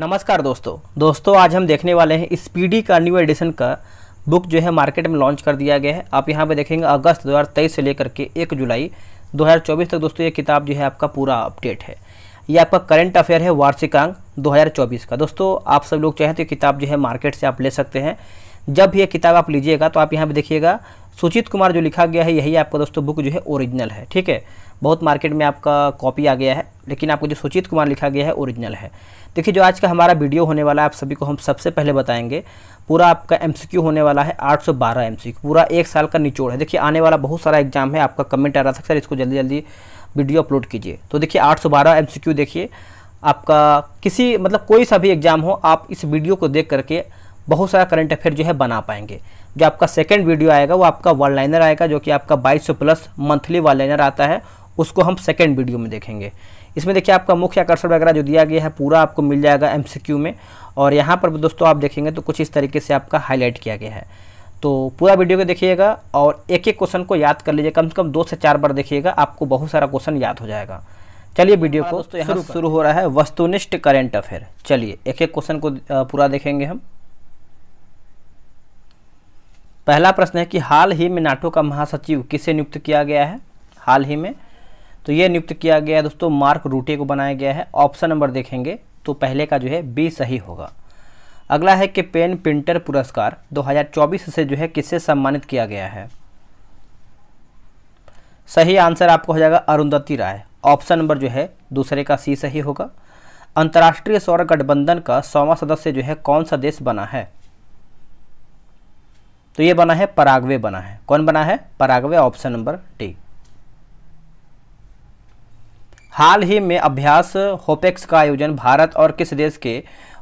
नमस्कार दोस्तों दोस्तों आज हम देखने वाले हैं स्पीडी का न्यू एडिशन का बुक जो है मार्केट में लॉन्च कर दिया गया है आप यहाँ पे देखेंगे अगस्त 2023 से लेकर के एक जुलाई 2024 तक दोस्तों ये किताब जो है आपका पूरा अपडेट है ये आपका करंट अफेयर है वार्षिकांक 2024 का दोस्तों आप सब लोग चाहें तो ये किताब जो है मार्केट से आप ले सकते हैं जब ये किताब आप लीजिएगा तो आप यहाँ पर देखिएगा सुचित कुमार जो लिखा गया है यही आपका दोस्तों बुक जो है ओरिजिनल है ठीक है बहुत मार्केट में आपका कॉपी आ गया है लेकिन आपको जो सुचित कुमार लिखा गया है ओरिजिनल है देखिए जो आज का हमारा वीडियो होने वाला है आप सभी को हम सबसे पहले बताएंगे पूरा आपका एमसीक्यू होने वाला है 812 सौ पूरा एक साल का निचोड़ है देखिए आने वाला बहुत सारा एग्जाम है आपका कमेंट आ रहा था सर इसको जल्दी जल्दी वीडियो अपलोड कीजिए तो देखिए 812 सौ देखिए आपका किसी मतलब कोई सा भी एग्जाम हो आप इस वीडियो को देख करके बहुत सारा करंट अफेयर जो है बना पाएंगे जो आपका सेकंड वीडियो आएगा वो आपका वन लाइनर आएगा जो कि आपका 2200 प्लस मंथली वन लाइनर आता है उसको हम सेकंड वीडियो में देखेंगे इसमें देखिए आपका मुख्य आकर्षण वगैरह जो दिया गया है पूरा आपको मिल जाएगा एमसीक्यू में और यहाँ पर दोस्तों आप देखेंगे तो कुछ इस तरीके से आपका हाईलाइट किया गया है तो पूरा वीडियो को देखिएगा और एक एक क्वेश्चन को याद कर लीजिए कम से कम दो से चार बार देखिएगा आपको बहुत सारा क्वेश्चन याद हो जाएगा चलिए वीडियो हाँ को दोस्तों यहाँ शुरू हो रहा है वस्तुनिष्ठ करेंट अफेयर चलिए एक एक क्वेश्चन को पूरा देखेंगे हम पहला प्रश्न है कि हाल ही में नाटो का महासचिव किसे नियुक्त किया गया है हाल ही में तो ये नियुक्त किया गया है दोस्तों मार्क रूटे को बनाया गया है ऑप्शन नंबर देखेंगे तो पहले का जो है बी सही होगा अगला है कि पेन प्रिंटर पुरस्कार 2024 से जो है किससे सम्मानित किया गया है सही आंसर आपको हो जाएगा अरुंधति राय ऑप्शन नंबर जो है दूसरे का सी सही होगा अंतर्राष्ट्रीय सौर गठबंधन का सौवा सदस्य जो है कौन सा देश बना है तो ये बना है परागवे बना है कौन बना है परागवे ऑप्शन नंबर डी हाल ही में अभ्यास होपेक्स का आयोजन भारत और किस देश के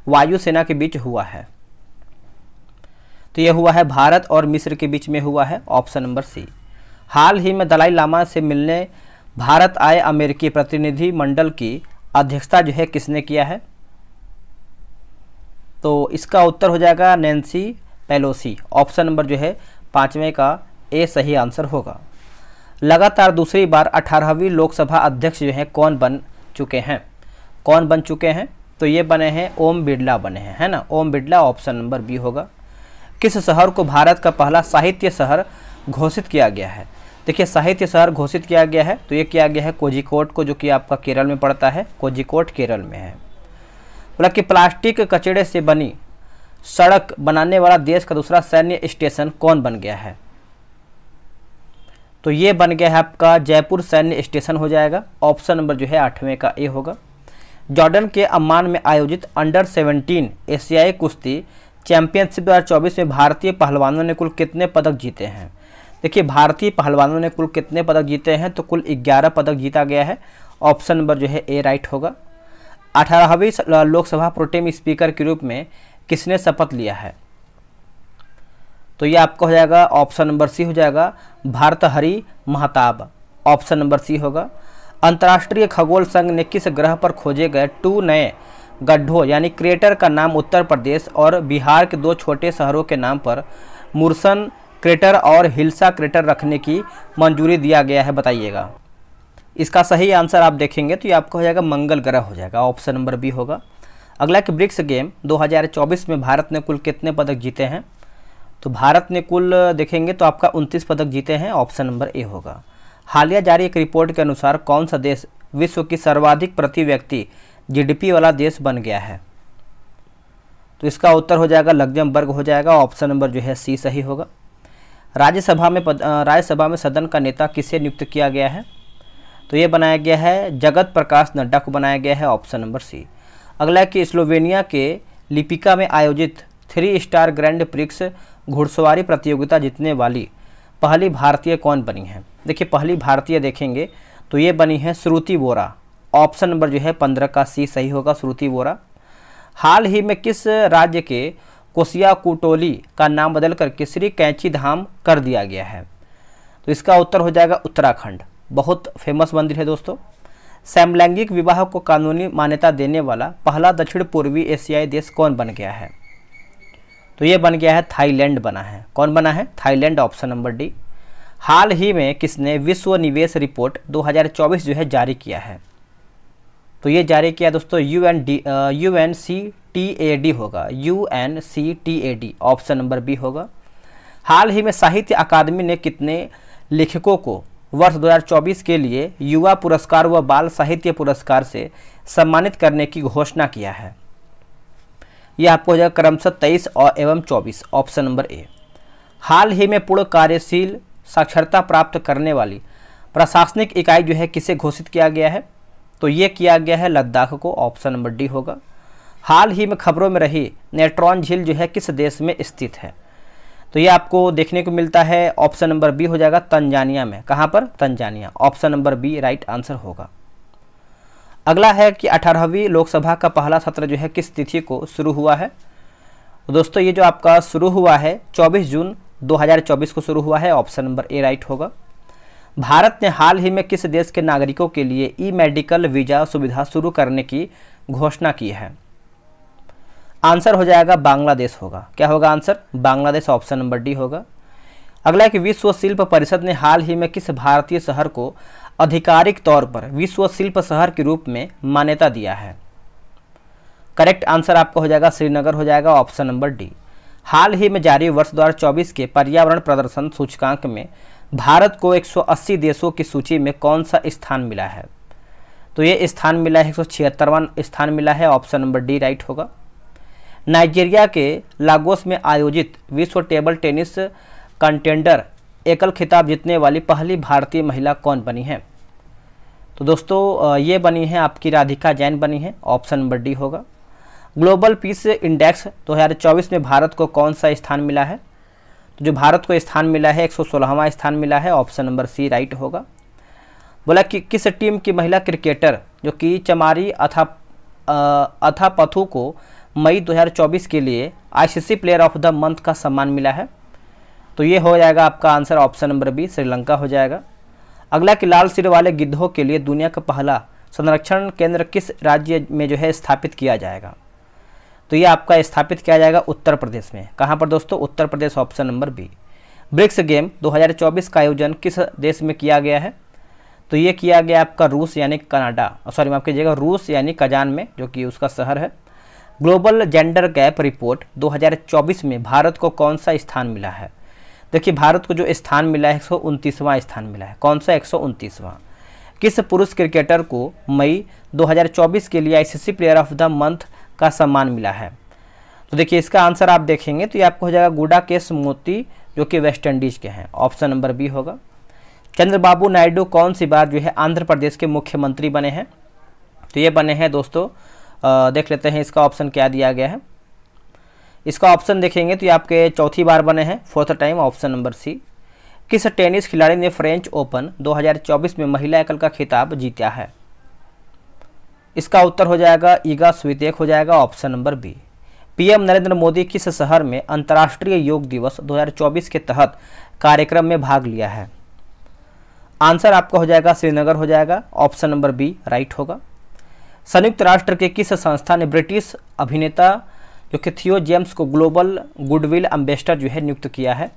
वायुसेना के बीच हुआ है तो यह हुआ है भारत और मिस्र के बीच में हुआ है ऑप्शन नंबर सी हाल ही में दलाई लामा से मिलने भारत आए अमेरिकी प्रतिनिधि मंडल की अध्यक्षता जो है किसने किया है तो इसका उत्तर हो जाएगा नैन्सी पेलोसी ऑप्शन नंबर जो है पाँचवें का ए सही आंसर होगा लगातार दूसरी बार अठारहवीं लोकसभा अध्यक्ष जो हैं कौन बन चुके हैं कौन बन चुके हैं तो ये बने हैं ओम बिरला बने हैं है ना Om Birla option number B होगा किस शहर को भारत का पहला साहित्य शहर घोषित किया गया है देखिए साहित्य शहर घोषित किया गया है तो ये किया गया है कोजिकोट को जो कि आपका केरल में पड़ता है कोजिकोट केरल में है बोला कि प्लास्टिक कचड़े से बनी सड़क बनाने वाला देश का दूसरा सैन्य स्टेशन कौन बन गया है तो ये बन गया है आपका जयपुर सैन्य स्टेशन हो जाएगा ऑप्शन नंबर जो है आठवें का ए होगा जॉर्डन के अम्मान में आयोजित अंडर सेवनटीन एशियाई कुश्ती चैंपियनशिप दो हज़ार चौबीस में भारतीय पहलवानों ने कुल कितने पदक जीते हैं देखिए भारतीय पहलवानों ने कुल कितने पदक जीते हैं तो कुल ग्यारह पदक जीता गया है ऑप्शन नंबर जो है ए राइट होगा अठारहवीं लोकसभा प्रोटेम स्पीकर के रूप में किसने शपथ लिया है तो ये आपका हो जाएगा ऑप्शन नंबर सी हो जाएगा Bhartruhari Mahtab option number C होगा अंतर्राष्ट्रीय खगोल संघ ने किस ग्रह पर खोजे गए टू नए गड्ढों यानी क्रेटर का नाम उत्तर प्रदेश और बिहार के दो छोटे शहरों के नाम पर मुरसन क्रेटर और हिल्सा क्रेटर रखने की मंजूरी दिया गया है बताइएगा इसका सही आंसर आप देखेंगे तो ये आपका हो जाएगा मंगल ग्रह हो जाएगा ऑप्शन नंबर बी होगा अगला कि ब्रिक्स गेम 2024 में भारत ने कुल कितने पदक जीते हैं तो भारत ने कुल देखेंगे तो आपका उनतीस पदक जीते हैं ऑप्शन नंबर ए होगा हालिया जारी एक रिपोर्ट के अनुसार कौन सा देश विश्व की सर्वाधिक प्रति व्यक्ति जीडीपी वाला देश बन गया है तो इसका उत्तर हो जाएगा लग्जमबर्ग हो जाएगा ऑप्शन नंबर जो है सी सही होगा राज्यसभा में राज्यसभा में सदन का नेता किसे नियुक्त किया गया है तो ये बनाया गया है जगत प्रकाश नड्डा को बनाया गया है ऑप्शन नंबर सी अगला है कि स्लोवेनिया के लिपिका में आयोजित थ्री स्टार ग्रैंड प्रिक्स घुड़सवारी प्रतियोगिता जीतने वाली पहली भारतीय कौन बनी है देखिए पहली भारतीय देखेंगे तो ये बनी है श्रुति वोरा ऑप्शन नंबर जो है पंद्रह का सी सही होगा श्रुति वोरा हाल ही में किस राज्य के कोसिया कुटोली का नाम बदल करके श्री कैंची धाम कर दिया गया है तो इसका उत्तर हो जाएगा उत्तराखंड बहुत फेमस मंदिर है दोस्तों समलैंगिक विवाह को कानूनी मान्यता देने वाला पहला दक्षिण पूर्वी एशियाई देश कौन बन गया है तो ये बन गया है थाईलैंड बना है कौन बना है थाईलैंड ऑप्शन नंबर डी हाल ही में किसने विश्व निवेश रिपोर्ट 2024 जो है जारी किया है तो ये जारी किया दोस्तों U N D U N C T A D होगा U N C T A D option number B होगा हाल ही में साहित्य अकादमी ने कितने लेखकों को वर्ष 2024 के लिए युवा पुरस्कार व बाल साहित्य पुरस्कार से सम्मानित करने की घोषणा किया है यह आपको हो जाएगा क्रमशः तेईस और एवं चौबीस ऑप्शन नंबर ए हाल ही में पूर्ण कार्यशील साक्षरता प्राप्त करने वाली प्रशासनिक इकाई जो है किसे घोषित किया गया है तो ये किया गया है लद्दाख को ऑप्शन नंबर डी होगा हाल ही में खबरों में रही नेट्रॉन झील जो है किस देश में स्थित है तो ये आपको देखने को मिलता है ऑप्शन नंबर बी हो जाएगा तंजानिया में कहाँ पर Tanzania option number B right answer होगा अगला है कि अठारहवीं लोकसभा का पहला सत्र जो है किस तिथि को शुरू हुआ है तो दोस्तों ये जो आपका शुरू हुआ है 24 जून 2024 को शुरू हुआ है ऑप्शन नंबर ए राइट होगा भारत ने हाल ही में किस देश के नागरिकों के लिए ई मेडिकल वीज़ा सुविधा शुरू करने की घोषणा की है आंसर हो जाएगा बांग्लादेश होगा क्या होगा answer Bangladesh option number D होगा अगला कि विश्व शिल्प परिषद ने हाल ही में किस भारतीय शहर को आधिकारिक तौर पर विश्व शिल्प शहर के रूप में मान्यता दिया है करेक्ट आंसर आपका हो जाएगा श्रीनगर हो जाएगा ऑप्शन नंबर डी हाल ही में जारी वर्ष 2024 के पर्यावरण प्रदर्शन सूचकांक में भारत को 180 देशों की सूची में कौन सा स्थान मिला है तो ये स्थान मिला है एक स्थान मिला है ऑप्शन नंबर डी राइट होगा नाइजीरिया के लागोस में आयोजित विश्व टेबल टेनिस कंटेंडर एकल खिताब जीतने वाली पहली भारतीय महिला कौन बनी है तो दोस्तों ये बनी है आपकी राधिका जैन बनी है ऑप्शन नंबर डी होगा ग्लोबल पीस इंडेक्स 2024 में भारत को कौन सा स्थान मिला है तो जो भारत को स्थान मिला है एक सौ स्थान मिला है ऑप्शन नंबर सी राइट होगा बोला कि किस टीम की महिला क्रिकेटर जो कि चमारी अथा अथा पथु को मई 2024 के लिए ICC player of the month का सम्मान मिला है तो ये हो जाएगा आपका answer option number B Sri Lanka हो जाएगा अगला कि लाल सिर वाले गिद्धों के लिए दुनिया का पहला संरक्षण केंद्र किस राज्य में जो है स्थापित किया जाएगा तो ये आपका स्थापित किया जाएगा उत्तर प्रदेश में कहाँ पर दोस्तों Uttar Pradesh option number B BRICS game 2024 का आयोजन किस देश में किया गया है तो ये किया गया आपका रूस यानी कनाडा सॉरी माफ कीजिएगा रूस यानी कजान में जो कि उसका शहर है ग्लोबल जेंडर गैप रिपोर्ट 2024 में भारत को कौन सा स्थान मिला है देखिए भारत को जो स्थान मिला है एक स्थान मिला है कौन सा एक किस पुरुष क्रिकेटर को मई 2024 के लिए ICC player of the month का सम्मान मिला है तो देखिए इसका आंसर आप देखेंगे तो ये आपको हो जाएगा गुडा केस मोती जो कि वेस्ट इंडीज़ के हैं ऑप्शन नंबर बी होगा चंद्रबाबू नायडू कौन सी बार जो है आंध्र प्रदेश के मुख्यमंत्री बने हैं तो ये बने हैं दोस्तों आ, देख लेते हैं इसका ऑप्शन क्या दिया गया है इसका ऑप्शन देखेंगे तो ये आपके चौथी बार बने हैं fourth time option number C किस टेनिस खिलाड़ी ने फ्रेंच ओपन 2024 में महिला एकल का खिताब जीता है इसका उत्तर हो जाएगा ईगा स्वीतेक हो जाएगा option number B PM Narendra Modi किस शहर में अंतर्राष्ट्रीय योग दिवस 2024 के तहत कार्यक्रम में भाग लिया है आंसर आपका हो जाएगा श्रीनगर हो जाएगा ऑप्शन नंबर बी राइट होगा संयुक्त राष्ट्र के किस संस्था ने ब्रिटिश अभिनेता जो कि थियो जेम्स को ग्लोबल गुडविल अम्बेसडर जो है नियुक्त किया है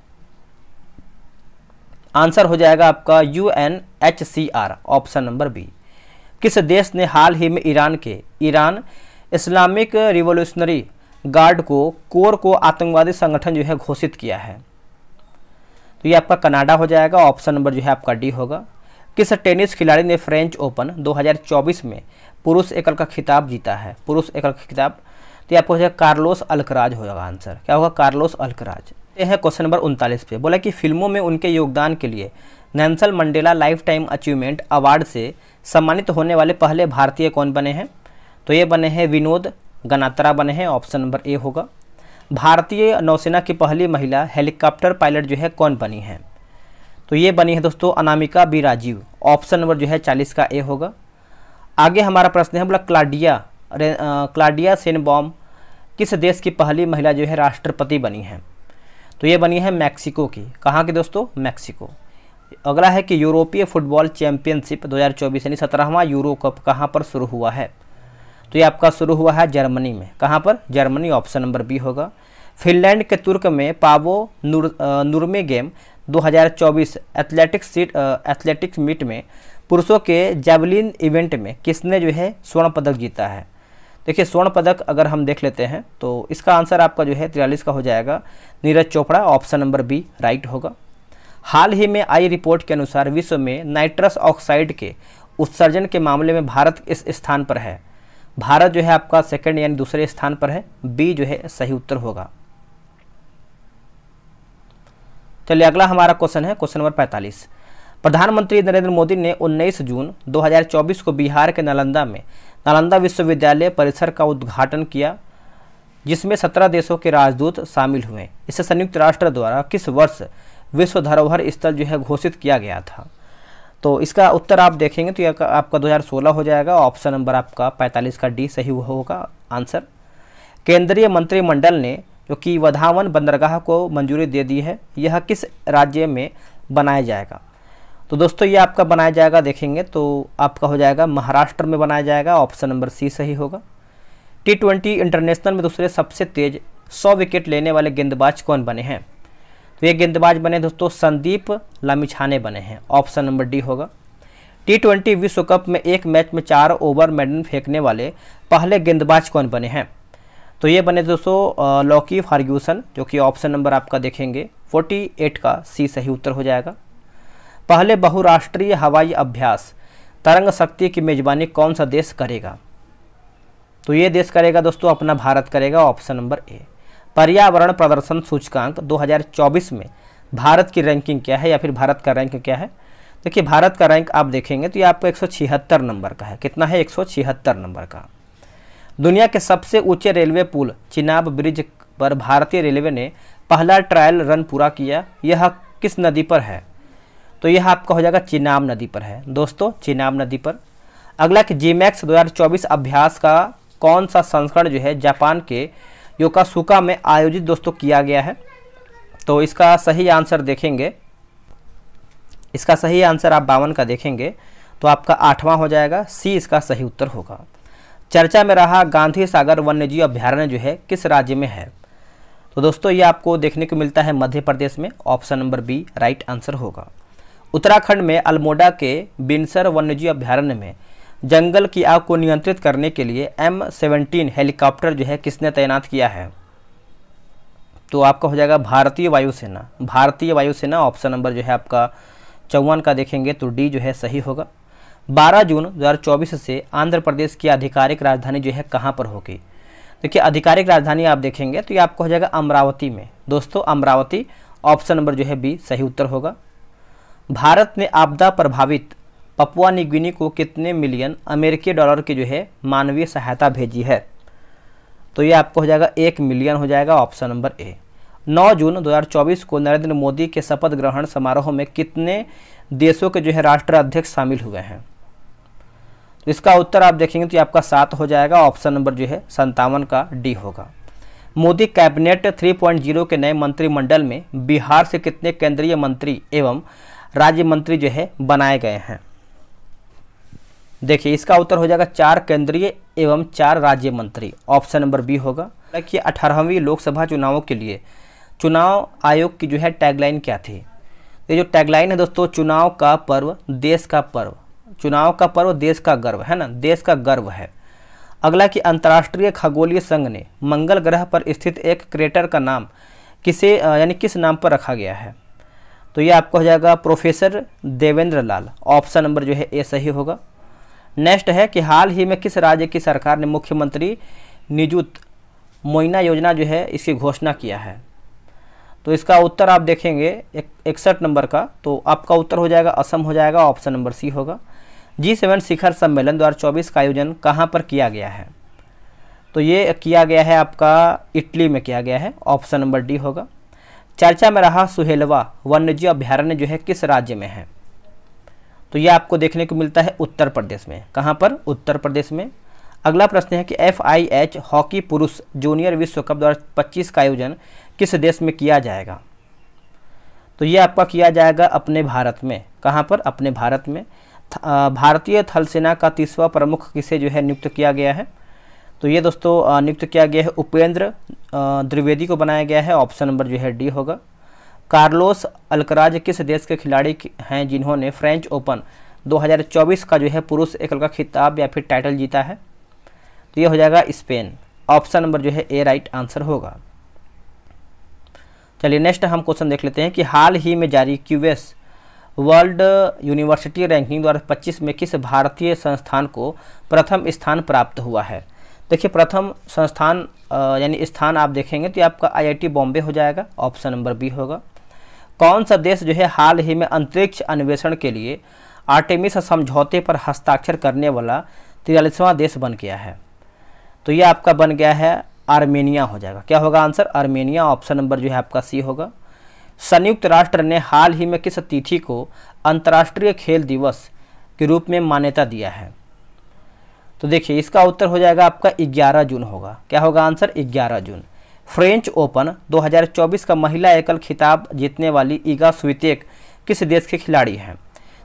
आंसर हो जाएगा आपका U N H C R option number B किस देश ने हाल ही में ईरान के ईरान इस्लामिक रिवोल्यूशनरी गार्ड को कोर को आतंकवादी संगठन जो है घोषित किया है तो ये आपका कनाडा हो जाएगा ऑप्शन नंबर जो है आपका डी होगा किस टेनिस खिलाड़ी ने फ्रेंच ओपन 2024 में पुरुष एकल का खिताब जीता है पुरुष एकल का खिताब तो आपको हो जाएगा कार्लोस अलकराज होगा आंसर क्या होगा कार्लोस अलकराज ये है क्वेश्चन नंबर उनतालीस पे बोला कि फिल्मों में उनके योगदान के लिए Nelson Mandela lifetime achievement award से सम्मानित होने वाले पहले भारतीय कौन बने हैं तो ये बने हैं विनोद गनात्रा बने हैं ऑप्शन नंबर ए होगा भारतीय नौसेना की पहली महिला हेलीकॉप्टर पायलट जो है कौन बनी है तो ये बनी है दोस्तों Anamika B Rajiv option number जो है चालीस का ए होगा आगे हमारा प्रश्न है बोला क्लाडिया क्लाडिया सेनबॉम किस देश की पहली महिला जो है राष्ट्रपति बनी है तो ये बनी है मैक्सिको की कहाँ की दोस्तों मैक्सिको अगला है कि यूरोपीय फुटबॉल चैंपियनशिप 2024 यानी सत्रहवा यूरो कप कहाँ पर शुरू हुआ है तो ये आपका शुरू हुआ है जर्मनी में कहाँ पर जर्मनी ऑप्शन नंबर बी होगा फिनलैंड के तुर्क में पावो नुर, नूरमे गेम 2024 एथलेटिक्स सीट एथलेटिक्स मीट में पुरुषों के जैवलिन इवेंट में किसने जो है स्वर्ण पदक जीता है देखिए स्वर्ण पदक अगर हम देख लेते हैं तो इसका आंसर आपका जो है तिरालीस का हो जाएगा Neeraj Chopra option number B right होगा हाल ही में आई रिपोर्ट के अनुसार विश्व में नाइट्रस ऑक्साइड के उत्सर्जन के मामले में भारत इस स्थान पर है भारत जो है आपका सेकंड यानी दूसरे स्थान पर है बी जो है सही उत्तर होगा चलिए अगला हमारा क्वेश्चन है क्वेश्चन नंबर 45 प्रधानमंत्री नरेंद्र मोदी ने 19 जून 2024 को बिहार के नालंदा में नालंदा विश्वविद्यालय परिसर का उद्घाटन किया जिसमें सत्रह देशों के राजदूत शामिल हुए इसे संयुक्त राष्ट्र द्वारा किस वर्ष विश्व धरोहर स्थल जो है घोषित किया गया था तो इसका उत्तर आप देखेंगे तो यह आपका 2016 हो जाएगा ऑप्शन नंबर आपका 45 का डी सही होगा आंसर केंद्रीय मंत्रिमंडल ने जो कि वधावन बंदरगाह को मंजूरी दे दी है यह किस राज्य में बनाया जाएगा तो दोस्तों ये आपका बनाया जाएगा देखेंगे तो आपका हो जाएगा महाराष्ट्र में बनाया जाएगा ऑप्शन नंबर सी सही होगा टी ट्वेंटी इंटरनेशनल में दूसरे सबसे तेज सौ विकेट लेने वाले गेंदबाज कौन बने हैं तो ये गेंदबाज बने दोस्तों संदीप लामिछाने बने हैं ऑप्शन नंबर डी होगा टी ट्वेंटी विश्व कप में एक मैच में चार ओवर मेडन फेंकने वाले पहले गेंदबाज कौन बने हैं तो ये बने दोस्तों लॉकी फार्ग्यूसन जो कि ऑप्शन नंबर आपका देखेंगे 48 का सी सही उत्तर हो जाएगा पहले बहुराष्ट्रीय हवाई अभ्यास तरंग शक्ति की मेजबानी कौन सा देश करेगा तो ये देश करेगा दोस्तों अपना भारत करेगा ऑप्शन नंबर ए पर्यावरण प्रदर्शन सूचकांक 2024 में भारत की रैंकिंग क्या है या फिर भारत का रैंक क्या है देखिए भारत का रैंक आप देखेंगे तो ये आपको एक नंबर का है कितना है एक नंबर का दुनिया के सबसे ऊंचे रेलवे पुल चिनाब ब्रिज पर भारतीय रेलवे ने पहला ट्रायल रन पूरा किया यह किस नदी पर है तो यह आपका हो जाएगा चिनाब नदी पर है दोस्तों चिनाब नदी पर अगला कि जी मैक्स दो अभ्यास का कौन सा संस्करण जो है जापान के योकासुका में आयोजित दोस्तों किया गया है तो इसका सही आंसर देखेंगे इसका सही आंसर आप बावन का देखेंगे तो आपका आठवां हो जाएगा सी इसका सही उत्तर होगा चर्चा में रहा गांधी सागर वन्यजीव अभ्यारण्य जो है किस राज्य में है तो दोस्तों ये आपको देखने को मिलता है मध्य प्रदेश में option number B right answer होगा उत्तराखंड में अल्मोड़ा के बिनसर वन्यजीव अभ्यारण्य में जंगल की आग को नियंत्रित करने के लिए एम सेवनटीन हेलीकॉप्टर जो है किसने तैनात किया है तो आपका हो जाएगा भारतीय वायुसेना भारतीय वायुसेना ऑप्शन नंबर जो है आपका चौवन का देखेंगे तो डी जो है सही होगा 12 जून 2024 से आंध्र प्रदेश की आधिकारिक राजधानी जो है कहाँ पर होगी देखिए आधिकारिक राजधानी आप देखेंगे तो ये आपको हो जाएगा अमरावती में दोस्तों अमरावती ऑप्शन नंबर जो है बी सही उत्तर होगा भारत ने आपदा प्रभावित पपुआ निगिनी को कितने मिलियन अमेरिकी डॉलर की जो है मानवीय सहायता भेजी है तो ये आपको हो जाएगा एक मिलियन हो जाएगा ऑप्शन नंबर ए 9 जून 2024 को नरेंद्र मोदी के शपथ ग्रहण समारोह में कितने देशों के जो है राष्ट्राध्यक्ष शामिल हुए हैं तो इसका उत्तर आप देखेंगे तो आपका सात हो जाएगा ऑप्शन नंबर जो है संतावन का डी होगा मोदी कैबिनेट 3.0 के नए मंत्रिमंडल में बिहार से कितने केंद्रीय मंत्री एवं राज्य मंत्री जो है बनाए गए हैं देखिए इसका उत्तर हो जाएगा चार केंद्रीय एवं चार राज्य मंत्री ऑप्शन नंबर बी होगा कि अठारहवीं लोकसभा चुनावों के लिए चुनाव आयोग की जो है टैगलाइन क्या थी ये जो टैगलाइन है दोस्तों चुनाव का पर्व देश का पर्व चुनाव का पर्व देश का गर्व है ना देश का गर्व है अगला कि अंतर्राष्ट्रीय खगोलीय संघ ने मंगल ग्रह पर स्थित एक क्रेटर का नाम किसे यानी किस नाम पर रखा गया है तो ये आपका हो जाएगा professor Devendra Lal option number जो है ए सही होगा नेक्स्ट है कि हाल ही में किस राज्य की सरकार ने मुख्यमंत्री निजुत मोइना योजना जो है इसकी घोषणा किया है तो इसका उत्तर आप देखेंगे इकसठ नंबर का तो आपका उत्तर हो जाएगा असम हो जाएगा ऑप्शन नंबर सी होगा जी सेवन शिखर सम्मेलन दो का आयोजन कहाँ पर किया गया है तो ये किया गया है आपका इटली में किया गया है ऑप्शन नंबर डी होगा चर्चा में रहा सुहेलवा वन्यजीव अभ्यारण्य जो है किस राज्य में है तो यह आपको देखने को मिलता है उत्तर प्रदेश में कहाँ पर उत्तर प्रदेश में अगला प्रश्न है कि एफ आई एच हॉकी पुरुष जूनियर विश्व कप दो पच्चीस का आयोजन किस देश में किया जाएगा तो ये आपका किया जाएगा अपने भारत में कहाँ पर अपने भारत में भारतीय थल सेना का तीसवा प्रमुख किसे जो है नियुक्त किया गया है तो ये दोस्तों नियुक्त किया गया है उपेंद्र द्विवेदी को बनाया गया है ऑप्शन नंबर जो है डी होगा कार्लोस अलकराज किस देश के खिलाड़ी हैं जिन्होंने फ्रेंच ओपन 2024 का जो है पुरुष एकल का खिताब या फिर टाइटल जीता है तो ये हो जाएगा स्पेन ऑप्शन नंबर जो है ए राइट आंसर होगा चलिए नेक्स्ट हम क्वेश्चन देख लेते हैं कि हाल ही में जारी क्यूएस वर्ल्ड यूनिवर्सिटी रैंकिंग 2025 में किस भारतीय संस्थान को प्रथम स्थान प्राप्त हुआ है देखिए प्रथम संस्थान यानी स्थान आप देखेंगे तो आपका आईआईटी बॉम्बे हो जाएगा ऑप्शन नंबर बी होगा कौन सा देश जो है हाल ही में अंतरिक्ष अन्वेषण के लिए आर्टेमिस समझौते पर हस्ताक्षर करने वाला तिरालीसवां देश बन गया है तो ये आपका बन गया है आर्मेनिया हो जाएगा क्या होगा आंसर आर्मेनिया ऑप्शन नंबर जो है आपका सी होगा संयुक्त राष्ट्र ने हाल ही में किस तिथि को अंतर्राष्ट्रीय खेल दिवस के रूप में मान्यता दिया है तो देखिए इसका उत्तर हो जाएगा आपका 11 जून होगा क्या होगा आंसर 11 जून फ्रेंच ओपन 2024 का महिला एकल खिताब जीतने वाली ईगा स्वितेक किस देश के खिलाड़ी हैं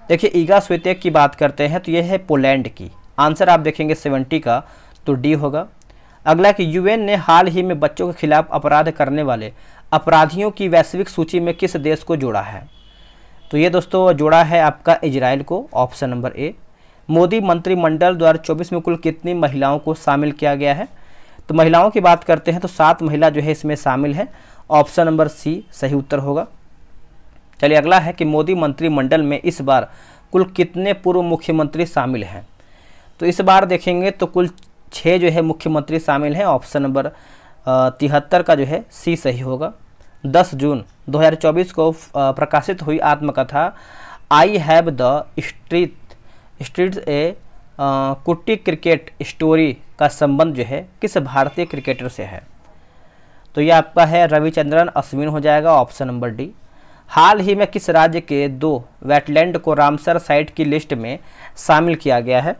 देखिए ईगा स्वितेक की बात करते हैं तो यह है पोलैंड की आंसर आप देखेंगे सेवेंटी का तो डी होगा अगला कि यूएन ने हाल ही में बच्चों के खिलाफ अपराध करने वाले अपराधियों की वैश्विक सूची में किस देश को जोड़ा है तो ये दोस्तों जोड़ा है आपका इजराइल को ऑप्शन नंबर ए मोदी मंत्रिमंडल चौबीस में कुल कितनी महिलाओं को शामिल किया गया है तो महिलाओं की बात करते हैं तो सात महिला जो है इसमें शामिल है ऑप्शन नंबर सी सही उत्तर होगा चलिए अगला है कि मोदी मंत्रिमंडल में इस बार कुल कितने पूर्व मुख्यमंत्री शामिल हैं तो इस बार देखेंगे तो कुल छः जो है मुख्यमंत्री शामिल हैं ऑप्शन नंबर तिहत्तर का जो है सी सही होगा 10 जून 2024 को प्रकाशित हुई आत्मकथा I have the street street a kutti cricket story का संबंध जो है किस भारतीय क्रिकेटर से है तो ये आपका है रविचंद्रन अश्विन हो जाएगा ऑप्शन नंबर डी हाल ही में किस राज्य के दो वेटलैंड को रामसर साइट की लिस्ट में शामिल किया गया है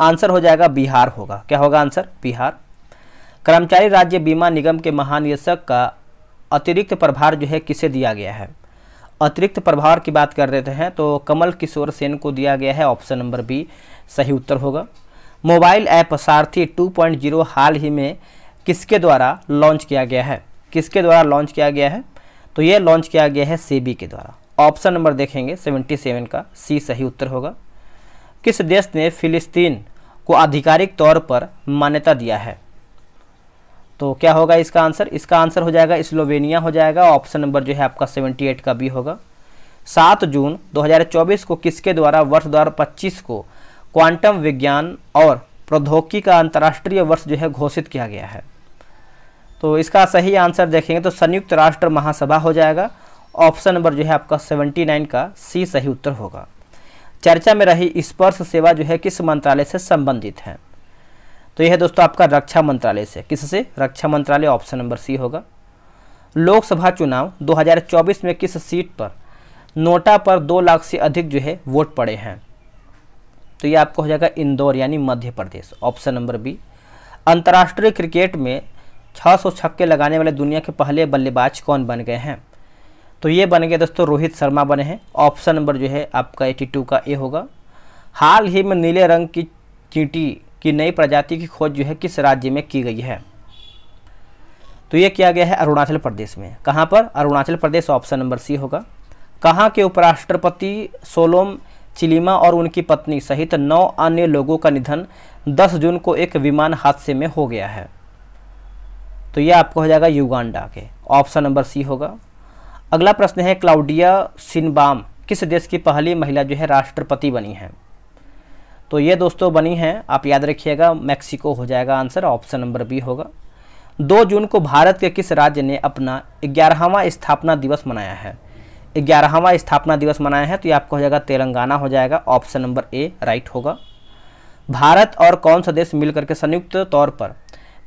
आंसर हो जाएगा बिहार होगा क्या होगा आंसर बिहार कर्मचारी राज्य बीमा निगम के महानिदेशक का अतिरिक्त प्रभार जो है किसे दिया गया है अतिरिक्त प्रभार की बात कर देते हैं तो कमल किशोर सेन को दिया गया है ऑप्शन नंबर बी सही उत्तर होगा मोबाइल ऐप सारथी 2.0 हाल ही में किसके द्वारा लॉन्च किया गया है किसके द्वारा लॉन्च किया गया है तो ये लॉन्च किया गया है सेबी के द्वारा ऑप्शन नंबर देखेंगे 77 का सी सही उत्तर होगा किस देश ने फिलिस्तीन को आधिकारिक तौर पर मान्यता दिया है तो क्या होगा इसका आंसर इसका आंसर हो जाएगा स्लोवेनिया हो जाएगा ऑप्शन नंबर जो है आपका 78 का भी होगा सात जून 2024 को किसके द्वारा वर्ष 2025 को क्वांटम विज्ञान और प्रौद्योगिकी का अंतर्राष्ट्रीय वर्ष जो है घोषित किया गया है तो इसका सही आंसर देखेंगे तो संयुक्त राष्ट्र महासभा हो जाएगा ऑप्शन नंबर जो है आपका नाइन का सी सही उत्तर होगा चर्चा में रही स्पर्श सेवा जो है किस मंत्रालय से संबंधित है तो यह है दोस्तों आपका रक्षा मंत्रालय से किससे रक्षा मंत्रालय ऑप्शन नंबर सी होगा लोकसभा चुनाव 2024 में किस सीट पर नोटा पर दो लाख से अधिक जो है वोट पड़े हैं तो यह आपको हो जाएगा इंदौर यानी Madhya Pradesh option number B अंतर्राष्ट्रीय क्रिकेट में छः छक्के लगाने वाले दुनिया के पहले बल्लेबाज कौन बन गए हैं तो ये बन गए दोस्तों रोहित शर्मा बने हैं ऑप्शन नंबर जो है आपका 82 का ए होगा हाल ही में नीले रंग की चींटी कि नई प्रजाति की खोज जो है किस राज्य में की गई है तो ये किया गया है अरुणाचल प्रदेश में कहाँ पर Arunachal Pradesh option number C होगा कहाँ के उपराष्ट्रपति सोलोम चिलीमा और उनकी पत्नी सहित नौ अन्य लोगों का निधन 10 जून को एक विमान हादसे में हो गया है तो यह आपको हो जाएगा युगांडा के ऑप्शन नंबर सी होगा अगला प्रश्न है क्लाउडिया सिनबाम किस देश की पहली महिला जो है राष्ट्रपति बनी है तो ये दोस्तों बनी है आप याद रखिएगा मैक्सिको हो जाएगा आंसर ऑप्शन नंबर बी होगा दो जून को भारत के किस राज्य ने अपना ग्यारहवा स्थापना दिवस मनाया है ग्यारहवा स्थापना दिवस मनाया है तो ये आपका हो जाएगा तेलंगाना हो जाएगा ऑप्शन नंबर ए राइट होगा भारत और कौन सा देश मिलकर के संयुक्त तौर पर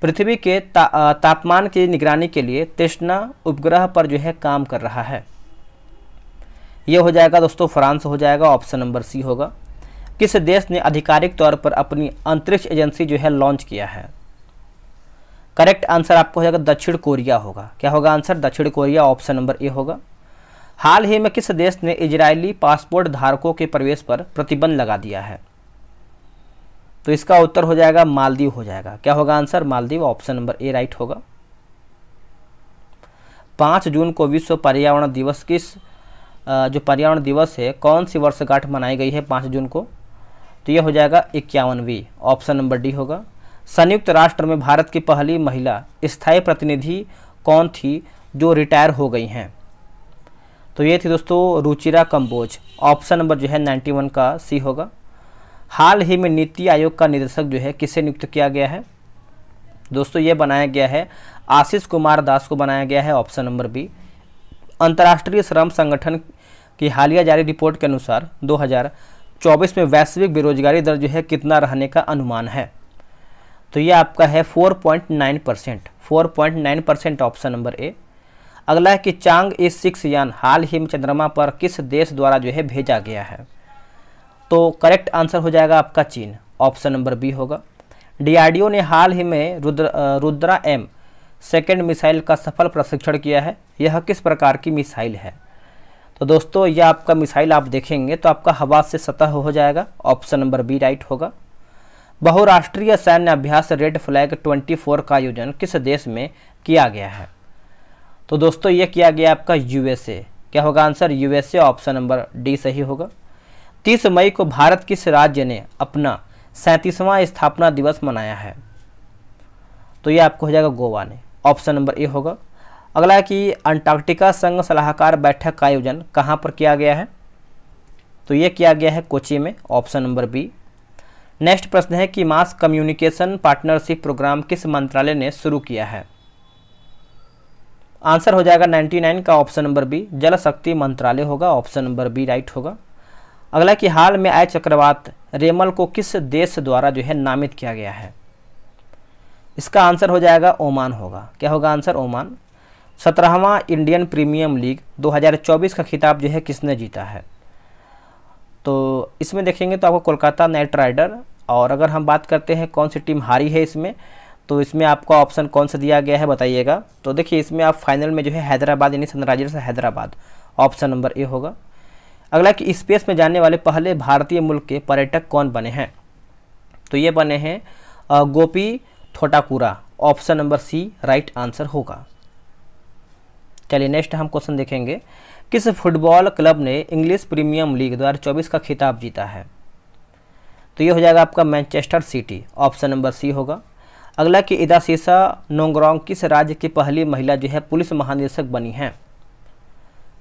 पृथ्वी के ता, तापमान की निगरानी के लिए तृष्णा उपग्रह पर जो है काम कर रहा है ये हो जाएगा दोस्तों फ्रांस हो जाएगा ऑप्शन नंबर सी होगा किस देश ने आधिकारिक तौर पर अपनी अंतरिक्ष एजेंसी जो है लॉन्च किया है करेक्ट आंसर आपको हो जाएगा दक्षिण कोरिया होगा क्या होगा आंसर दक्षिण कोरिया ऑप्शन नंबर ए होगा हाल ही में किस देश ने इजरायली पासपोर्ट धारकों के प्रवेश पर प्रतिबंध लगा दिया है तो इसका उत्तर हो जाएगा मालदीव हो जाएगा क्या होगा answer Maldives option number A right होगा पाँच जून को विश्व पर्यावरण दिवस किस जो पर्यावरण दिवस है कौन सी वर्षगांठ मनाई गई है पाँच जून को तो यह हो जाएगा इक्यावनवी ऑप्शन नंबर डी होगा संयुक्त राष्ट्र में भारत की पहली महिला स्थायी प्रतिनिधि कौन थी जो रिटायर हो गई हैं तो ये थी दोस्तों रुचिरा कंबोज ऑप्शन नंबर जो है 91 का सी होगा हाल ही में नीति आयोग का निदेशक जो है किसे नियुक्त किया गया है दोस्तों ये बनाया गया है आशीष कुमार दास को बनाया गया है ऑप्शन नंबर बी अंतर्राष्ट्रीय श्रम संगठन की हालिया जारी रिपोर्ट के अनुसार दो 2024 में वैश्विक बेरोजगारी दर जो है कितना रहने का अनुमान है तो ये आपका है 4.9 percent four percent option number A अगला है कि चांग ए सिक्स यान हाल ही में चंद्रमा पर किस देश द्वारा जो है भेजा गया है तो करेक्ट आंसर हो जाएगा आपका चीन ऑप्शन नंबर बी होगा डीआरडीओ ने हाल ही में Rudra Rudra M second missile का सफल प्रशिक्षण किया है यह किस प्रकार की मिसाइल है तो दोस्तों यह आपका मिसाइल आप देखेंगे तो आपका हवा से सतह हो जाएगा ऑप्शन नंबर बी राइट होगा बहुराष्ट्रीय सैन्य अभ्यास रेड फ्लैग 24 का आयोजन किस देश में किया गया है तो दोस्तों यह किया गया आपका यूएसए क्या होगा answer USA option number D सही होगा 30 मई को भारत किस राज्य ने अपना सैंतीसवां स्थापना दिवस मनाया है तो यह आपको हो जाएगा गोवा ने ऑप्शन नंबर ए होगा अगला है कि अंटार्कटिका संघ सलाहकार बैठक का आयोजन कहाँ पर किया गया है तो ये किया गया है कोची में ऑप्शन नंबर बी नेक्स्ट प्रश्न है कि मास कम्युनिकेशन पार्टनरशिप प्रोग्राम किस मंत्रालय ने शुरू किया है आंसर हो जाएगा 99 का ऑप्शन नंबर बी जल शक्ति मंत्रालय होगा ऑप्शन नंबर बी राइट होगा अगला कि हाल में आए चक्रवात रेमल को किस देश द्वारा जो है नामित किया गया है इसका आंसर हो जाएगा ओमान होगा क्या होगा आंसर ओमान सत्रहवां इंडियन प्रीमियम लीग 2024 का खिताब जो है किसने जीता है तो इसमें देखेंगे तो आपको कोलकाता नाइट राइडर और अगर हम बात करते हैं कौन सी टीम हारी है इसमें तो इसमें आपको ऑप्शन कौन सा दिया गया है बताइएगा तो देखिए इसमें आप फाइनल में जो है हैदराबाद यानी Sunrisers Hyderabad option number A होगा अगला कि स्पेस में जाने वाले पहले भारतीय मुल्क के पर्यटक कौन बने हैं तो ये बने हैं Gopi Thotakura option number C right answer होगा चलिए नेक्स्ट हम क्वेश्चन देखेंगे किस फुटबॉल क्लब ने इंग्लिश प्रीमियम लीग दो का खिताब जीता है तो ये हो जाएगा आपका Manchester City option number C होगा अगला कि इदाशीसा नोंगरोंग किस राज्य की पहली महिला जो है पुलिस महानिदेशक बनी है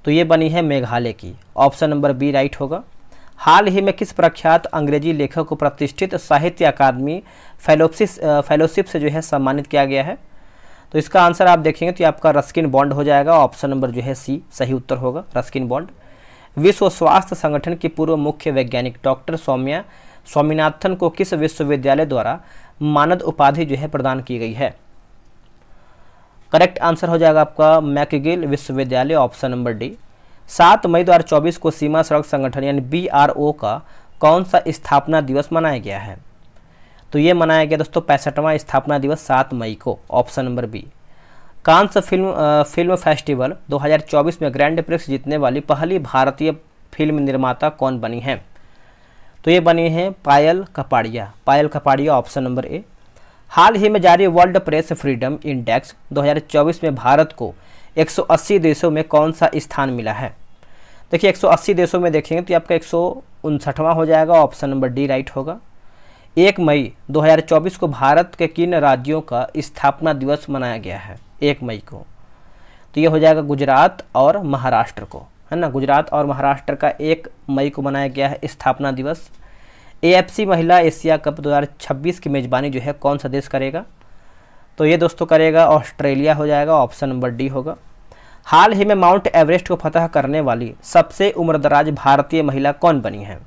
तो ये बनी है मेघालय की ऑप्शन नंबर बी राइट होगा हाल ही में किस प्रख्यात अंग्रेजी लेखक को प्रतिष्ठित साहित्य अकादमी फेलोशिप से जो है सम्मानित किया गया है तो इसका आंसर आप देखेंगे तो आपका रस्किन बॉन्ड हो जाएगा ऑप्शन नंबर जो है सी सही उत्तर होगा रस्किन बॉन्ड विश्व स्वास्थ्य संगठन की पूर्व मुख्य वैज्ञानिक डॉक्टर सौम्या स्वामीनाथन को किस विश्वविद्यालय द्वारा मानद उपाधि जो है प्रदान की गई है करेक्ट आंसर हो जाएगा आपका मैकगिल विश्वविद्यालय ऑप्शन नंबर डी सात मई 2024 को सीमा सड़क संगठन यानी बी का कौन सा स्थापना दिवस मनाया गया है तो ये मनाया गया दोस्तों पैंसठवां स्थापना दिवस सात मई को option number B Cannes film आ, फिल्म फेस्टिवल 2024 में ग्रैंड प्रिक्स जीतने वाली पहली भारतीय फिल्म निर्माता कौन बनी है तो ये बनी है Payal Kapadia Payal Kapadia option number A हाल ही में जारी वर्ल्ड प्रेस फ्रीडम इंडेक्स 2024 में भारत को 180 देशों में कौन सा स्थान मिला है देखिए 180 देशों में देखेंगे तो आपका एक हो जाएगा ऑप्शन नंबर डी राइट होगा एक मई 2024 को भारत के किन राज्यों का स्थापना दिवस मनाया गया है एक मई को तो ये हो जाएगा गुजरात और महाराष्ट्र को है ना गुजरात और महाराष्ट्र का एक मई को मनाया गया है स्थापना दिवस एएफसी महिला एशिया कप 2026 की मेज़बानी जो है कौन सा देश करेगा तो ये दोस्तों करेगा ऑस्ट्रेलिया हो जाएगा ऑप्शन नंबर डी होगा हाल ही में माउंट एवरेस्ट को फतह करने वाली सबसे उम्रदराज भारतीय महिला कौन बनी है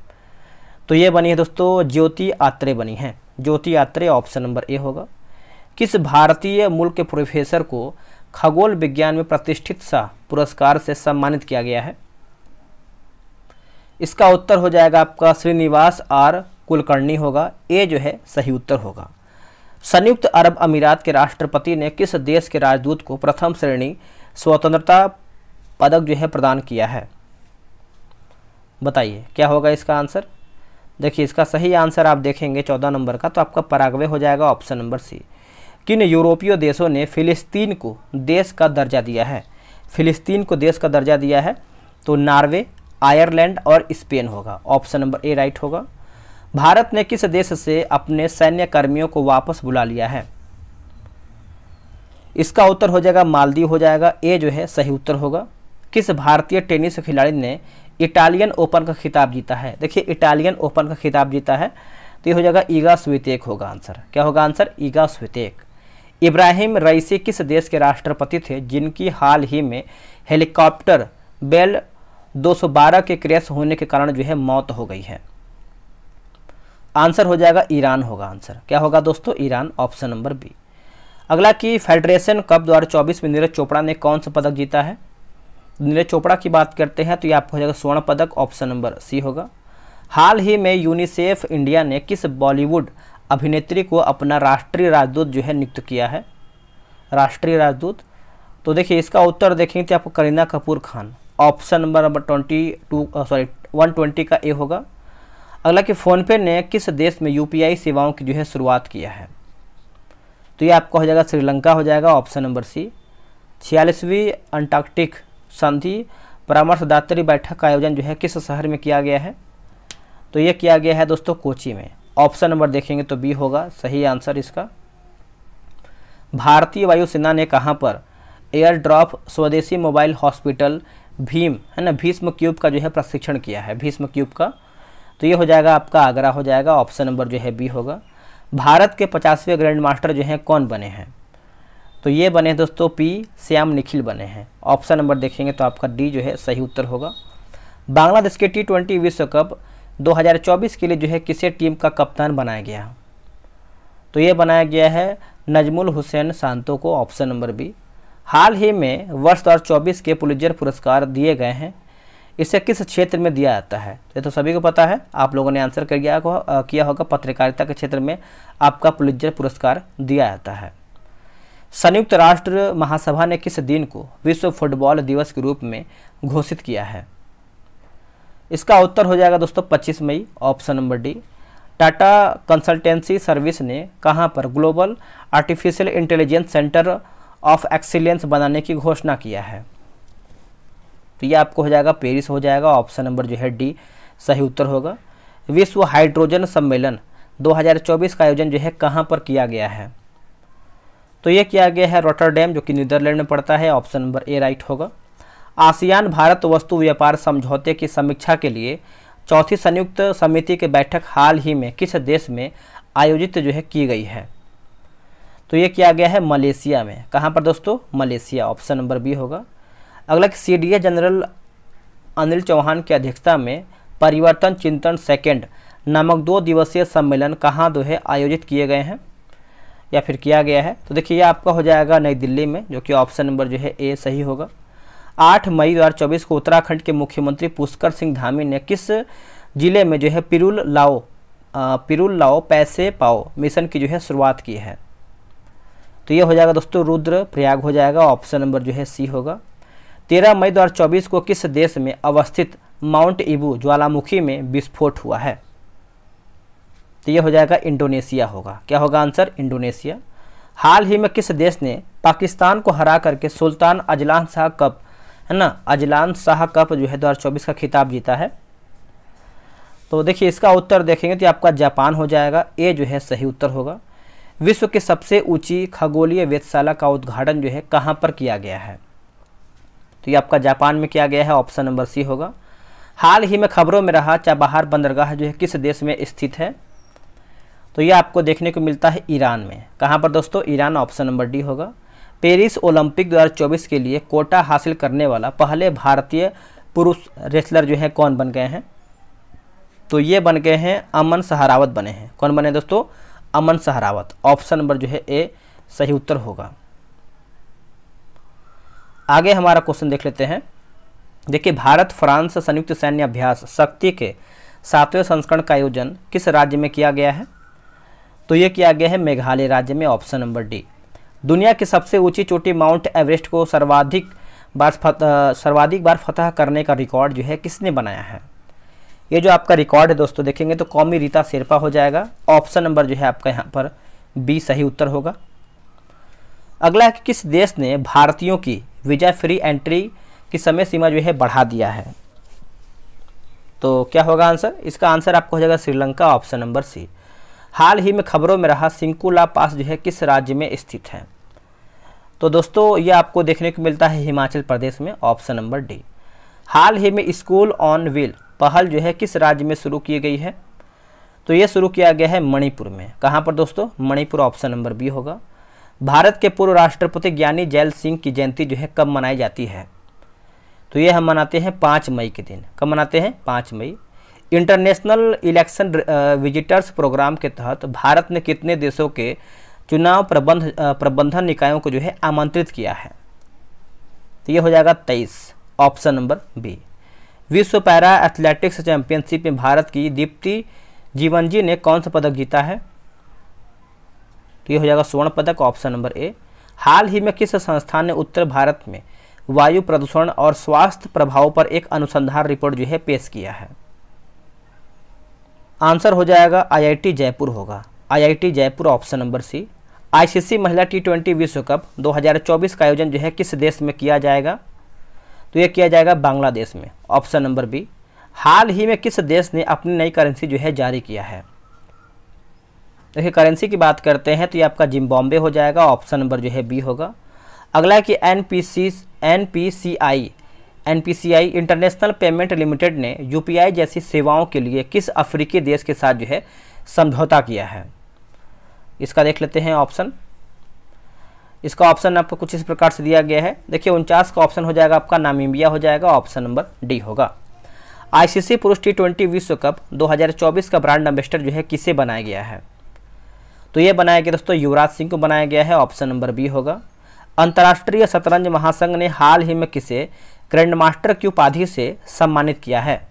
तो ये बनी है दोस्तों ज्योति आत्रे बनी है ज्योति आत्रे ऑप्शन नंबर ए होगा किस भारतीय मूल के प्रोफेसर को खगोल विज्ञान में प्रतिष्ठित सा पुरस्कार से सम्मानित किया गया है इसका उत्तर हो जाएगा आपका श्रीनिवास आर कुलकर्णी होगा ए जो है सही उत्तर होगा संयुक्त अरब अमीरात के राष्ट्रपति ने किस देश के राजदूत को प्रथम श्रेणी स्वतंत्रता पदक जो है प्रदान किया है बताइए क्या होगा इसका आंसर देखिए इसका सही आंसर आप देखेंगे चौदह नंबर का तो आपका परागवे हो जाएगा ऑप्शन नंबर सी किन यूरोपीय देशों ने फिलिस्तीन को देश का दर्जा दिया है फिलिस्तीन को देश का दर्जा दिया है तो नॉर्वे आयरलैंड और स्पेन होगा ऑप्शन नंबर ए राइट होगा भारत ने किस देश से अपने सैन्य कर्मियों को वापस बुला लिया है इसका उत्तर हो जाएगा मालदीव हो जाएगा ए जो है सही उत्तर होगा किस भारतीय टेनिस खिलाड़ी ने इटालियन ओपन का खिताब जीता है देखिए इटालियन ओपन का खिताब जीता है तो ये हो जाएगा ईगा स्वितेक होगा आंसर क्या होगा आंसर ईगा स्वितेक इब्राहिम रईसी किस देश के राष्ट्रपति थे जिनकी हाल ही में हेलीकॉप्टर बेल 212 के क्रैश होने के कारण जो है मौत हो गई है आंसर हो जाएगा ईरान होगा आंसर क्या होगा दोस्तों ईरान ऑप्शन नंबर बी अगला कि फेडरेशन कप चौबीस में नीरज चोपड़ा ने कौन सा पदक जीता है नीरज चोपड़ा की बात करते हैं तो ये आपको हो जाएगा स्वर्ण पदक ऑप्शन नंबर सी होगा हाल ही में यूनिसेफ इंडिया ने किस बॉलीवुड अभिनेत्री को अपना राष्ट्रीय राजदूत जो है नियुक्त किया है राष्ट्रीय राजदूत तो देखिए इसका उत्तर देखेंगे तो आपको Kareena Kapoor Khan option number number twenty two sorry one twenty का ए होगा अगला कि फ़ोनपे ने किस देश में यूपीआई सेवाओं की जो है शुरुआत किया है तो ये आपका हो जाएगा श्रीलंका हो जाएगा ऑप्शन नंबर सी छियालीसवीं अंटार्कटिक संधि परामर्शदात्री बैठक का आयोजन जो है किस शहर में किया गया है तो ये किया गया है दोस्तों कोची में ऑप्शन नंबर देखेंगे तो बी होगा सही आंसर इसका भारतीय वायुसेना ने कहाँ पर एयर ड्रॉप स्वदेशी मोबाइल हॉस्पिटल भीम है ना भीष्म क्यूब का जो है प्रशिक्षण किया है भीष्म क्यूब का तो ये हो जाएगा आपका आगरा हो जाएगा ऑप्शन नंबर जो है बी होगा भारत के पचासवें ग्रैंड मास्टर जो हैं कौन बने हैं तो ये बने हैं दोस्तों पी श्याम निखिल बने हैं ऑप्शन नंबर देखेंगे तो आपका डी जो है सही उत्तर होगा बांग्लादेश के टी ट्वेंटी विश्व कप 2024 के लिए जो है किसे टीम का कप्तान बनाया गया तो ये बनाया गया है नजमुल हुसैन सांतो को ऑप्शन नंबर बी हाल ही में वर्ष दो के पुलिजर पुरस्कार दिए गए हैं इसे किस क्षेत्र में दिया जाता है ये तो सभी को पता है आप लोगों ने आंसर कर किया होगा पत्रकारिता के क्षेत्र में आपका पुलिजर पुरस्कार दिया जाता है संयुक्त राष्ट्र महासभा ने किस दिन को विश्व फुटबॉल दिवस के रूप में घोषित किया है इसका उत्तर हो जाएगा दोस्तों 25 मई option number D Tata consultancy service ने कहाँ पर global artificial intelligence centre of excellence बनाने की घोषणा किया है तो ये आपको हो जाएगा पेरिस हो जाएगा ऑप्शन नंबर जो है डी सही उत्तर होगा विश्व हाइड्रोजन सम्मेलन 2024 का आयोजन जो है कहाँ पर किया गया है तो ये किया गया है रोटरडेम जो कि नीदरलैंड में पड़ता है ऑप्शन नंबर ए राइट होगा आसियान भारत वस्तु व्यापार समझौते की समीक्षा के लिए चौथी संयुक्त समिति की बैठक हाल ही में किस देश में आयोजित जो है की गई है तो ये किया गया है मलेशिया में कहाँ पर दोस्तों मलेशिया ऑप्शन नंबर बी होगा अगला C D general Anil Chauhan की अध्यक्षता में परिवर्तन चिंतन सेकेंड नामक दो दिवसीय सम्मेलन कहाँ जो है आयोजित किए गए हैं या फिर किया गया है तो देखिए ये आपका हो जाएगा नई दिल्ली में जो कि ऑप्शन नंबर जो है ए सही होगा आठ मई 2024 को उत्तराखंड के मुख्यमंत्री पुष्कर सिंह धामी ने किस जिले में जो है पिरुल लाओ पिरुल लाओ पैसे पाओ मिशन की जो है शुरुआत की है तो ये हो जाएगा दोस्तों रुद्र प्रयाग हो जाएगा ऑप्शन नंबर जो है सी होगा तेरह मई 2024 को किस देश में अवस्थित माउंट इबू ज्वालामुखी में विस्फोट हुआ है तो ये हो जाएगा इंडोनेशिया होगा क्या होगा आंसर इंडोनेशिया हाल ही में किस देश ने पाकिस्तान को हरा करके सुल्तान अजलान शाह कप है ना अजलान शाह कप जो है चौबीस का खिताब जीता है तो देखिए इसका उत्तर देखेंगे तो आपका जापान हो जाएगा ए जो है सही उत्तर होगा विश्व की सबसे ऊंची खगोलीय वेधशाला का उद्घाटन जो है कहाँ पर किया गया है तो ये आपका जापान में किया गया है ऑप्शन नंबर सी होगा हाल ही में खबरों में रहा चाबहार बंदरगाह जो है किस देश में स्थित है तो ये आपको देखने को मिलता है ईरान में कहाँ पर दोस्तों ईरान ऑप्शन नंबर डी होगा पेरिस ओलंपिक 2024 के लिए कोटा हासिल करने वाला पहले भारतीय पुरुष रेसलर जो है कौन बन गए हैं तो ये बन गए हैं अमन सहरावत बने हैं कौन बने दोस्तों अमन सहरावत ऑप्शन नंबर जो है ए सही उत्तर होगा आगे हमारा क्वेश्चन देख लेते हैं देखिए भारत फ्रांस संयुक्त सैन्य अभ्यास शक्ति के सातवें संस्करण का आयोजन किस राज्य में किया गया है तो ये किया गया है मेघालय राज्य में ऑप्शन नंबर डी दुनिया की सबसे ऊंची चोटी माउंट एवरेस्ट को सर्वाधिक बार सर्वाधिक बार फतह करने का रिकॉर्ड जो है किसने बनाया है ये जो आपका रिकॉर्ड है दोस्तों देखेंगे तो कौमी रीता शेरपा हो जाएगा ऑप्शन नंबर जो है आपका यहाँ पर बी सही उत्तर होगा अगला है कि किस देश ने भारतीयों की वीज़ा फ्री एंट्री की समय सीमा जो है बढ़ा दिया है तो क्या होगा आंसर इसका आंसर आपको हो जाएगा श्रीलंका ऑप्शन नंबर सी हाल ही में खबरों में रहा सिंकुला पास जो है किस राज्य में स्थित है तो दोस्तों ये आपको देखने को मिलता है हिमाचल प्रदेश में ऑप्शन नंबर डी हाल ही में स्कूल ऑन व्हील पहल जो है किस राज्य में शुरू की गई है तो ये शुरू किया गया है मणिपुर में कहाँ पर दोस्तों मणिपुर ऑप्शन नंबर बी होगा भारत के पूर्व राष्ट्रपति ज्ञानी जैल सिंह की जयंती जो है कब मनाई जाती है तो ये हम मनाते हैं पाँच मई के दिन कब मनाते हैं पाँच मई इंटरनेशनल इलेक्शन विजिटर्स प्रोग्राम के तहत भारत ने कितने देशों के चुनाव प्रबंध प्रबंधन निकायों को जो है आमंत्रित किया है तो ये हो जाएगा तेईस ऑप्शन नंबर बी विश्व पैरा एथलेटिक्स चैंपियनशिप में भारत की दीप्ति जीवन जी ने कौन सा पदक जीता है तो ये हो जाएगा स्वर्ण पदक ऑप्शन नंबर ए हाल ही में किस संस्थान ने उत्तर भारत में वायु प्रदूषण और स्वास्थ्य प्रभाव पर एक अनुसंधान रिपोर्ट जो है पेश किया है आंसर हो जाएगा आईआईटी जयपुर होगा IIT Jaipur option number C ICC महिला टी ट्वेंटी विश्व कप 2024 का आयोजन जो है किस देश में किया जाएगा तो यह किया जाएगा बांग्लादेश में ऑप्शन नंबर बी हाल ही में किस देश ने अपनी नई करेंसी जो है जारी किया है देखिए करेंसी की बात करते हैं तो ये आपका जिम्बॉम्बे हो जाएगा ऑप्शन नंबर जो है बी होगा अगला है कि N P C N P C I N international payment limited ने यूपीआई जैसी सेवाओं के लिए किस अफ्रीकी देश के साथ जो है समझौता किया है इसका देख लेते हैं ऑप्शन इसका ऑप्शन आपको कुछ इस प्रकार से दिया गया है देखिए उनचास का ऑप्शन हो जाएगा आपका नामीबिया हो जाएगा ऑप्शन नंबर डी होगा आईसीसी पुरुष टी ट्वेंटी विश्व कप 2024 का ब्रांड एम्बेसडर जो है किसे बनाया गया है तो यह बनाया गया दोस्तों युवराज सिंह को बनाया गया है ऑप्शन नंबर बी होगा अंतर्राष्ट्रीय शतरंज महासंघ ने हाल ही में किसे ग्रैंड मास्टर की उपाधि से सम्मानित किया है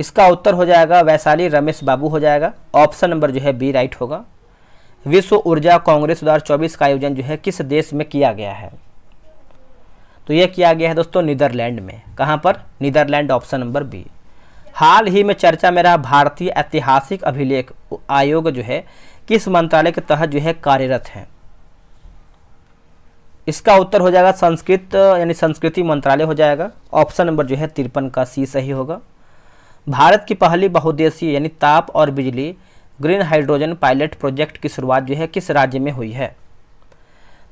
इसका उत्तर हो जाएगा वैशाली रमेश बाबू हो जाएगा ऑप्शन नंबर जो है बी राइट होगा विश्व ऊर्जा कांग्रेस दो का आयोजन जो है किस देश में किया गया है तो यह किया गया है दोस्तों नीदरलैंड में कहाँ पर नीदरलैंड ऑप्शन नंबर बी हाल ही में चर्चा में रहा भारतीय ऐतिहासिक अभिलेख आयोग जो है किस मंत्रालय के तहत जो है कार्यरत है इसका उत्तर हो जाएगा संस्कृत यानी संस्कृति मंत्रालय हो जाएगा ऑप्शन नंबर जो है तिरपन का सी सही होगा भारत की पहली बहुद्देशीय यानी ताप और बिजली ग्रीन हाइड्रोजन पायलट प्रोजेक्ट की शुरुआत जो है किस राज्य में हुई है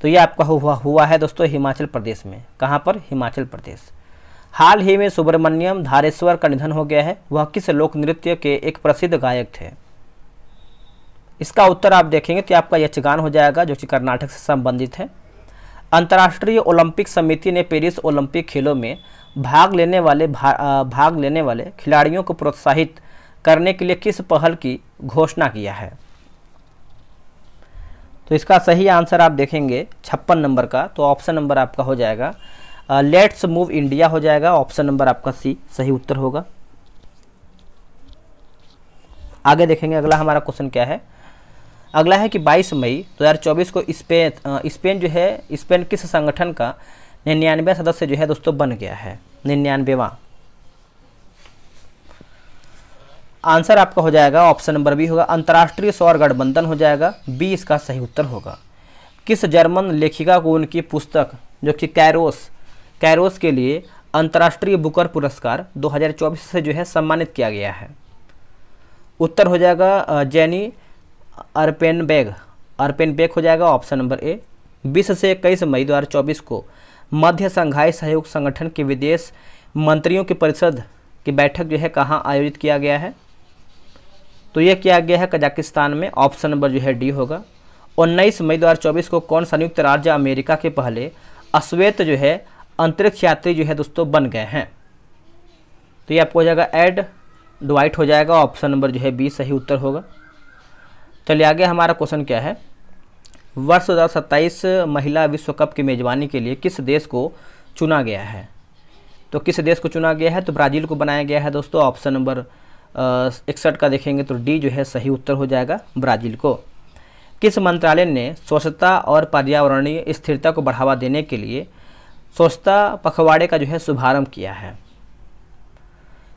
तो ये आपका हुआ हुआ है दोस्तों हिमाचल प्रदेश में कहाँ पर हिमाचल प्रदेश हाल ही में सुब्रमण्यम धारेश्वर का निधन हो गया है वह किस लोक नृत्य के एक प्रसिद्ध गायक थे इसका उत्तर आप देखेंगे तो आपका यक्षगान हो जाएगा जो कि कर्नाटक से संबंधित है अंतर्राष्ट्रीय ओलंपिक समिति ने पेरिस ओलंपिक खेलों में भाग लेने वाले भा, भाग लेने वाले खिलाड़ियों को प्रोत्साहित करने के लिए किस पहल की घोषणा किया है तो इसका सही आंसर आप देखेंगे छप्पन नंबर का तो ऑप्शन नंबर आपका हो जाएगा लेट्स मूव इंडिया हो जाएगा ऑप्शन नंबर आपका सी सही उत्तर होगा आगे देखेंगे अगला हमारा क्वेश्चन क्या है अगला है कि 22 मई 2024 को स्पेन स्पेन जो है स्पेन किस संगठन का निन्यानवे सदस्य जो है दोस्तों बन गया है निन्यानवेवा आंसर आपका हो जाएगा ऑप्शन नंबर बी होगा अंतर्राष्ट्रीय सौर गठबंधन हो जाएगा बी इसका सही उत्तर होगा किस जर्मन लेखिका को उनकी पुस्तक जो कि कैरोस कैरोस के लिए अंतर्राष्ट्रीय बुकर पुरस्कार 2024 से जो है सम्मानित किया गया है उत्तर हो जाएगा Jenny Erpenbeck Erpenbeck हो जाएगा ऑप्शन नंबर ए बीस से इक्कीस मई दो हज़ार चौबीस को मध्य संघाई सहयोग संगठन के विदेश मंत्रियों की परिषद की बैठक जो है कहाँ आयोजित किया गया है तो यह किया गया है कजाकिस्तान में ऑप्शन नंबर जो है डी होगा उन्नीस मई 2024 को कौन संयुक्त राज्य अमेरिका के पहले अश्वेत जो है अंतरिक्ष यात्री जो है दोस्तों बन गए हैं तो ये आपको हो जाएगा एड डवाइट हो जाएगा ऑप्शन नंबर जो है बी सही उत्तर होगा चलिए आगे हमारा क्वेश्चन क्या है वर्ष दो महिला विश्व कप की मेज़बानी के लिए किस देश को चुना गया है तो किस देश को चुना गया है तो ब्राज़ील को बनाया गया है दोस्तों ऑप्शन नंबर इकसठ का देखेंगे तो डी जो है सही उत्तर हो जाएगा ब्राज़ील को किस मंत्रालय ने स्वच्छता और पर्यावरणीय स्थिरता को बढ़ावा देने के लिए स्वच्छता पखवाड़े का जो है शुभारंभ किया है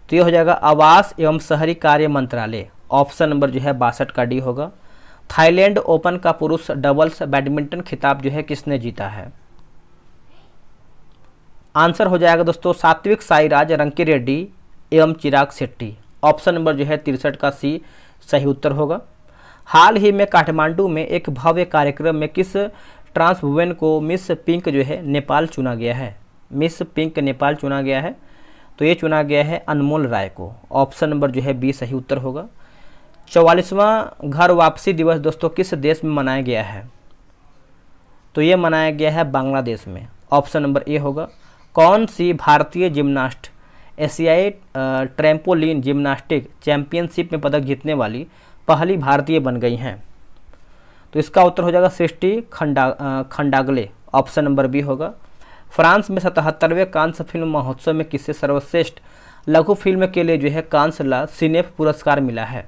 तो ये हो जाएगा आवास एवं शहरी कार्य मंत्रालय ऑप्शन नंबर जो है बासठ का डी होगा थाईलैंड ओपन का पुरुष डबल्स बैडमिंटन खिताब जो है किसने जीता है आंसर हो जाएगा दोस्तों सात्विक साईराज रंकी रेड्डी एवं चिराग शेट्टी ऑप्शन नंबर जो है तिरसठ का सी सही उत्तर होगा हाल ही में काठमांडू में एक भव्य कार्यक्रम में किस ट्रांस वुमेन को मिस पिंक जो है नेपाल चुना गया है मिस पिंक नेपाल चुना गया है तो ये चुना गया है अनमोल राय को ऑप्शन नंबर जो है बी सही उत्तर होगा चौवालीसवां घर वापसी दिवस दोस्तों किस देश में मनाया गया है तो ये मनाया गया है बांग्लादेश में ऑप्शन नंबर ए होगा कौन सी भारतीय जिम्नास्ट एशियाई ट्रैम्पोलिन जिम्नास्टिक चैंपियनशिप में पदक जीतने वाली पहली भारतीय बन गई हैं तो इसका उत्तर हो जाएगा Srishti Khanda Khandagale option number B होगा फ्रांस में सतहत्तरवें कांस फिल्म महोत्सव में किसे सर्वश्रेष्ठ लघु फिल्म के लिए जो है कांस ला सिनेफ पुरस्कार मिला है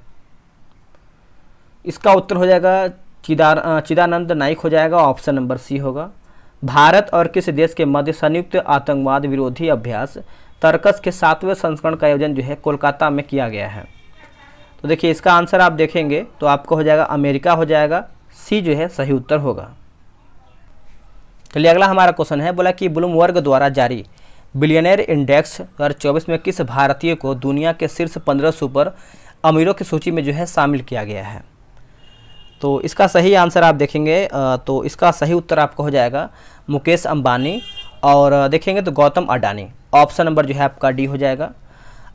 इसका उत्तर हो जाएगा चिदार चिदानंद नाइक हो जाएगा ऑप्शन नंबर सी होगा भारत और किस देश के मध्य संयुक्त आतंकवाद विरोधी अभ्यास तर्कस के सातवें संस्करण का आयोजन जो है कोलकाता में किया गया है तो देखिए इसका आंसर आप देखेंगे तो आपको हो जाएगा अमेरिका हो जाएगा सी जो है सही उत्तर होगा चलिए अगला हमारा क्वेश्चन है बोला कि ब्लूमवर्ग द्वारा जारी बिलियनर इंडेक्स दो में किस भारतीय को दुनिया के शीर्ष पंद्रह सुपर अमीरों की सूची में जो है शामिल किया गया है तो इसका सही आंसर आप देखेंगे तो इसका सही उत्तर आपका हो जाएगा मुकेश अंबानी और देखेंगे तो गौतम अडानी ऑप्शन नंबर जो है आपका डी हो जाएगा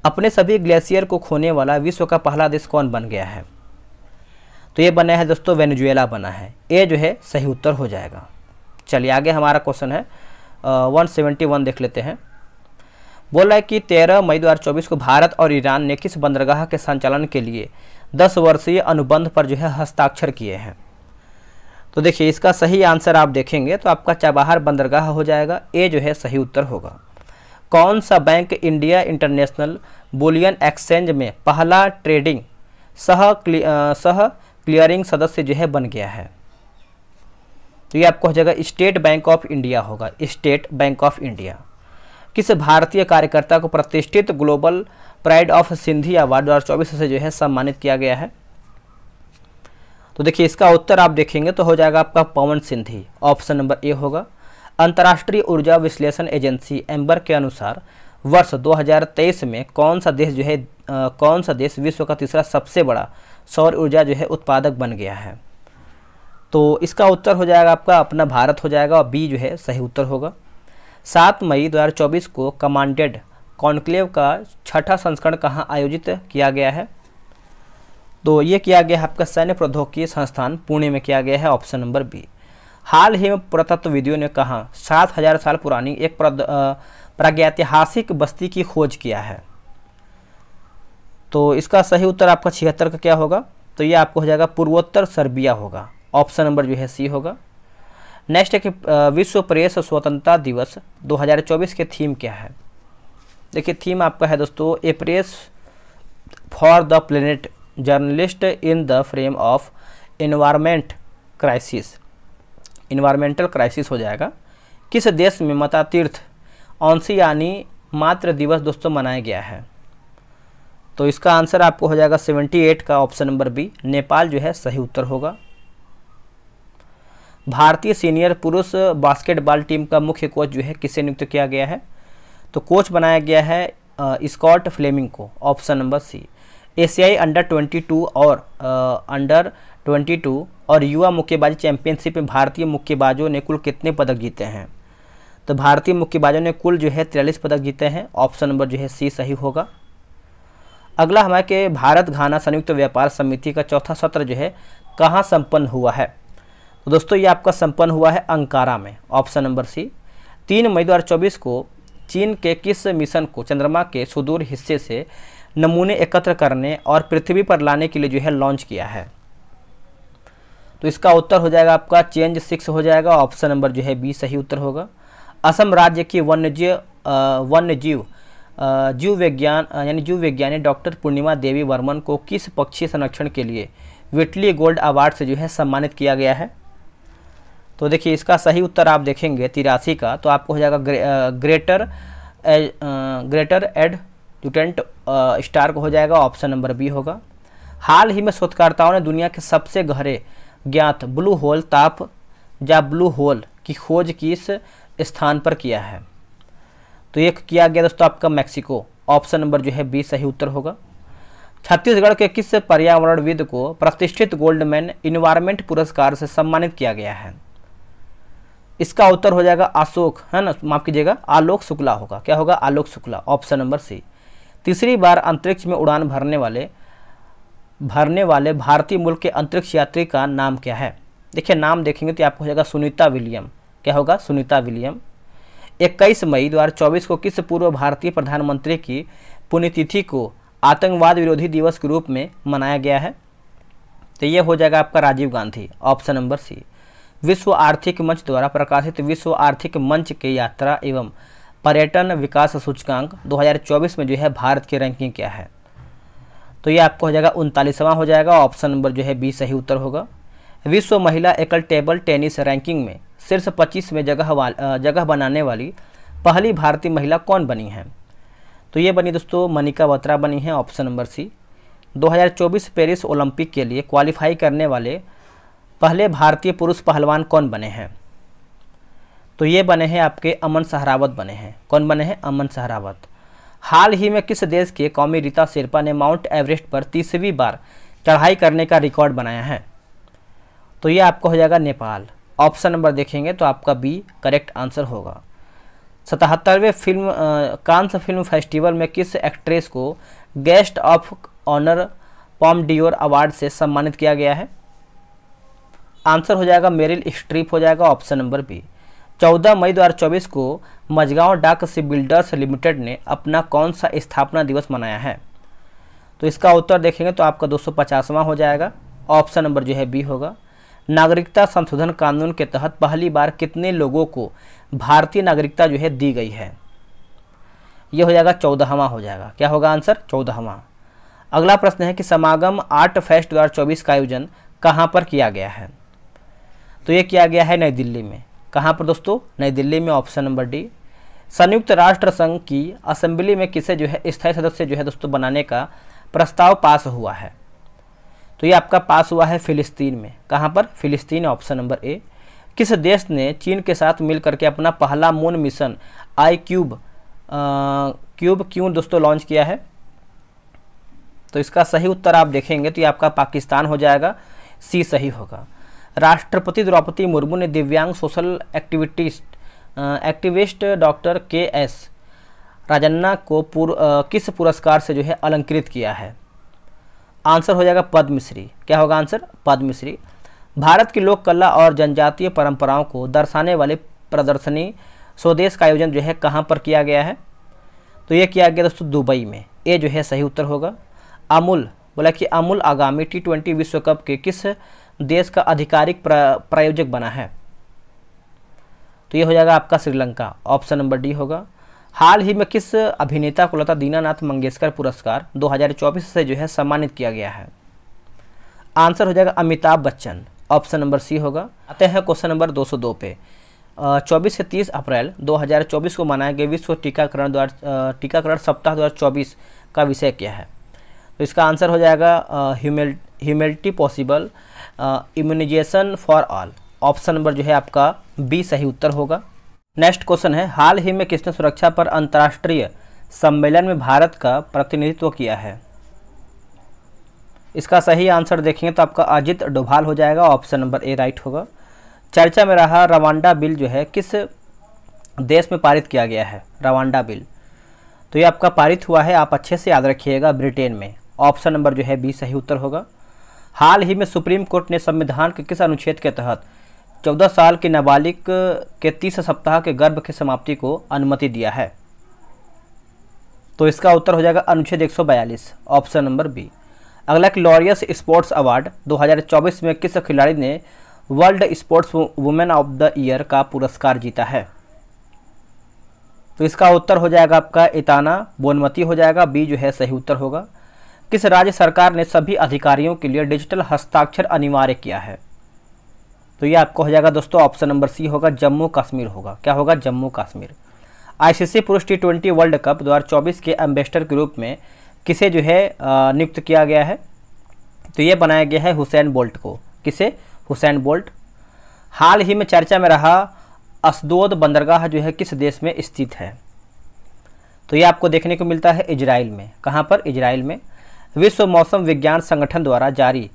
अपने सभी ग्लेशियर को खोने वाला विश्व का पहला देश कौन बन गया है तो ये बना है दोस्तों वेनेजुएला बना है ये जो है सही उत्तर हो जाएगा चलिए आगे हमारा क्वेश्चन है वन सेवेंटी वन देख लेते हैं बोला है कि तेरह मई 2024 को भारत और ईरान ने किस बंदरगाह के संचालन के लिए दस वर्षीय अनुबंध पर जो है हस्ताक्षर किए हैं तो देखिए इसका सही आंसर आप देखेंगे तो आपका चाबहार बंदरगाह हो जाएगा ए जो है सही उत्तर होगा कौन सा bank India international bullion exchange में पहला ट्रेडिंग सह क्लि, सह क्लियरिंग सदस्य जो है बन गया है तो ये आपको हो जाएगा स्टेट बैंक ऑफ इंडिया होगा स्टेट बैंक ऑफ इंडिया किस भारतीय कार्यकर्ता को प्रतिष्ठित global pride of Sindhi award दो हज़ार से जो है सम्मानित किया गया है तो देखिए इसका उत्तर आप देखेंगे तो हो जाएगा आपका Pawan Sindhi option number A होगा अंतर्राष्ट्रीय ऊर्जा विश्लेषण एजेंसी एम्बर के अनुसार वर्ष 2023 में कौन सा देश जो है आ, कौन सा देश विश्व का तीसरा सबसे बड़ा सौर ऊर्जा जो है उत्पादक बन गया है तो इसका उत्तर हो जाएगा आपका अपना भारत हो जाएगा और बी जो है सही उत्तर होगा सात मई 2024 को कमांडेड कॉन्क्लेव का छठा संस्करण कहाँ आयोजित किया गया है तो ये किया गया है आपका सैन्य प्रौद्योगिकी संस्थान पुणे में किया गया है ऑप्शन नंबर बी हाल ही में पुरातत्वविदियों ने कहा सात हजार साल पुरानी एक प्रागैतिहासिक बस्ती की खोज किया है तो इसका सही उत्तर आपका छिहत्तर का क्या होगा तो ये आपको हो जाएगा पूर्वोत्तर सर्बिया होगा ऑप्शन नंबर जो है सी होगा नेक्स्ट है कि विश्व प्रेस स्वतंत्रता दिवस 2024 के थीम क्या है देखिए थीम आपका है दोस्तों a press for the planet journalist in the frame of environment crisis environmental crisis हो जाएगा किस देश में मतातीर्थ ऑनसी यानी मात्र दिवस दोस्तों मनाया गया है तो इसका आंसर आपको हो जाएगा 78 का ऑप्शन नंबर बी नेपाल जो है सही उत्तर होगा भारतीय सीनियर पुरुष बास्केटबॉल टीम का मुख्य कोच जो है किसे नियुक्त किया गया है तो कोच बनाया गया है स्कॉट फ्लेमिंग को ऑप्शन नंबर सी एशियाई अंडर 22 और आ, अंडर 22 और युवा मुक्केबाजी चैंपियनशिप में भारतीय मुक्केबाजों ने कुल कितने पदक जीते हैं तो भारतीय मुक्केबाजों ने कुल जो है तिरालीस पदक जीते हैं ऑप्शन नंबर जो है सी सही होगा अगला हमारे के भारत घाना संयुक्त व्यापार समिति का चौथा सत्र जो है कहाँ संपन्न हुआ है तो दोस्तों ये आपका संपन्न हुआ है अंकारा में ऑप्शन नंबर सी तीन मई दो को चीन के किस मिशन को चंद्रमा के सुदूर हिस्से से नमूने एकत्र करने और पृथ्वी पर लाने के लिए जो है लॉन्च किया है तो इसका उत्तर हो जाएगा आपका चेंज सिक्स हो जाएगा ऑप्शन नंबर जो है बी सही उत्तर होगा असम राज्य की वन्यजीव वन्य जीव जीव विज्ञान यानी जीव विज्ञानी डॉक्टर पूर्णिमा देवी वर्मन को किस पक्षी संरक्षण के लिए विटली गोल्ड अवार्ड से जो है सम्मानित किया गया है तो देखिए इसका सही उत्तर आप देखेंगे तिरासी का तो आपको हो जाएगा ग्रे, greater a, greater adjutant star को हो जाएगा ऑप्शन नंबर बी होगा हाल ही में शोधकर्ताओं ने दुनिया के सबसे गहरे ज्ञात ब्लू होल ताप या ब्लू होल की खोज किस स्थान पर किया है तो ये किया गया दोस्तों आपका मैक्सिको ऑप्शन नंबर जो है बी सही उत्तर होगा छत्तीसगढ़ के किस पर्यावरणविद को प्रतिष्ठित गोल्डमैन इन्वायरमेंट पुरस्कार से सम्मानित किया गया है इसका उत्तर हो जाएगा अशोक है ना माफ कीजिएगा आलोक शुक्ला होगा क्या होगा Alok Shukla option number C तीसरी बार अंतरिक्ष में उड़ान भरने वाले भरने वाले भारतीय मूल के अंतरिक्ष यात्री का नाम क्या है देखिए नाम देखेंगे तो आपको हो जाएगा सुनीता विलियम क्या होगा सुनीता विलियम इक्कीस मई दो को किस पूर्व भारतीय प्रधानमंत्री की पुण्यतिथि को आतंकवाद विरोधी दिवस के रूप में मनाया गया है तो ये हो जाएगा आपका Rajiv Gandhi option number C विश्व आर्थिक मंच द्वारा प्रकाशित विश्व आर्थिक मंच के यात्रा एवं पर्यटन विकास सूचकांक 2024 में जो है भारत की रैंकिंग क्या है तो ये आपको हो जाएगा उनतालीसवां हो जाएगा ऑप्शन नंबर जो है बी सही उत्तर होगा विश्व महिला एकल टेबल टेनिस रैंकिंग में शीर्ष पच्चीस में जगह जगह बनाने वाली पहली भारतीय महिला कौन बनी है तो ये बनी दोस्तों मनिका बत्रा बनी है option number C 2024 Paris Olympic के लिए क्वालिफाई करने वाले पहले भारतीय पुरुष पहलवान कौन बने हैं तो ये बने हैं आपके अमन सहरावत बने हैं कौन बने हैं अमन सहरावत हाल ही में किस देश के कौमी रीता शेरपा ने माउंट एवरेस्ट पर तीसरी बार चढ़ाई करने का रिकॉर्ड बनाया है तो ये आपका हो जाएगा नेपाल ऑप्शन नंबर देखेंगे तो आपका बी करेक्ट आंसर होगा सतहत्तरवें फिल्म कांस फिल्म फेस्टिवल में किस एक्ट्रेस को guest of honour Palme d'Or award से सम्मानित किया गया है आंसर हो जाएगा मेरिल स्ट्रीप हो जाएगा ऑप्शन नंबर बी चौदह मई 2024 को मजगांव डाक से बिल्डर्स लिमिटेड ने अपना कौन सा स्थापना दिवस मनाया है तो इसका उत्तर देखेंगे तो आपका 250वां हो जाएगा ऑप्शन नंबर जो है बी होगा नागरिकता संशोधन कानून के तहत पहली बार कितने लोगों को भारतीय नागरिकता जो है दी गई है यह हो जाएगा चौदहवा हो जाएगा क्या होगा आंसर चौदहवा अगला प्रश्न है कि समागम आर्ट फेस्ट दो का आयोजन कहाँ पर किया गया है तो ये किया गया है नई दिल्ली में कहाँ पर दोस्तों नई दिल्ली में ऑप्शन नंबर डी संयुक्त राष्ट्र संघ की असेंबली में किसे जो है स्थायी सदस्य जो है दोस्तों बनाने का प्रस्ताव पास हुआ है तो ये आपका पास हुआ है फिलिस्तीन में कहाँ पर फिलिस्तीन ऑप्शन नंबर ए किस देश ने चीन के साथ मिल करके अपना पहला moon mission I cube cube क्यों दोस्तों लॉन्च किया है तो इसका सही उत्तर आप देखेंगे तो ये आपका पाकिस्तान हो जाएगा सी सही होगा राष्ट्रपति द्रौपदी मुर्मू ने दिव्यांग social activist activist doctor K S Rajanna को पुर, आ, किस पुरस्कार से जो है अलंकृत किया है आंसर हो जाएगा पद्मश्री क्या होगा आंसर पद्मश्री भारत की लोक कला और जनजातीय परंपराओं को दर्शाने वाले प्रदर्शनी स्वदेश का आयोजन जो है कहाँ पर किया गया है तो ये किया गया दोस्तों दुबई में ये जो है सही उत्तर होगा अमूल बोला कि अमूल आगामी टी ट्वेंटी विश्व कप के किस देश का आधिकारिक प्रायोजक बना है तो ये हो जाएगा आपका श्रीलंका ऑप्शन नंबर डी होगा हाल ही में किस अभिनेता को लता दीनानाथ मंगेशकर पुरस्कार 2024 से जो है सम्मानित किया गया है आंसर हो जाएगा Amitabh Bachchan option number C होगा आते हैं क्वेश्चन नंबर 202 पे चौबीस से तीस अप्रैल 2024 को मनाए गए विश्व टीकाकरण द्वारा टीकाकरण सप्ताह 2024 का विषय क्या है तो इसका आंसर हो जाएगा humanly possible immunisation for all option number जो है आपका बी सही उत्तर होगा नेक्स्ट क्वेश्चन है हाल ही में किसने सुरक्षा पर अंतर्राष्ट्रीय सम्मेलन में भारत का प्रतिनिधित्व किया है इसका सही आंसर देखेंगे तो आपका अजित डोभाल हो जाएगा ऑप्शन नंबर ए राइट होगा चर्चा में रहा रवांडा बिल जो है किस देश में पारित किया गया है रवांडा बिल तो ये आपका पारित हुआ है आप अच्छे से याद रखिएगा ब्रिटेन में ऑप्शन नंबर जो है बी सही उत्तर होगा हाल ही में सुप्रीम कोर्ट ने संविधान के किस अनुच्छेद के तहत चौदह साल के नाबालिग के तीस सप्ताह के गर्भ की समाप्ति को अनुमति दिया है तो इसका उत्तर हो जाएगा अनुच्छेद 142 ऑप्शन नंबर बी अगला क्लोरियस स्पोर्ट्स अवार्ड 2024 में किस खिलाड़ी ने world sports women of the year का पुरस्कार जीता है तो इसका उत्तर हो जाएगा आपका इताना बोनमती हो जाएगा बी जो है सही उत्तर होगा किस राज्य सरकार ने सभी अधिकारियों के लिए डिजिटल हस्ताक्षर अनिवार्य किया है तो ये आपको हो जाएगा दोस्तों ऑप्शन नंबर सी होगा जम्मू कश्मीर होगा क्या होगा जम्मू कश्मीर आईसीसी पुरुष टी ट्वेंटी वर्ल्ड कप 2024 के एम्बेसडर के रूप में किसे जो है नियुक्त किया गया है तो ये बनाया गया है हुसैन बोल्ट को किसे हुसैन बोल्ट हाल ही में चर्चा में रहा असदोद बंदरगाह जो है किस देश में स्थित है तो ये आपको देखने को मिलता है इजराइल में कहाँ पर इजराइल में विश्व मौसम विज्ञान संगठन द्वारा जारी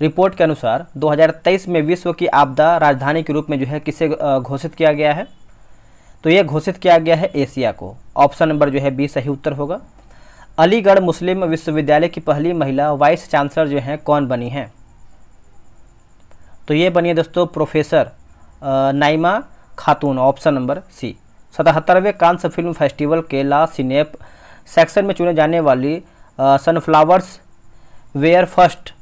रिपोर्ट के अनुसार 2023 में विश्व की आपदा राजधानी के रूप में जो है किसे घोषित किया गया है तो यह घोषित किया गया है एशिया को ऑप्शन नंबर जो है बी सही उत्तर होगा अलीगढ़ मुस्लिम विश्वविद्यालय की पहली महिला वाइस चांसलर जो है कौन बनी है तो ये बनी है दोस्तों professor Naima Khatoon option number C सतहत्तरवें कांस फिल्म फेस्टिवल के ला सिनेप सेक्शन में चुने जाने वाली sunflowers were first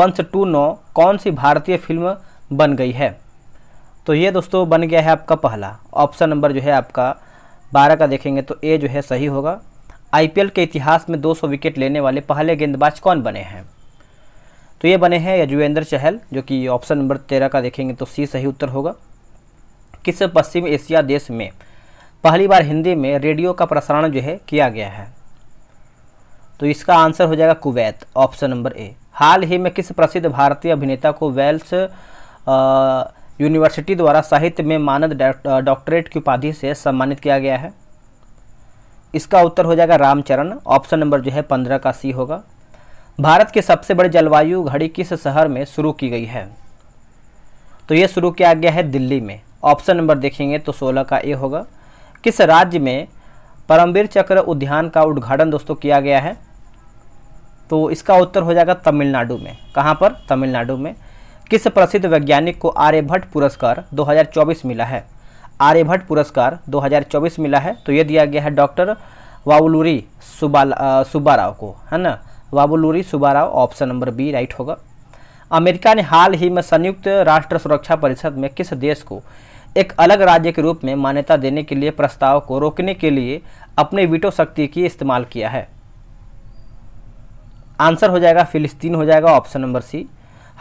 ones to know कौन सी भारतीय फिल्म बन गई है तो ये दोस्तों बन गया है आपका पहला ऑप्शन नंबर जो है आपका बारह का देखेंगे तो ए जो है सही होगा आईपीएल के इतिहास में 200 विकेट लेने वाले पहले गेंदबाज कौन बने हैं तो ये बने हैं यजुवेंद्र चहल जो कि ऑप्शन नंबर तेरह का देखेंगे तो सी सही उत्तर होगा किस पश्चिम एशिया देश में पहली बार हिंदी में रेडियो का प्रसारण जो है किया गया है तो इसका आंसर हो जाएगा कुवैत ऑप्शन नंबर ए हाल ही में किस प्रसिद्ध भारतीय अभिनेता को वेल्स यूनिवर्सिटी द्वारा साहित्य में मानद डॉक्टरेट की उपाधि से सम्मानित किया गया है इसका उत्तर हो जाएगा रामचरण ऑप्शन नंबर जो है पंद्रह का सी होगा भारत के सबसे बड़ी जलवायु घड़ी किस शहर में शुरू की गई है तो यह शुरू किया गया है दिल्ली में ऑप्शन नंबर देखेंगे तो सोलह का ए होगा किस राज्य में परमवीर चक्र उद्यान का उद्घाटन दोस्तों किया गया है तो इसका उत्तर हो जाएगा तमिलनाडु में कहाँ पर तमिलनाडु में किस प्रसिद्ध वैज्ञानिक को आर्यभट्ट पुरस्कार 2024 मिला है आर्यभट्ट पुरस्कार 2024 मिला है तो ये दिया गया है डॉक्टर सुबाला सुब्बाराव को है ना Vabuluri Subbarao option number B right होगा अमेरिका ने हाल ही में संयुक्त राष्ट्र सुरक्षा परिषद में किस देश को एक अलग राज्य के रूप में मान्यता देने के लिए प्रस्ताव को रोकने के लिए अपने वीटो शक्ति की इस्तेमाल किया है आंसर हो जाएगा फिलिस्तीन हो जाएगा ऑप्शन नंबर सी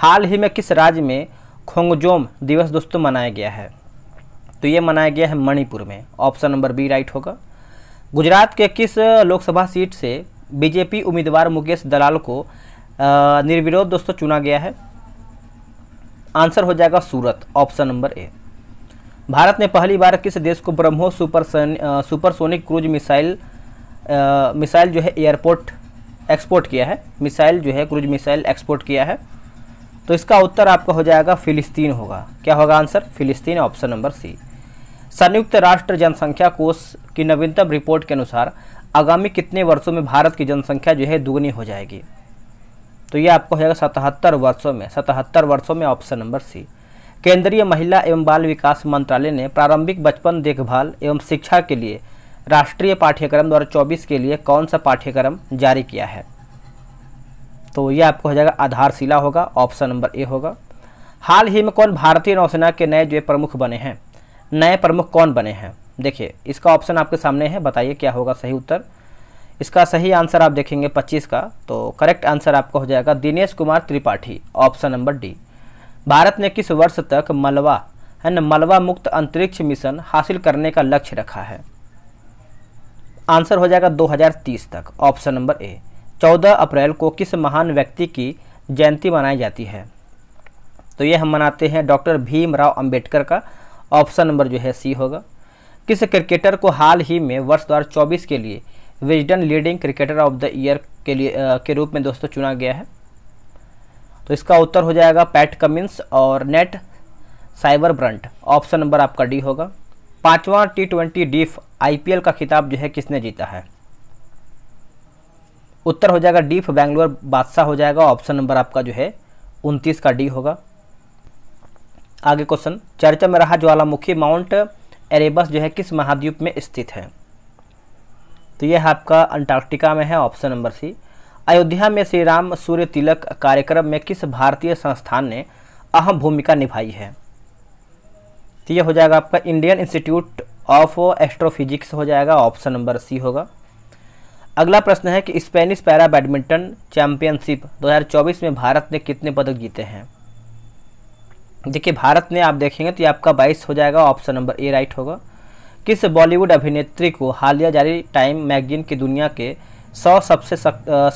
हाल ही में किस राज्य में खोंगजोम दिवस दोस्तों मनाया गया है तो ये मनाया गया है मणिपुर में ऑप्शन नंबर बी राइट होगा गुजरात के किस लोकसभा सीट से बीजेपी उम्मीदवार मुकेश दलाल को निर्विरोध दोस्तों चुना गया है आंसर हो जाएगा Surat option number A Bharat ने पहली बार किस देश को BrahMos super supersonic cruise missile missile जो है एयरपोर्ट एक्सपोर्ट किया है मिसाइल जो है क्रूज मिसाइल एक्सपोर्ट किया है तो इसका उत्तर आपका हो जाएगा फिलिस्तीन होगा क्या होगा आंसर फिलिस्तीन ऑप्शन नंबर सी संयुक्त राष्ट्र जनसंख्या कोष की नवीनतम रिपोर्ट के अनुसार आगामी कितने वर्षों में भारत की जनसंख्या जो है दुगनी हो जाएगी तो ये आपको हो जाएगा सतहत्तर वर्षों में सतहत्तर वर्षों में ऑप्शन नंबर सी केंद्रीय महिला एवं बाल विकास मंत्रालय ने प्रारंभिक बचपन देखभाल एवं शिक्षा के लिए राष्ट्रीय पाठ्यक्रम दो चौबीस के लिए कौन सा पाठ्यक्रम जारी किया है तो ये आपको हो जाएगा आधारशिला होगा ऑप्शन नंबर ए होगा हाल ही में कौन भारतीय नौसेना के नए जो प्रमुख बने हैं नए प्रमुख कौन बने हैं देखिए इसका ऑप्शन आपके सामने है बताइए क्या होगा सही उत्तर इसका सही आंसर आप देखेंगे 25 का तो करेक्ट आंसर आपको हो जाएगा Dinesh Kumar Tripathi option number D Bharat ने किस वर्ष तक है न मलवा मुक्त अंतरिक्ष मिशन हासिल करने का लक्ष्य रखा है आंसर हो जाएगा 2030 तक ऑप्शन नंबर ए 14 अप्रैल को किस महान व्यक्ति की जयंती मनाई जाती है तो ये हम मनाते हैं डॉक्टर भीमराव अंबेडकर का ऑप्शन नंबर जो है सी होगा किस क्रिकेटर को हाल ही में वर्ष दो के लिए Wisden leading cricketer of the year के लिए आ, के रूप में दोस्तों चुना गया है तो इसका उत्तर हो जाएगा पैट कमिंस और Nat Sciver Brunt option number आपका डी होगा पांचवा टी ट्वेंटी डीफ आईपीएल का खिताब जो है किसने जीता है उत्तर हो जाएगा डीफ बेंगलोर बादशाह हो जाएगा ऑप्शन नंबर आपका जो है उनतीस का डी होगा आगे क्वेश्चन चर्चा में रहा ज्वालामुखी माउंट एरेबस जो है किस महाद्वीप में स्थित है तो यह आपका अंटार्कटिका में है ऑप्शन नंबर सी अयोध्या में श्री राम सूर्य तिलक कार्यक्रम में किस भारतीय संस्थान ने अहम भूमिका निभाई है तो ये हो जाएगा आपका इंडियन इंस्टीट्यूट ऑफ एस्ट्रोफिजिक्स हो जाएगा ऑप्शन नंबर सी होगा अगला प्रश्न है कि स्पेनिश पैरा बैडमिंटन चैंपियनशिप 2024 में भारत ने कितने पदक जीते हैं देखिए भारत ने आप देखेंगे तो ये आपका 22 हो जाएगा ऑप्शन नंबर ए राइट होगा किस बॉलीवुड अभिनेत्री को हालिया जारी टाइम मैगजीन की दुनिया के सौ सबसे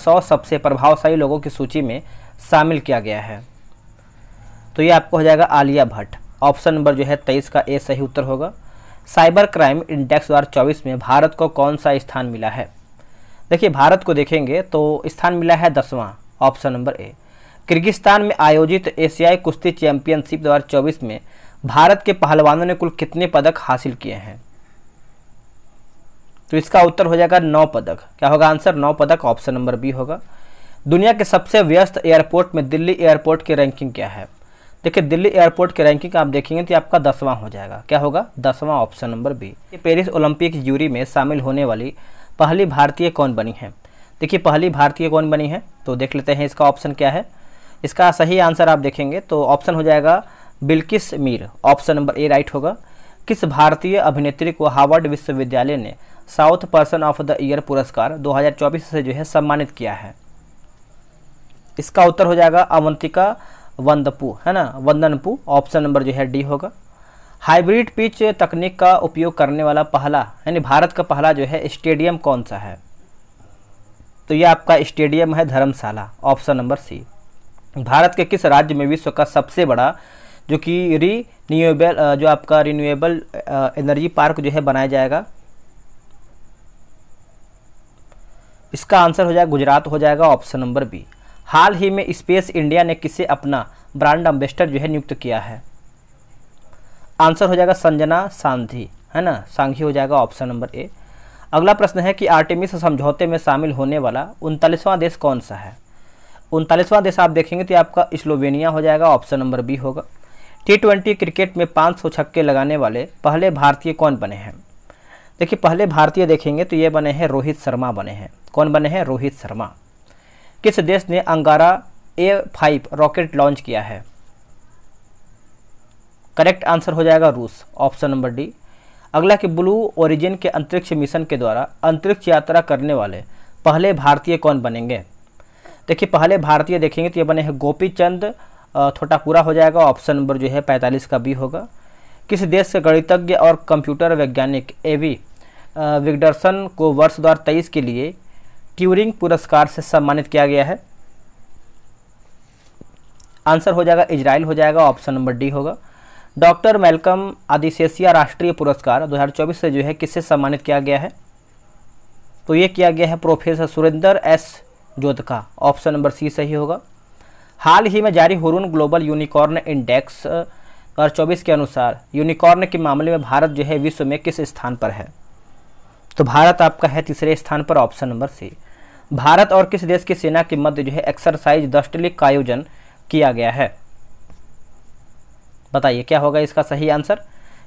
सौ सबसे प्रभावशाली लोगों की सूची में शामिल किया गया है तो ये आपको हो जाएगा आलिया भट्ट ऑप्शन नंबर जो है तेईस का ए सही उत्तर होगा साइबर क्राइम इंडेक्स दो में भारत को कौन सा स्थान मिला है देखिए भारत को देखेंगे तो स्थान मिला है दसवां ऑप्शन नंबर ए किर्गिस्तान में आयोजित एशियाई कुश्ती चैंपियनशिप दो में भारत के पहलवानों ने कुल कितने पदक हासिल किए हैं तो इसका उत्तर हो जाएगा नौ पदक क्या होगा आंसर नौ पदक ऑप्शन नंबर बी होगा दुनिया के सबसे व्यस्त एयरपोर्ट में दिल्ली एयरपोर्ट की रैंकिंग क्या है देखिए दिल्ली एयरपोर्ट की रैंकिंग आप देखेंगे तो आपका दसवां हो जाएगा क्या होगा दसवां ऑप्शन नंबर बी ये पेरिस ओलंपिक यूरी में शामिल होने वाली पहली भारतीय कौन बनी है देखिए पहली भारतीय कौन बनी है तो देख लेते हैं इसका ऑप्शन क्या है इसका सही आंसर आप देखेंगे तो ऑप्शन हो जाएगा Bilquis Mir option number A right होगा किस भारतीय अभिनेत्री को हार्वर्ड विश्वविद्यालय ने south person of the year पुरस्कार 2024 से जो है सम्मानित किया है इसका उत्तर हो जाएगा अवंतिका वंदपू है ना वंदनपू ऑप्शन नंबर जो है डी होगा हाइब्रिड पिच तकनीक का उपयोग करने वाला पहला यानी भारत का पहला जो है स्टेडियम कौन सा है तो ये आपका स्टेडियम है Dharamshala option number C Bharat के किस राज्य में विश्व का सबसे बड़ा जो कि रीन्यूएबल जो आपका रिन्यूएबल एनर्जी पार्क जो है बनाया जाएगा इसका आंसर हो जाएगा गुजरात हो जाएगा ऑप्शन नंबर बी हाल ही में स्पेस इंडिया ने किसे अपना ब्रांड एम्बेसडर जो है नियुक्त किया है आंसर हो जाएगा संजना सांधी है ना सांघी हो जाएगा ऑप्शन नंबर ए अगला प्रश्न है कि आर्टेमिस समझौते में शामिल होने वाला उनतालीसवां देश कौन सा है उनतालीसवां देश आप देखेंगे तो आपका स्लोवेनिया हो जाएगा ऑप्शन नंबर बी होगा टी ट्वेंटी क्रिकेट में पाँच सौ छक्के लगाने वाले पहले भारतीय कौन बने हैं देखिए पहले भारतीय देखेंगे तो ये बने हैं रोहित शर्मा बने हैं कौन बने हैं रोहित शर्मा किस देश ने अंगारा ए फाइव रॉकेट लॉन्च किया है करेक्ट आंसर हो जाएगा रूस ऑप्शन नंबर डी अगला कि ब्लू ओरिजिन के अंतरिक्ष मिशन के द्वारा अंतरिक्ष यात्रा करने वाले पहले भारतीय कौन बनेंगे देखिए पहले भारतीय देखेंगे तो ये बने हैं गोपी चंद थोटापुरा हो जाएगा ऑप्शन नंबर जो है पैंतालीस का बी होगा किस देश के गणितज्ञ और कंप्यूटर वैज्ञानिक ए वी विगडरसन को वर्ष दो के लिए ट्यूरिंग पुरस्कार से सम्मानित किया गया है आंसर हो जाएगा इजराइल हो जाएगा ऑप्शन नंबर डी होगा डॉक्टर मेलकम आदिशेसिया राष्ट्रीय पुरस्कार 2024 से जो है किससे सम्मानित किया गया है तो ये किया गया है professor Surinder S Jodhka option number C सही होगा हाल ही में जारी हुरून ग्लोबल यूनिकॉर्न इंडेक्स 2024 के अनुसार यूनिकॉर्न के मामले में भारत जो है विश्व में किस स्थान पर है तो भारत आपका है तीसरे स्थान पर ऑप्शन नंबर सी भारत और किस देश की सेना के मध्य जो है एक्सरसाइज दस्टलिक का आयोजन किया गया है बताइए क्या होगा इसका सही आंसर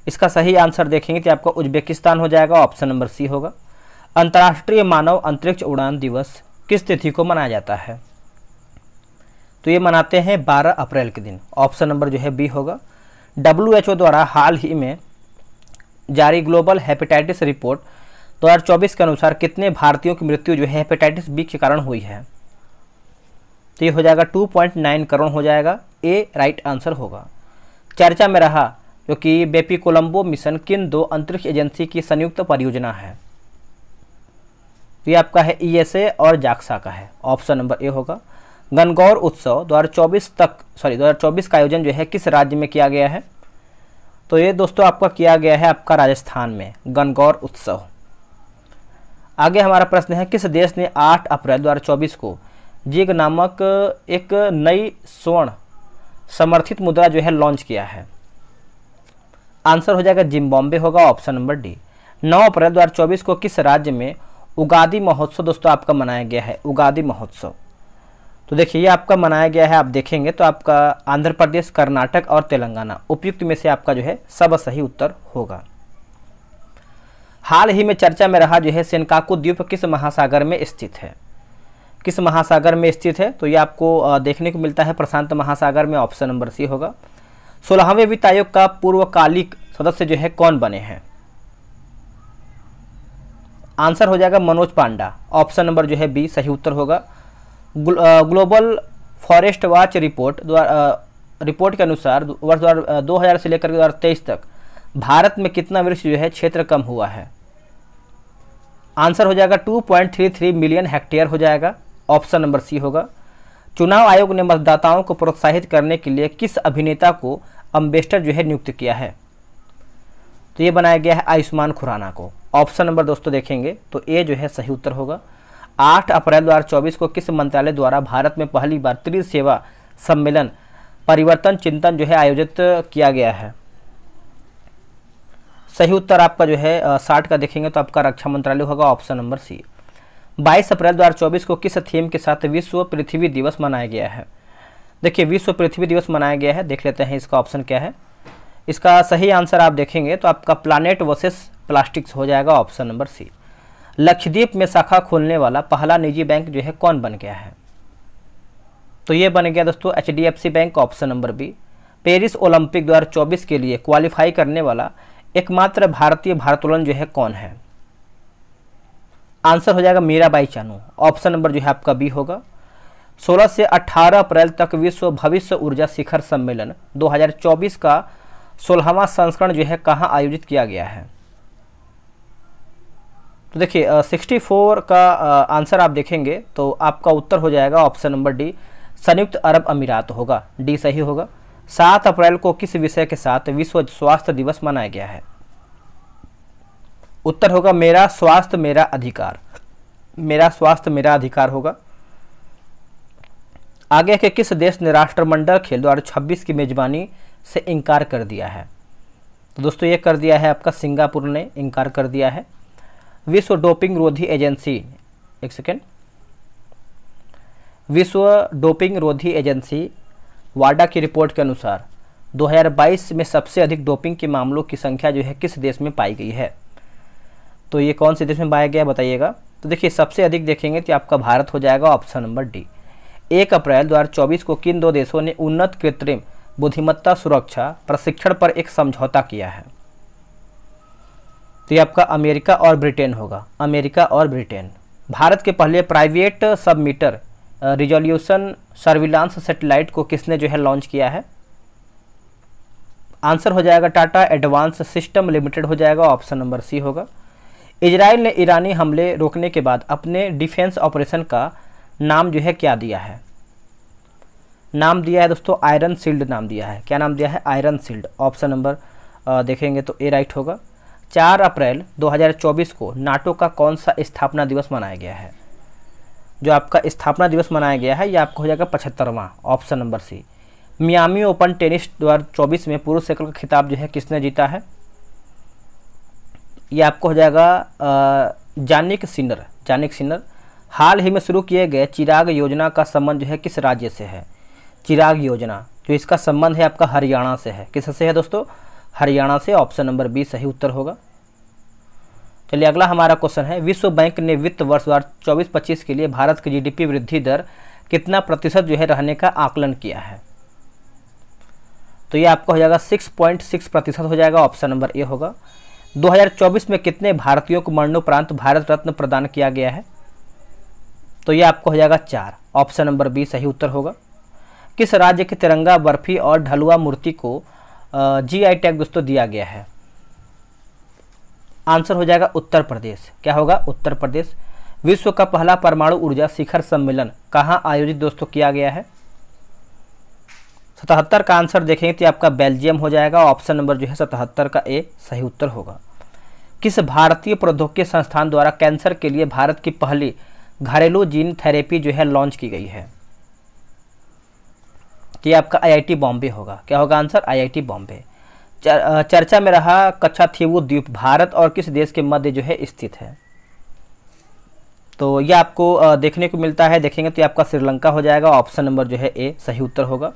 इसका सही आंसर देखेंगे तो आपका उज्बेकिस्तान हो जाएगा ऑप्शन नंबर सी होगा अंतर्राष्ट्रीय मानव अंतरिक्ष उड़ान दिवस किस तिथि को मनाया जाता है तो ये मनाते हैं 12 अप्रैल के दिन ऑप्शन नंबर जो है बी होगा डब्ल्यू द्वारा हाल ही में जारी ग्लोबल हेपेटाइटिस रिपोर्ट दो हजार चौबीस के अनुसार कितने भारतीयों की मृत्यु जो है हेपेटाइटिस बी के कारण हुई है तो ये हो जाएगा 2.9 करोड़ हो जाएगा ए राइट आंसर होगा चर्चा में रहा जो कि बेपी कोलंबो मिशन किन दो अंतरिक्ष एजेंसी की संयुक्त परियोजना है तो ये आपका है ईएसए e और जाक्सा का है ऑप्शन नंबर ए होगा गनगौर उत्सव 2024 तक सॉरी 2024 का आयोजन जो है किस राज्य में किया गया है तो ये दोस्तों आपका किया गया है आपका राजस्थान में गनगौर उत्सव आगे हमारा प्रश्न है किस देश ने 8 अप्रैल दो को जिग नामक एक नई स्वर्ण समर्थित मुद्रा जो है लॉन्च किया है आंसर हो जाएगा जिम्बाब्वे होगा ऑप्शन नंबर डी 9 अप्रैल 2024 को किस राज्य में उगादी महोत्सव दोस्तों आपका मनाया गया है उगादी महोत्सव तो देखिए ये आपका मनाया गया है आप देखेंगे तो आपका आंध्र प्रदेश कर्नाटक और तेलंगाना उपयुक्त में से आपका जो है सब सही उत्तर होगा हाल ही में चर्चा में रहा जो है सेनकाकू द्वीप किस महासागर में स्थित है किस महासागर में स्थित है तो ये आपको देखने को मिलता है प्रशांत महासागर में ऑप्शन नंबर सी होगा सोलहवें वित्त आयोग का पूर्वकालिक सदस्य जो है कौन बने हैं आंसर हो जाएगा मनोज पांडा ऑप्शन नंबर जो है बी सही उत्तर होगा ग्लोबल फॉरेस्ट वॉच रिपोर्ट द्वारा रिपोर्ट के अनुसार वर्ष दो हज़ार से लेकर दो हज़ार तेईस तक भारत में कितना वृक्ष जो है क्षेत्र कम हुआ है आंसर हो जाएगा 2.33 मिलियन हेक्टेयर हो जाएगा ऑप्शन नंबर सी होगा चुनाव आयोग ने मतदाताओं को प्रोत्साहित करने के लिए किस अभिनेता को अम्बेस्टर जो है नियुक्त किया है तो ये बनाया गया है आयुष्मान खुराना को ऑप्शन नंबर दोस्तों देखेंगे तो ए जो है सही उत्तर होगा आठ अप्रैल 2024 को किस मंत्रालय द्वारा भारत में पहली बार त्रिसेवा सम्मेलन परिवर्तन चिंतन जो है आयोजित किया गया है सही उत्तर आपका जो है साठ का देखेंगे तो आपका रक्षा मंत्रालय होगा ऑप्शन नंबर सी बाईस अप्रैल 2024 को किस थीम के साथ विश्व पृथ्वी दिवस मनाया गया है देखिए विश्व पृथ्वी दिवस मनाया गया है देख लेते हैं इसका ऑप्शन क्या है इसका सही आंसर आप देखेंगे तो आपका प्लानेट वर्सेस प्लास्टिक्स हो जाएगा ऑप्शन नंबर सी लक्षद्वीप में शाखा खोलने वाला पहला निजी बैंक जो है कौन बन गया है तो ये बन गया दोस्तों H bank option number B Paris Olympic दो के लिए क्वालिफाई करने वाला एकमात्र भारतीय भारतोलन जो है कौन है आंसर हो जाएगा मीराबाई चानू ऑप्शन नंबर जो है आपका बी होगा 16 से 18 अप्रैल तक विश्व भविष्य ऊर्जा शिखर सम्मेलन 2024 का सोलहवा संस्करण जो है कहाँ आयोजित किया गया है तो देखिए 64 का आंसर आप देखेंगे तो आपका उत्तर हो जाएगा ऑप्शन नंबर डी संयुक्त अरब अमीरात होगा डी सही होगा सात अप्रैल को किस विषय के साथ विश्व स्वास्थ्य दिवस मनाया गया है उत्तर होगा मेरा स्वास्थ्य मेरा अधिकार मेरा स्वास्थ्य मेरा अधिकार होगा आगे के किस देश ने राष्ट्रमंडल खेल छब्बीस की मेजबानी से इंकार कर दिया है तो दोस्तों ये कर दिया है आपका सिंगापुर ने इंकार कर दिया है विश्व डोपिंग रोधी एजेंसी एक सेकेंड विश्व डोपिंग रोधी एजेंसी वाडा की रिपोर्ट के अनुसार 2022 में सबसे अधिक डोपिंग के मामलों की संख्या जो है किस देश में पाई गई है तो ये कौन से देश में पाया गया बताइएगा तो देखिए सबसे अधिक देखेंगे तो आपका भारत हो जाएगा ऑप्शन नंबर डी एक अप्रैल 2024 को किन दो देशों ने उन्नत कृत्रिम बुद्धिमत्ता सुरक्षा प्रशिक्षण पर एक समझौता किया है तो ये आपका अमेरिका और ब्रिटेन होगा अमेरिका और ब्रिटेन भारत के पहले private submeter resolution surveillance satellite को किसने जो है लॉन्च किया है आंसर हो जाएगा टाटा एडवांस सिस्टम लिमिटेड हो जाएगा ऑप्शन नंबर सी होगा इजराइल ने ईरानी हमले रोकने के बाद अपने डिफेंस ऑपरेशन का नाम जो है क्या दिया है नाम दिया है दोस्तों आयरन सील्ड नाम दिया है क्या नाम दिया है आयरन सील्ड ऑप्शन नंबर देखेंगे तो ए राइट होगा चार अप्रैल 2024 को नाटो का कौन सा स्थापना दिवस मनाया गया है जो आपका स्थापना दिवस मनाया गया है यह आपका हो जाएगा पचहत्तरवां option number C Miami Open tennis दो में पुरुष एकल का खिताब जो है किसने जीता है यह आपको हो जाएगा जानिक सिनर जानिक सिनर हाल ही में शुरू किए गए चिराग योजना का संबंध जो है किस राज्य से है चिराग योजना जो इसका संबंध है आपका हरियाणा से है किससे है दोस्तों हरियाणा से ऑप्शन नंबर बी सही उत्तर होगा चलिए अगला हमारा क्वेश्चन है विश्व बैंक ने वित्त वर्ष दो हज़ार के लिए भारत की जीडीपी वृद्धि दर कितना प्रतिशत जो है रहने का आकलन किया है तो ये आपका हो जाएगा 6.6 प्रतिशत हो जाएगा ऑप्शन नंबर ए होगा 2024 में कितने भारतीयों को मरणोपरांत भारत रत्न प्रदान किया गया है तो ये आपको हो जाएगा चार ऑप्शन नंबर बी सही उत्तर होगा किस राज्य की तिरंगा बर्फी और ढलुआ मूर्ति को जी आई टैग दोस्तों दिया गया है आंसर हो जाएगा उत्तर प्रदेश क्या होगा उत्तर प्रदेश विश्व का पहला परमाणु ऊर्जा शिखर सम्मेलन कहाँ आयोजित दोस्तों किया गया है सतहत्तर का आंसर देखेंगे तो आपका बेल्जियम हो जाएगा ऑप्शन नंबर जो है सतहत्तर का ए सही उत्तर होगा किस भारतीय प्रौद्योगिकी संस्थान द्वारा कैंसर के लिए भारत की पहली घरेलू जीन थेरेपी जो है लॉन्च की गई है तो ये आपका आईआईटी बॉम्बे होगा क्या होगा आंसर आईआईटी बॉम्बे चर, चर्चा में रहा कच्छा थीवू द्वीप भारत और किस देश के मध्य जो है स्थित है तो यह आपको देखने को मिलता है देखेंगे तो ये आपका श्रीलंका हो जाएगा ऑप्शन नंबर जो है ए सही उत्तर होगा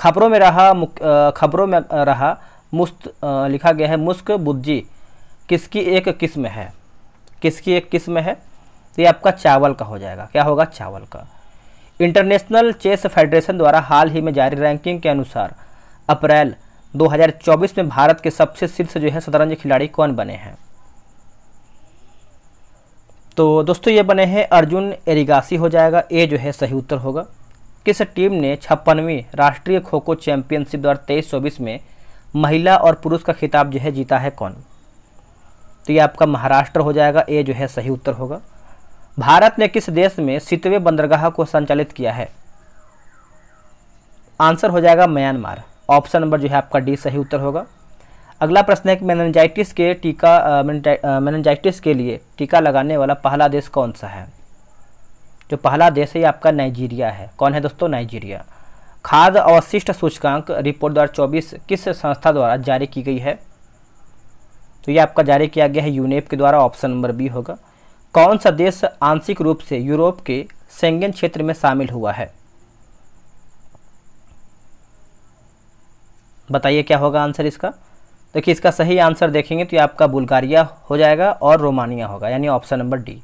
खबरों में रहा खबरों में रहा मुस्त लिखा गया है मुस्क बुद्धि किसकी एक किस्म है किसकी एक किस्म है तो ये आपका चावल का हो जाएगा क्या होगा चावल का इंटरनेशनल चेस फेडरेशन द्वारा हाल ही में जारी रैंकिंग के अनुसार अप्रैल 2024 में भारत के सबसे शीर्ष जो है शतरंज खिलाड़ी कौन बने हैं तो दोस्तों ये बने हैं अर्जुन एरिगासी हो जाएगा ए जो है सही उत्तर होगा किस टीम ने छप्पनवीं राष्ट्रीय खो खो चैंपियनशिप दो हज़ार में महिला और पुरुष का खिताब जो है जीता है कौन तो ये आपका महाराष्ट्र हो जाएगा ए जो है सही उत्तर होगा भारत ने किस देश में सितवें बंदरगाह को संचालित किया है आंसर हो जाएगा म्यांमार ऑप्शन नंबर जो है आपका डी सही उत्तर होगा अगला प्रश्न है कि मेनजाइटिस के टीका मेनजाइटिस के लिए टीका लगाने वाला पहला देश कौन सा है जो पहला देश है आपका नाइजीरिया है कौन है दोस्तों नाइजीरिया खाद अवशिष्ट सूचकांक रिपोर्ट द्वारा चौबीस किस संस्था द्वारा जारी की गई है तो ये आपका जारी किया गया है यूनेप के द्वारा ऑप्शन नंबर बी होगा कौन सा देश आंशिक रूप से यूरोप के सेंगेन क्षेत्र में शामिल हुआ है बताइए क्या होगा आंसर इसका देखिए इसका सही आंसर देखेंगे तो ये आपका बुल्गारिया हो जाएगा और रोमानिया होगा यानी ऑप्शन नंबर डी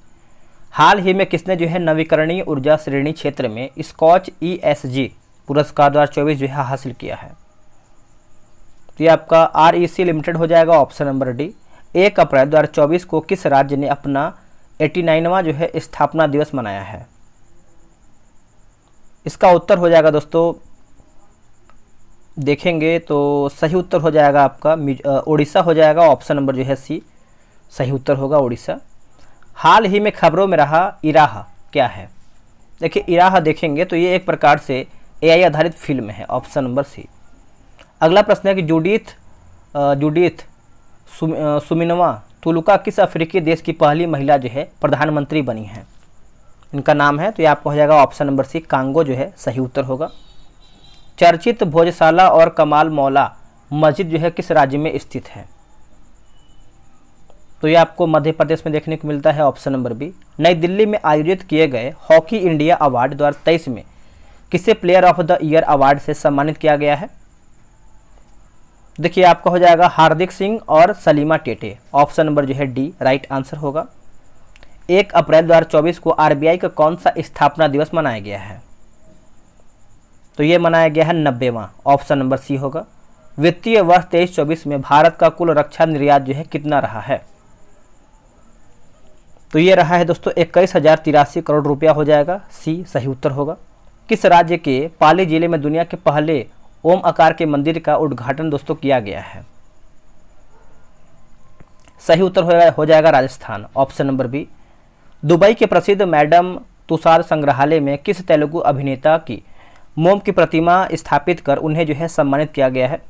हाल ही में किसने जो है नवीकरणीय ऊर्जा श्रेणी क्षेत्र में स्कॉच ईएसजी e पुरस्कार दो हज़ार जो है हासिल किया है तो ये आपका आर लिमिटेड e हो जाएगा ऑप्शन नंबर डी एक अप्रैल दो को किस राज्य ने अपना नाइनवा जो है स्थापना दिवस मनाया है इसका उत्तर हो जाएगा दोस्तों देखेंगे तो सही उत्तर हो जाएगा आपका उड़ीसा हो जाएगा ऑप्शन नंबर जो है सी सही उत्तर होगा उड़ीसा हाल ही में खबरों में रहा इराह क्या है देखिए इराह देखेंगे तो ये एक प्रकार से एआई आधारित फिल्म है ऑप्शन नंबर सी अगला प्रश्न है कि जुडीथ जुडीथ सुमिनवा तुलुका किस अफ्रीकी देश की पहली महिला जो है प्रधानमंत्री बनी है इनका नाम है तो ये आपको हो जाएगा ऑप्शन नंबर सी कांगो जो है सही उत्तर होगा चर्चित भोजशाला और कमाल मौला मस्जिद जो है किस राज्य में स्थित है तो ये आपको मध्य प्रदेश में देखने को मिलता है ऑप्शन नंबर बी नई दिल्ली में आयोजित किए गए हॉकी इंडिया अवार्ड दो में किसे player of the year award से सम्मानित किया गया है देखिए आपका हो जाएगा हार्दिक सिंह और सलीमा टेटे ऑप्शन नंबर जो है डी राइट आंसर होगा एक अप्रैल 2024 को आरबीआई का कौन सा स्थापना दिवस मनाया गया है तो ये मनाया गया है नब्बेवा ऑप्शन नंबर सी होगा वित्तीय वर्ष तेईस चौबीस में भारत का कुल रक्षा निर्यात जो है कितना रहा है तो ये रहा है दोस्तों इक्कीस हजार तिरासी करोड़ रुपया हो जाएगा सी सही उत्तर होगा किस राज्य के पाली जिले में दुनिया के पहले ओम आकार के मंदिर का उद्घाटन दोस्तों किया गया है सही उत्तर हो जाएगा Rajasthan option number B Dubai के प्रसिद्ध मैडम तुषार संग्रहालय में किस तेलुगु अभिनेता की मोम की प्रतिमा स्थापित कर उन्हें जो है सम्मानित किया गया है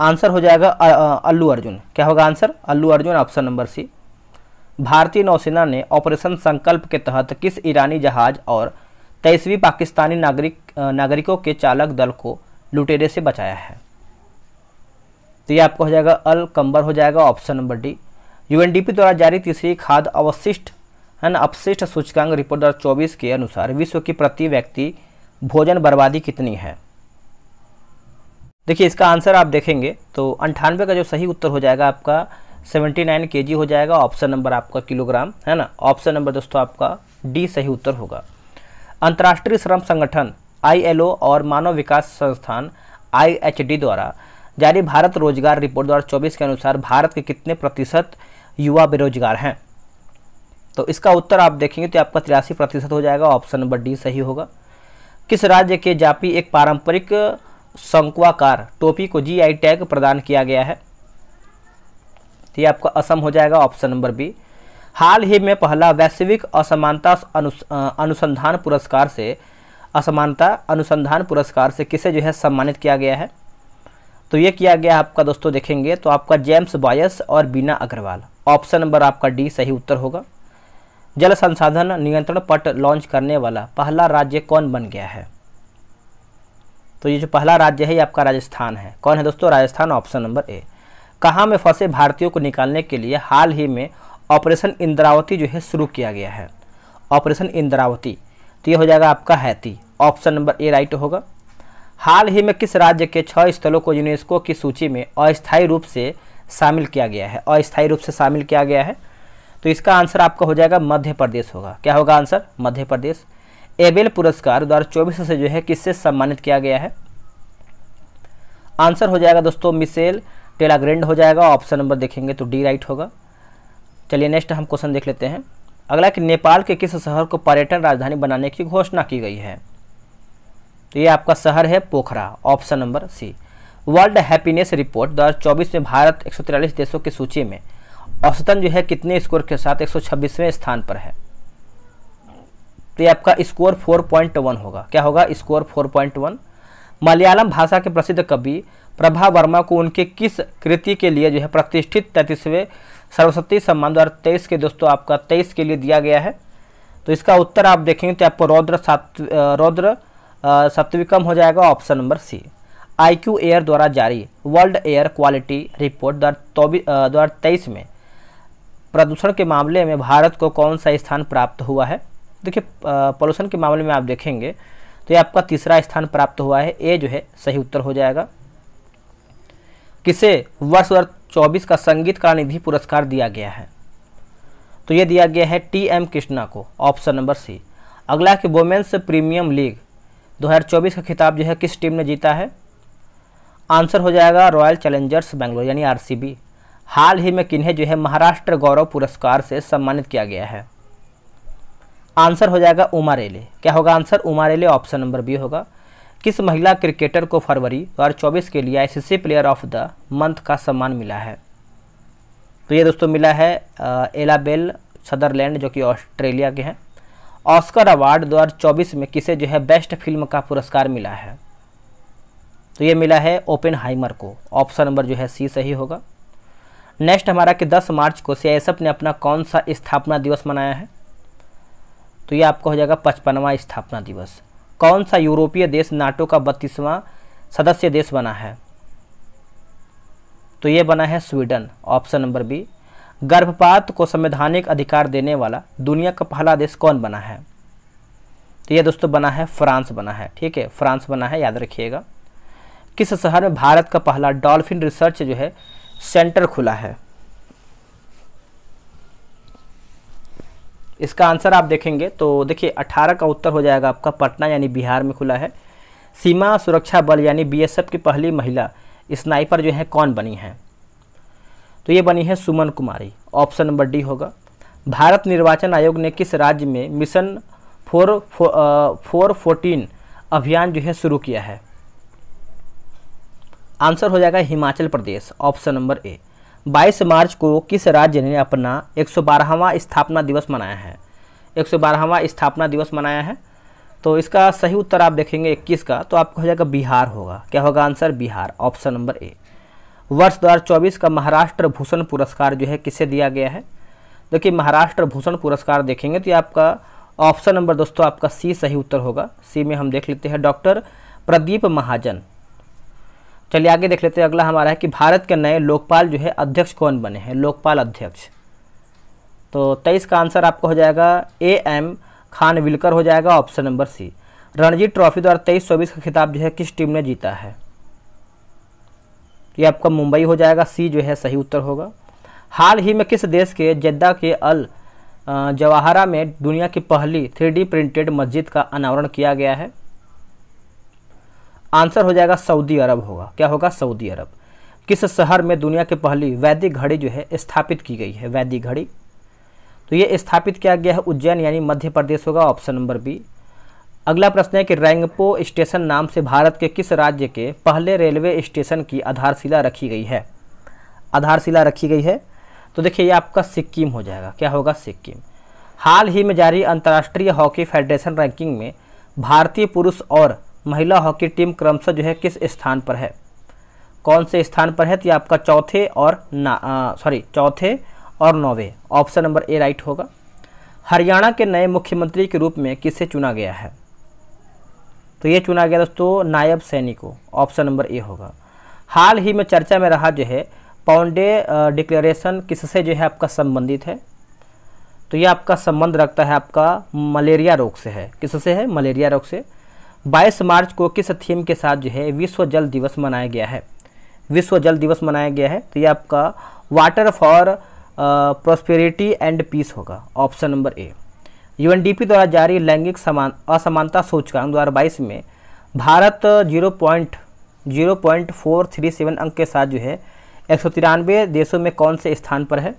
आंसर हो जाएगा अल्लू अर्जुन क्या होगा answer Allu Arjun option number C भारतीय नौसेना ने ऑपरेशन संकल्प के तहत किस ईरानी जहाज और तेईसवीं पाकिस्तानी नागरिक नागरिकों के चालक दल को लुटेरे से बचाया है तो ये आपको हो जाएगा अल कंबर हो जाएगा ऑप्शन नंबर डी यूएनडीपी द्वारा जारी तीसरी खाद अवशिष्ट है ना अपशिष्ट सूचकांक रिपोर्ट दो चौबीस के अनुसार विश्व की प्रति व्यक्ति भोजन बर्बादी कितनी है देखिए इसका आंसर आप देखेंगे तो अंठानवे का जो सही उत्तर हो जाएगा आपका 79 केजी हो जाएगा ऑप्शन नंबर आपका किलोग्राम है ना ऑप्शन नंबर दोस्तों आपका डी सही उत्तर होगा अंतर्राष्ट्रीय श्रम संगठन आईएलओ और मानव विकास संस्थान आईएचडी द्वारा जारी भारत रोजगार रिपोर्ट 2024 के अनुसार भारत के कितने प्रतिशत युवा बेरोजगार हैं तो इसका उत्तर आप देखेंगे तो आपका तिरासी प्रतिशत हो जाएगा ऑप्शन नंबर डी सही होगा किस राज्य के जापी एक पारंपरिक शंकुआकार टोपी को जीआई टैग प्रदान किया गया है तो ये आपका असम हो जाएगा ऑप्शन नंबर बी हाल ही में पहला वैश्विक असमानता अनुसंधान पुरस्कार से असमानता अनुसंधान पुरस्कार से किसे जो है सम्मानित किया गया है तो ये किया गया आपका दोस्तों देखेंगे तो आपका जेम्स बायस और बीना अग्रवाल ऑप्शन नंबर आपका डी सही उत्तर होगा जल संसाधन नियंत्रण पट लॉन्च करने वाला पहला राज्य कौन बन गया है तो ये जो पहला राज्य है ये आपका राजस्थान है कौन है दोस्तों राजस्थान ऑप्शन नंबर ए कहाँ में फंसे भारतीयों को निकालने के लिए हाल ही में ऑपरेशन इंद्रावती जो है शुरू किया गया है ऑपरेशन इंद्रावती तो ये हो जाएगा आपका Haiti option number A right होगा हाल ही में किस राज्य के छः स्थलों को यूनेस्को की सूची में अस्थायी रूप से शामिल किया गया है अस्थायी रूप से शामिल किया गया है तो इसका आंसर आपका हो जाएगा मध्य प्रदेश होगा क्या होगा आंसर मध्य प्रदेश एबेल पुरस्कार दो हज़ार से जो है किससे सम्मानित किया गया है आंसर हो जाएगा दोस्तों मिसेल टेलाग्रेंड हो जाएगा ऑप्शन नंबर देखेंगे तो डी राइट होगा चलिए नेक्स्ट हम क्वेश्चन देख लेते हैं अगला कि नेपाल के किस शहर को पर्यटन राजधानी बनाने की घोषणा की गई है तो ये आपका शहर है Pokhara option number C world happiness report दो में भारत एक देशों की सूची में औसतन जो है कितने स्कोर के साथ 126वें स्थान पर है तो ये आपका स्कोर 4.1 होगा क्या होगा स्कोर 4.1 मलयालम भाषा के प्रसिद्ध कवि प्रभा वर्मा को उनके किस कृति के लिए जो है प्रतिष्ठित तैतीसवें सरस्वती सम्मान दो तेईस के दोस्तों आपका तेईस के लिए दिया गया है तो इसका उत्तर आप देखेंगे तो आपको रौद्र सात्व रौद्र सत्विकम हो जाएगा option number C IQ air द्वारा जारी वर्ल्ड एयर क्वालिटी रिपोर्ट दो हज़ार तेईस में प्रदूषण के मामले में भारत को कौन सा स्थान प्राप्त हुआ है देखिए पॉल्यूशन के मामले में आप देखेंगे तो ये आपका तीसरा स्थान प्राप्त हुआ है ए जो है सही उत्तर हो जाएगा किसे वर्ष दो का संगीत निधि पुरस्कार दिया गया है तो ये दिया गया है टी एम कृष्णा को ऑप्शन नंबर सी अगला कि वोमेंस प्रीमियम लीग 2024 का खिताब जो है किस टीम ने जीता है आंसर हो जाएगा रॉयल चैलेंजर्स बेंगलोर यानी आरसीबी हाल ही में किन्हें जो है महाराष्ट्र गौरव पुरस्कार से सम्मानित किया गया है आंसर हो जाएगा उमा रेले क्या होगा answer Uma Rele option number B होगा किस महिला क्रिकेटर को फरवरी 2024 के लिए ICC player of the month का सम्मान मिला है तो ये दोस्तों मिला है एलाबेल सदरलैंड जो कि ऑस्ट्रेलिया के हैं ऑस्कर अवार्ड 2024 में किसे जो है बेस्ट फिल्म का पुरस्कार मिला है तो ये मिला है ओपन हाइमर को ऑप्शन नंबर जो है सी सही होगा नेक्स्ट हमारा कि 10 मार्च को सीआईएसएफ ने अपना कौन सा स्थापना दिवस मनाया है तो ये आपका हो जाएगा पचपनवा स्थापना दिवस कौन सा यूरोपीय देश नाटो का बत्तीसवां सदस्य देश बना है तो ये बना है स्वीडन ऑप्शन नंबर बी गर्भपात को संवैधानिक अधिकार देने वाला दुनिया का पहला देश कौन बना है तो ये दोस्तों बना है फ्रांस बना है ठीक है फ्रांस बना है याद रखिएगा किस शहर में भारत का पहला डॉल्फिन रिसर्च जो है सेंटर खुला है इसका आंसर आप देखेंगे तो देखिए 18 का उत्तर हो जाएगा आपका पटना यानी बिहार में खुला है सीमा सुरक्षा बल यानी बीएसएफ की पहली महिला स्नाइपर जो है कौन बनी है तो ये बनी है Suman Kumari option number D होगा भारत निर्वाचन आयोग ने किस राज्य में mission four four, four fourteen अभियान जो है शुरू किया है आंसर हो जाएगा Himachal Pradesh option number A 22 मार्च को किस राज्य ने अपना 112वां स्थापना दिवस मनाया है 112वां स्थापना दिवस मनाया है तो इसका सही उत्तर आप देखेंगे 21 का तो आपको हो जाएगा बिहार होगा क्या होगा answer Bihar option number A वर्ष 2024 का महाराष्ट्र भूषण पुरस्कार जो है किसे दिया गया है देखिए महाराष्ट्र भूषण पुरस्कार देखेंगे तो ये आपका ऑप्शन नंबर दोस्तों आपका सी सही उत्तर होगा सी में हम देख लेते हैं डॉक्टर प्रदीप महाजन चलिए आगे देख लेते हैं अगला हमारा है कि भारत के नए लोकपाल जो है अध्यक्ष कौन बने हैं लोकपाल अध्यक्ष तो तेईस का आंसर आपको हो जाएगा ए एम खान विलकर हो जाएगा option number C Ranji trophy द्वारा तेईस चौबीस का खिताब जो है किस टीम ने जीता है ये आपका मुंबई हो जाएगा सी जो है सही उत्तर होगा हाल ही में किस देश के जद्दा के अल जवाहरा में दुनिया की पहली थ्री प्रिंटेड मस्जिद का अनावरण किया गया है आंसर हो जाएगा सऊदी अरब होगा क्या होगा सऊदी अरब किस शहर में दुनिया की पहली वैदिक घड़ी जो है स्थापित की गई है वैदिक घड़ी तो ये स्थापित किया गया है उज्जैन यानी मध्य प्रदेश होगा ऑप्शन नंबर बी अगला प्रश्न है कि रैंगपो स्टेशन नाम से भारत के किस राज्य के पहले रेलवे स्टेशन की आधारशिला रखी गई है आधारशिला रखी गई है तो देखिए ये आपका सिक्किम हो जाएगा क्या होगा सिक्किम हाल ही में जारी अंतर्राष्ट्रीय हॉकी फेडरेशन रैंकिंग में भारतीय पुरुष और महिला हॉकी टीम क्रमशः जो है किस स्थान पर है कौन से स्थान पर है तो आपका चौथे और ना सॉरी चौथे और नौवे ऑप्शन नंबर ए राइट होगा हरियाणा के नए मुख्यमंत्री के रूप में किसे चुना गया है तो ये चुना गया दोस्तों नायब सैनी को ऑप्शन नंबर ए होगा हाल ही में चर्चा में रहा जो है पाउंडे डिक्लेरेशन किससे जो है आपका संबंधित है तो ये आपका संबंध रखता है आपका मलेरिया रोग से है किससे है मलेरिया रोग से बाईस मार्च को किस थीम के साथ जो है विश्व जल दिवस मनाया गया है विश्व जल दिवस मनाया गया है तो ये आपका water for prosperity and peace होगा ऑप्शन नंबर ए यूएनडीपी द्वारा जारी लैंगिक समान असमानता सूचकांक दो हज़ार बाईस में Bharat zero point zero point four three seven अंक के साथ जो है एक सौ तिरानवे देशों में कौन से स्थान पर है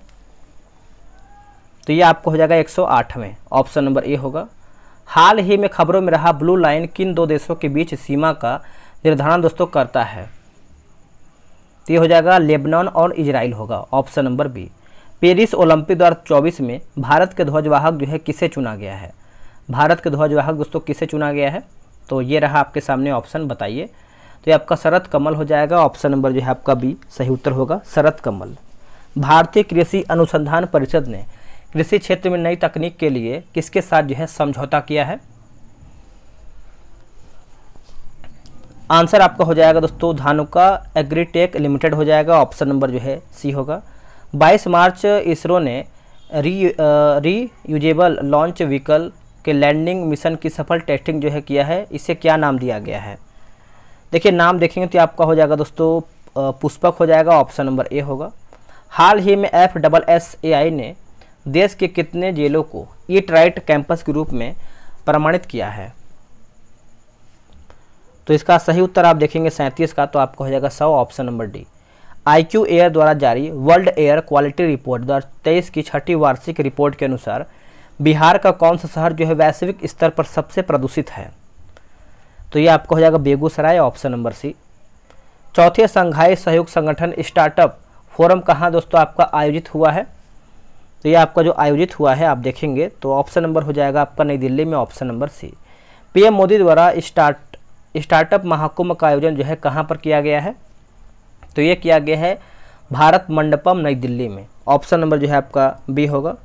तो ये आपको हो जाएगा एक सौ आठवें ऑप्शन नंबर ए होगा हाल ही में खबरों में रहा ब्लू लाइन किन दो देशों के बीच सीमा का निर्धारण दोस्तों करता है तो ये हो जाएगा लेबनान और इजराइल होगा option number B Paris Olympic दो हज़ार में भारत के ध्वजवाहक जो है किसे चुना गया है भारत के ध्वजवाहक दोस्तों किसे चुना गया है तो ये रहा आपके सामने ऑप्शन बताइए तो ये आपका शरद कमल हो जाएगा ऑप्शन नंबर जो है आपका बी सही उत्तर होगा शरद कमल भारतीय कृषि अनुसंधान परिषद ने कृषि क्षेत्र में नई तकनीक के लिए किसके साथ जो है समझौता किया है आंसर आपका हो जाएगा दोस्तों धानुका एग्रीटेक लिमिटेड हो जाएगा ऑप्शन नंबर जो है सी होगा 22 मार्च इसरो ने re reusable launch vehicle के लैंडिंग मिशन की सफल टेस्टिंग जो है किया है इसे क्या नाम दिया गया है देखिए नाम देखेंगे तो आपका हो जाएगा दोस्तों पुष्पक हो जाएगा ऑप्शन नंबर ए होगा हाल ही में F double S A I ने देश के कितने जेलों को ईट राइट कैंपस के रूप में प्रमाणित किया है तो इसका सही उत्तर आप देखेंगे सैंतीस का तो आपको हो जाएगा सौ option number D IQ air द्वारा जारी वर्ल्ड एयर क्वालिटी रिपोर्ट दो की छठी वार्षिक रिपोर्ट के अनुसार बिहार का कौन सा शहर जो है वैश्विक स्तर पर सबसे प्रदूषित है तो ये आपको हो जाएगा बेगूसराय ऑप्शन नंबर सी चौथे संघाई सहयोग संगठन स्टार्टअप फोरम कहाँ दोस्तों आपका आयोजित हुआ है तो ये आपका जो आयोजित हुआ है आप देखेंगे तो ऑप्शन नंबर हो जाएगा आपका नई दिल्ली में option number C PM Modi द्वारा स्टार्ट स्टार्टअप महाकुंभ का आयोजन जो है कहाँ पर किया गया है तो ये किया गया है भारत मंडपम नई दिल्ली में ऑप्शन नंबर जो है आपका बी होगा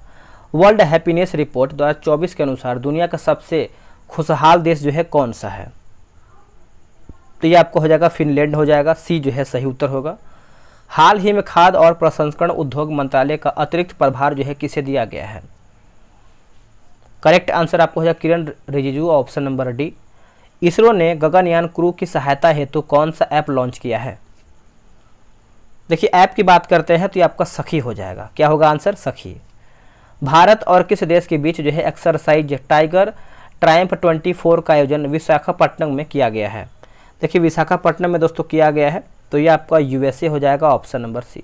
वर्ल्ड हैप्पीनेस रिपोर्ट दो के अनुसार दुनिया का सबसे खुशहाल देश जो है कौन सा है तो ये आपको हो जाएगा फिनलैंड हो जाएगा सी जो है सही उत्तर होगा हाल ही में खाद और प्रसंस्करण उद्योग मंत्रालय का अतिरिक्त प्रभार जो है किसे दिया गया है करेक्ट आंसर आपको हो Kiran Rijiju option number D ISRO ने गगनयान क्रू की सहायता हेतु तो कौन सा ऐप लॉन्च किया है देखिए ऐप की बात करते हैं तो ये आपका सखी हो जाएगा क्या होगा आंसर सखी भारत और किस देश के बीच जो है एक्सरसाइज टाइगर ट्राइम्फ 24 का आयोजन विशाखापट्टनम में किया गया है देखिए विशाखापट्टनम में दोस्तों किया गया है तो ये आपका यूएसए हो जाएगा ऑप्शन नंबर सी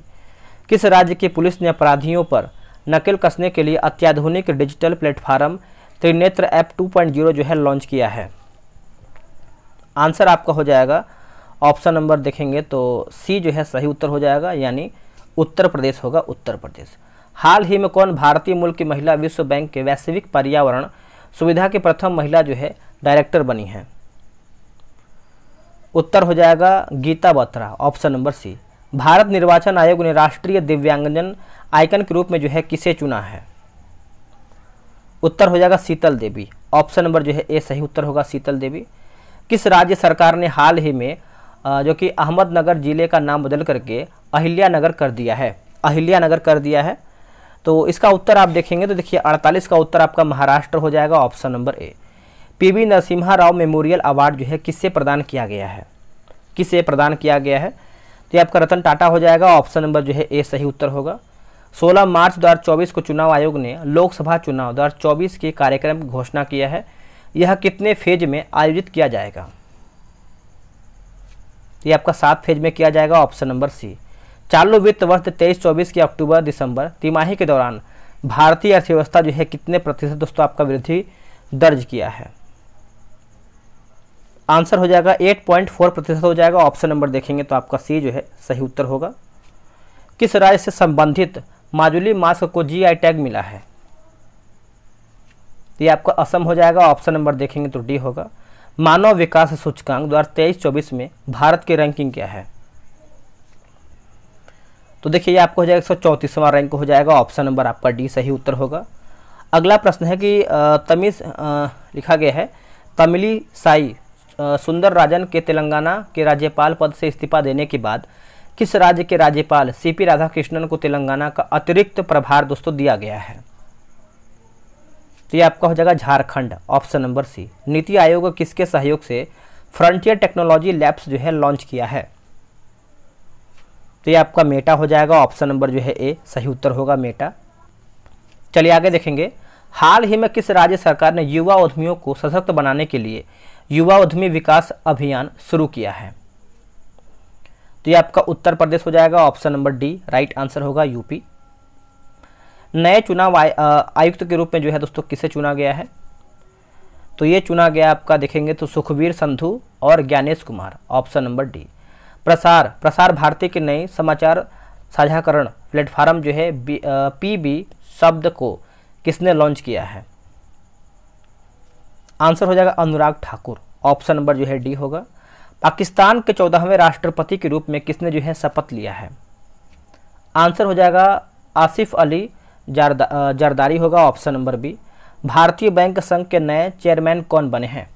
किस राज्य की पुलिस ने अपराधियों पर नकल कसने के लिए अत्याधुनिक डिजिटल प्लेटफार्म त्रिनेत्र ऐप 2.0 जो है लॉन्च किया है आंसर आपका हो जाएगा ऑप्शन नंबर देखेंगे तो सी जो है सही उत्तर हो जाएगा यानी उत्तर प्रदेश होगा उत्तर प्रदेश हाल ही में कौन भारतीय मूल की महिला विश्व बैंक के वैश्विक पर्यावरण सुविधा की प्रथम महिला जो है डायरेक्टर बनी है उत्तर हो जाएगा Geeta Batra option number C Bharat निर्वाचन आयोग ने राष्ट्रीय दिव्यांगजन आइकन के रूप में जो है किसे चुना है उत्तर हो जाएगा शीतल देवी ऑप्शन नंबर जो है ए सही उत्तर होगा शीतल देवी किस राज्य सरकार ने हाल ही में जो कि अहमदनगर ज़िले का नाम बदल करके अहिल्यानगर कर दिया है अहिल्यानगर कर दिया है तो इसका उत्तर आप देखेंगे तो देखिए 48 का उत्तर आपका महाराष्ट्र हो जाएगा option number A PV Narasimha Rao memorial award जो है किससे प्रदान किया गया है किसे प्रदान किया गया है तो ये आपका रतन टाटा हो जाएगा ऑप्शन नंबर जो है ए सही उत्तर होगा 16 मार्च 2024 को चुनाव आयोग ने लोकसभा चुनाव 2024 के कार्यक्रम की घोषणा किया है यह कितने फेज में आयोजित किया जाएगा ये आपका सात फेज में किया जाएगा ऑप्शन नंबर सी चालू वित्त वर्ष तेईस चौबीस के अक्टूबर दिसंबर तिमाही के दौरान भारतीय अर्थव्यवस्था जो है कितने प्रतिशत दोस्तों आपका वृद्धि दर्ज किया है आंसर हो जाएगा 8.4 प्रतिशत हो जाएगा ऑप्शन नंबर देखेंगे तो आपका सी जो है सही उत्तर होगा किस राज्य से संबंधित माजुली मास्क को जीआई टैग मिला है ये आपका असम हो जाएगा ऑप्शन नंबर देखेंगे तो डी होगा मानव विकास सूचकांक दो हज़ार में भारत की रैंकिंग क्या है तो देखिए ये आपको हो जाएगा एक सौ चौंतीसवां रैंक हो जाएगा ऑप्शन नंबर आपका डी सही उत्तर होगा अगला प्रश्न है कि तमिल लिखा गया है तमिली साई सुंदर राजन के तेलंगाना के राज्यपाल पद से इस्तीफा देने के बाद किस राज्य के राज्यपाल सीपी राधाकृष्णन को तेलंगाना का अतिरिक्त प्रभार दोस्तों दिया गया है तो ये आपका हो जाएगा झारखंड ऑप्शन नंबर सी नीति आयोग किसके सहयोग से फ्रंटियर टेक्नोलॉजी लैब्स जो है लॉन्च किया है तो ये आपका मेटा हो जाएगा ऑप्शन नंबर जो है ए सही उत्तर होगा मेटा चलिए आगे देखेंगे हाल ही में किस राज्य सरकार ने युवा उद्यमियों को सशक्त बनाने के लिए युवा उद्यमी विकास अभियान शुरू किया है तो ये आपका उत्तर प्रदेश हो जाएगा option number D right answer होगा यूपी नए चुनाव आयुक्त के रूप में जो है दोस्तों किसे चुना गया है तो ये चुना गया आपका देखेंगे तो सुखवीर संधु और Gyanesh Kumar option number D Prasar Prasar Bharti के नए समाचार साझाकरण प्लेटफार्म जो है पी बी शब्द को किसने लॉन्च किया है आंसर हो जाएगा अनुराग ठाकुर ऑप्शन नंबर जो है डी होगा पाकिस्तान के चौदहवें राष्ट्रपति के रूप में किसने जो है शपथ लिया है आंसर हो जाएगा आसिफ अली जारदा जारदारी होगा ऑप्शन नंबर बी भारतीय बैंक संघ के नए चेयरमैन कौन बने हैं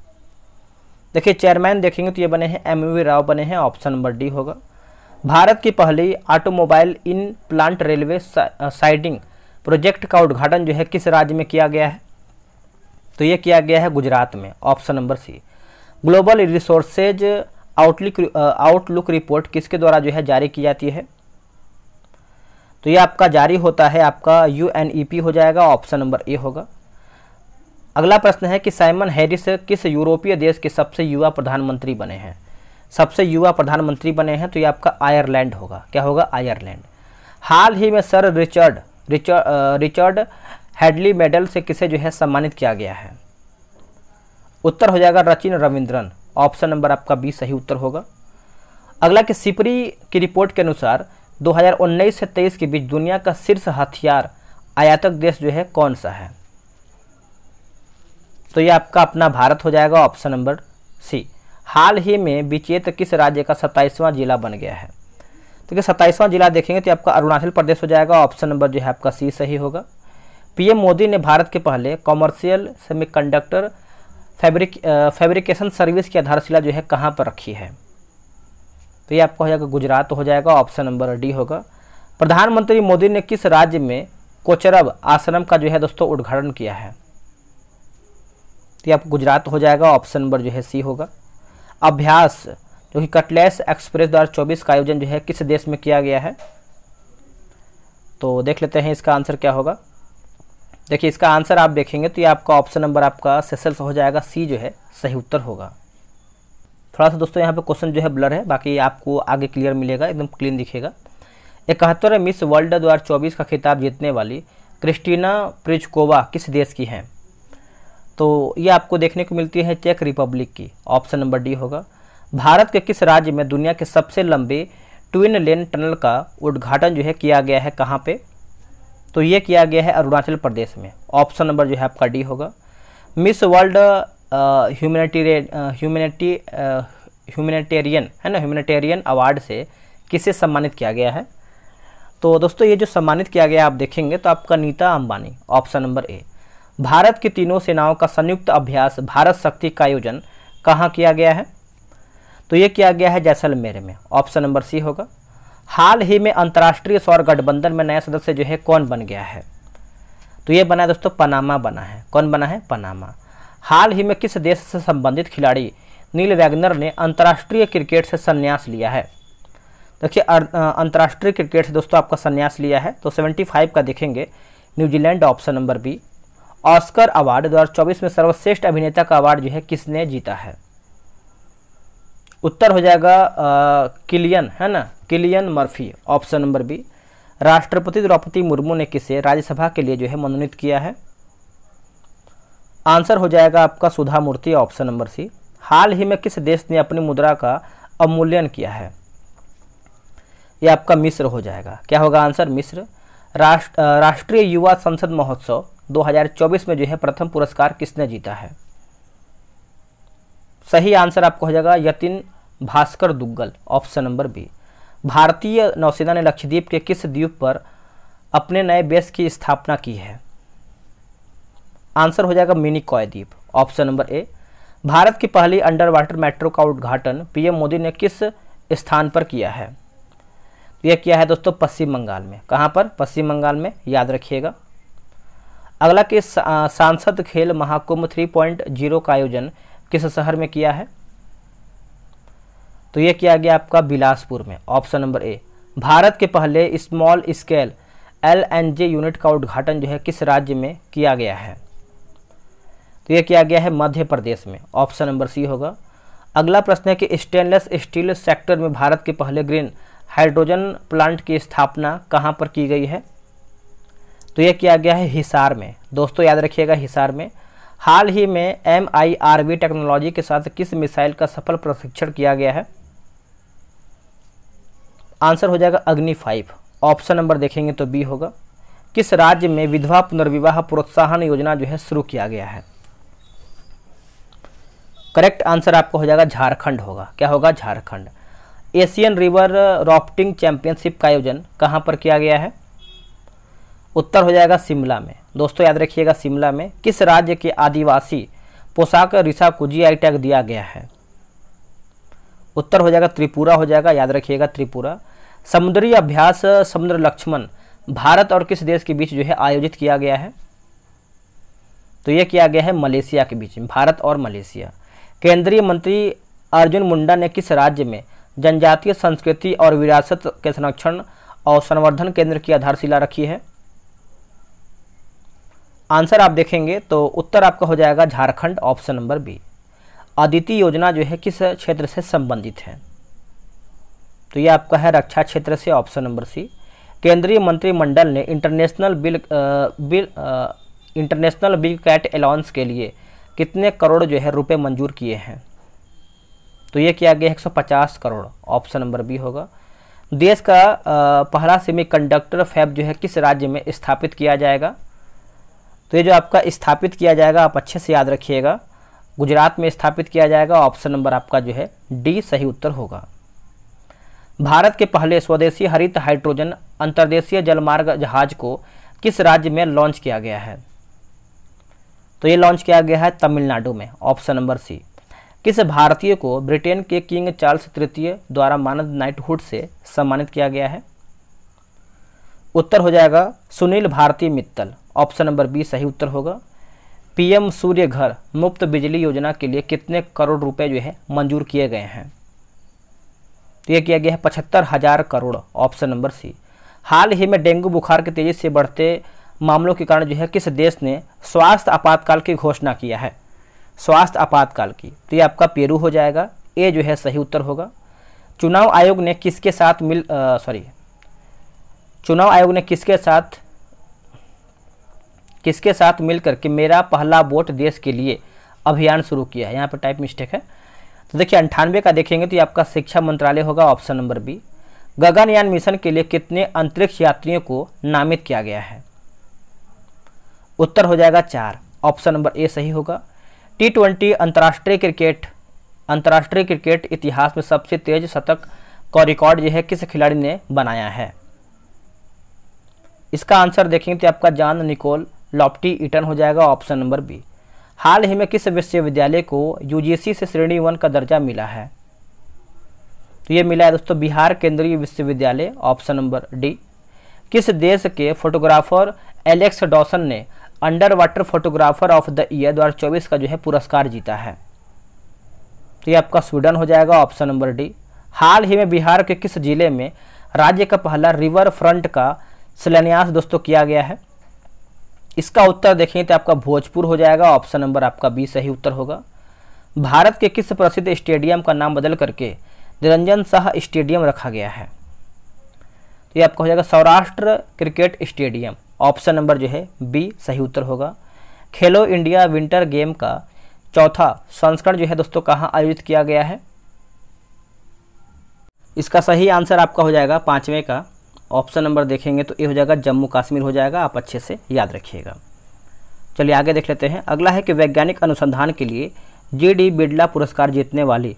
देखिए चेयरमैन देखेंगे तो ये बने हैं एम वी राव बने हैं ऑप्शन नंबर डी होगा भारत की पहली automobile in plant railway siding project का उद्घाटन जो है किस राज्य में किया गया है तो ये किया गया है गुजरात में option number C global resources outlook outlook report किसके द्वारा जो है जारी की जाती है तो ये आपका जारी होता है आपका यू हो जाएगा ऑप्शन नंबर ए होगा अगला प्रश्न है कि साइमन हैरिस किस यूरोपीय देश के सबसे युवा प्रधानमंत्री बने हैं सबसे युवा प्रधानमंत्री बने हैं तो ये आपका आयरलैंड होगा क्या होगा आयरलैंड हाल ही में sir Richard Richard uh, Richard Hadlee medal से किसे जो है सम्मानित किया गया है उत्तर हो जाएगा रचिन रविंद्रन ऑप्शन नंबर आपका बी सही उत्तर होगा अगला कि सिपरी की रिपोर्ट के अनुसार 2019 से 23 के बीच दुनिया का शीर्ष हथियार आयातक देश जो है कौन सा है तो ये आपका अपना भारत हो जाएगा ऑप्शन नंबर सी हाल ही में विचेत किस राज्य का सत्ताईसवां जिला बन गया है तो क्या सत्ताईसवां जिला देखेंगे तो आपका अरुणाचल प्रदेश हो जाएगा ऑप्शन नंबर जो है आपका सी सही होगा पीएम मोदी ने भारत के पहले commercial semiconductor fabric fabrication service की आधारशिला जो है कहाँ पर रखी है तो ये आपको हो जाएगा गुजरात हो जाएगा ऑप्शन नंबर डी होगा प्रधानमंत्री मोदी ने किस राज्य में कोचरब आश्रम का जो है दोस्तों उद्घाटन किया है तो ये आपको गुजरात हो जाएगा ऑप्शन नंबर जो है सी होगा अभ्यास जो कि कटलेस एक्सप्रेस द्वारा चौबीस का आयोजन जो है किस देश में किया गया है तो देख लेते हैं इसका आंसर क्या होगा देखिए इसका आंसर आप देखेंगे तो ये आपका ऑप्शन नंबर आपका सेसल्स हो जाएगा सी जो है सही उत्तर होगा थोड़ा सा दोस्तों यहाँ पे क्वेश्चन जो है ब्लर है बाकी आपको आगे क्लियर मिलेगा एकदम क्लीन दिखेगा इकहत्तर मिस वर्ल्ड दो हज़ार चौबीस का खिताब जीतने वाली क्रिस्टीना प्रिजकोवा किस देश की हैं तो ये आपको देखने को मिलती है चेक रिपब्लिक की ऑप्शन नंबर डी होगा भारत के किस राज्य में दुनिया के सबसे लंबे ट्विन लेन टनल का उद्घाटन जो है किया गया है कहाँ पे तो ये किया गया है अरुणाचल प्रदेश में ऑप्शन नंबर जो है आपका डी होगा miss world humanitarian humanity humanitarian है ना ह्यूमनिटेरियन अवार्ड से किसे सम्मानित किया गया है तो दोस्तों ये जो सम्मानित किया गया आप देखेंगे तो आपका Nita Ambani option number A Bharat की तीनों सेनाओं का संयुक्त अभ्यास भारत शक्ति का आयोजन कहाँ किया गया है तो ये किया गया है जैसलमेर में ऑप्शन नंबर सी होगा हाल ही में अंतर्राष्ट्रीय सौर गठबंधन में नया सदस्य जो है कौन बन गया है तो ये बना है दोस्तों पनामा बना है कौन बना है पनामा हाल ही में किस देश से संबंधित खिलाड़ी नील वैगनर ने अंतर्राष्ट्रीय क्रिकेट से संन्यास लिया है देखिए अंतर्राष्ट्रीय क्रिकेट से दोस्तों आपका संन्यास लिया है तो सेवेंटी का देखेंगे New Zealand option number B Oscar award 2024 में सर्वश्रेष्ठ अभिनेता का अवार्ड जो है किसने जीता है उत्तर हो जाएगा आ, किलियन है ना Cillian Murphy option number B राष्ट्रपति द्रौपदी मुर्मू ने किसे राज्यसभा के लिए जो है मनोनीत किया है आंसर हो जाएगा आपका सुधा मूर्ति ऑप्शन नंबर सी हाल ही में किस देश ने अपनी मुद्रा का अवमूल्यन किया है यह आपका मिस्र हो जाएगा क्या होगा आंसर मिस्र राष्ट्र राष्ट्रीय युवा संसद महोत्सव 2024 में जो है प्रथम पुरस्कार किसने जीता है सही आंसर आपको हो जाएगा Yatin Bhaskar Duggal option number B भारतीय नौसेना ने लक्षद्वीप के किस द्वीप पर अपने नए बेस की स्थापना की है आंसर हो जाएगा कॉय द्वीप ऑप्शन नंबर ए भारत की पहली अंडर वाटर मेट्रो का उद्घाटन पीएम मोदी ने किस स्थान पर किया है तो यह किया है दोस्तों पश्चिम बंगाल में कहां पर पश्चिम बंगाल में याद रखिएगा अगला कि सांसद खेल महाकुंभ 3.0 का आयोजन किस शहर में किया है तो ये किया गया आपका बिलासपुर में ऑप्शन नंबर ए भारत के पहले small scale L N G unit का उद्घाटन जो है किस राज्य में किया गया है तो ये किया गया है मध्य प्रदेश में ऑप्शन नंबर सी होगा अगला प्रश्न है कि स्टेनलेस स्टील सेक्टर में भारत के पहले ग्रीन हाइड्रोजन प्लांट की स्थापना कहाँ पर की गई है तो यह किया गया है हिसार में दोस्तों याद रखिएगा हिसार में हाल ही में एम टेक्नोलॉजी के साथ किस मिसाइल का सफल प्रशिक्षण किया गया है आंसर हो जाएगा अग्नि फाइव ऑप्शन नंबर देखेंगे तो बी होगा किस राज्य में विधवा पुनर्विवाह प्रोत्साहन योजना जो है शुरू किया गया है करेक्ट आंसर आपको हो जाएगा झारखंड होगा क्या होगा Jharkhand Asian river rafting championship का आयोजन कहाँ पर किया गया है उत्तर हो जाएगा शिमला में दोस्तों याद रखिएगा शिमला में किस राज्य के आदिवासी पोशाक रिसा को जी आई टैग दिया गया है उत्तर हो जाएगा त्रिपुरा हो जाएगा याद रखिएगा त्रिपुरा समुद्री अभ्यास समुद्र लक्ष्मण भारत और किस देश के बीच जो है आयोजित किया गया है तो यह किया गया है मलेशिया के बीच में भारत और मलेशिया केंद्रीय मंत्री अर्जुन मुंडा ने किस राज्य में जनजातीय संस्कृति और विरासत के संरक्षण और संवर्धन केंद्र की आधारशिला रखी है आंसर आप देखेंगे तो उत्तर आपका हो जाएगा Jharkhand option number B Aditi योजना जो है किस क्षेत्र से संबंधित है तो ये आपका है रक्षा क्षेत्र से ऑप्शन नंबर सी केंद्रीय मंत्रिमंडल ने इंटरनेशनल बिल आ, बिल आ, इंटरनेशनल बिल कैट अलाउंस के लिए कितने करोड़ जो है रुपए मंजूर किए हैं तो ये किया गया 150 करोड़ ऑप्शन नंबर बी होगा देश का पहला सेमीकंडक्टर फैब जो है किस राज्य में स्थापित किया जाएगा तो ये जो आपका स्थापित किया जाएगा आप अच्छे से याद रखिएगा गुजरात में स्थापित किया जाएगा ऑप्शन नंबर आपका जो है डी सही उत्तर होगा भारत के पहले स्वदेशी हरित हाइड्रोजन अंतर्देशीय जलमार्ग जहाज को किस राज्य में लॉन्च किया गया है तो ये लॉन्च किया गया है तमिलनाडु में ऑप्शन नंबर सी किस भारतीय को ब्रिटेन के किंग चार्ल्स तृतीय द्वारा मानद नाइटहुड से सम्मानित किया गया है उत्तर हो जाएगा Sunil Bharti Mittal option number B सही उत्तर होगा पीएम सूर्य घर मुफ्त बिजली योजना के लिए कितने करोड़ रुपए जो है मंजूर किए गए हैं तो यह किया गया है पचहत्तर हज़ार करोड़ ऑप्शन नंबर सी हाल ही में डेंगू बुखार के तेज़ी से बढ़ते मामलों के कारण जो है किस देश ने स्वास्थ्य आपातकाल की घोषणा किया है स्वास्थ्य आपातकाल की तो ये आपका पेरू हो जाएगा ए जो है सही उत्तर होगा चुनाव आयोग ने किसके साथ मिल सॉरी चुनाव आयोग ने किसके साथ किसके साथ मिलकर के मेरा पहला वोट देश के लिए अभियान शुरू किया है यहाँ पर टाइप मिस्टेक है तो देखिए अंठानवे का देखेंगे तो ये आपका शिक्षा मंत्रालय होगा option number B Gaganyaan mission के लिए कितने अंतरिक्ष यात्रियों को नामित किया गया है उत्तर हो जाएगा चार ऑप्शन नंबर ए सही होगा टी ट्वेंटी अंतर्राष्ट्रीय क्रिकेट अंतर्राष्ट्रीय क्रिकेट इतिहास में सबसे तेज शतक का रिकॉर्ड यह है किस खिलाड़ी ने बनाया है इसका आंसर देखेंगे तो आपका जान निकोल लॉप्टी ईटन हो जाएगा ऑप्शन नंबर बी हाल ही में किस विश्वविद्यालय को यूजीसी से श्रेणी वन का दर्जा मिला है तो ये मिला है दोस्तों बिहार केंद्रीय विश्वविद्यालय ऑप्शन नंबर डी किस देश के फोटोग्राफर एलेक्स डॉसन ने underwater photographer of the year दो चौबीस का जो है पुरस्कार जीता है तो ये आपका स्वीडन हो जाएगा ऑप्शन नंबर डी हाल ही में बिहार के किस जिले में राज्य का पहला रिवर फ्रंट का शिलान्यास दोस्तों किया गया है इसका उत्तर देखें तो आपका भोजपुर हो जाएगा ऑप्शन नंबर आपका बी सही उत्तर होगा भारत के किस प्रसिद्ध स्टेडियम का नाम बदल करके निरंजन शाह स्टेडियम रखा गया है तो ये आपका हो जाएगा Saurashtra cricket stadium option number जो है बी सही उत्तर होगा खेलो इंडिया विंटर गेम का चौथा संस्करण जो है दोस्तों कहाँ आयोजित किया गया है इसका सही आंसर आपका हो जाएगा पाँचवें का ऑप्शन नंबर देखेंगे तो ये हो जाएगा जम्मू कश्मीर हो जाएगा आप अच्छे से याद रखिएगा चलिए आगे देख लेते हैं अगला है कि वैज्ञानिक अनुसंधान के लिए जे डी बिरला पुरस्कार जीतने वाली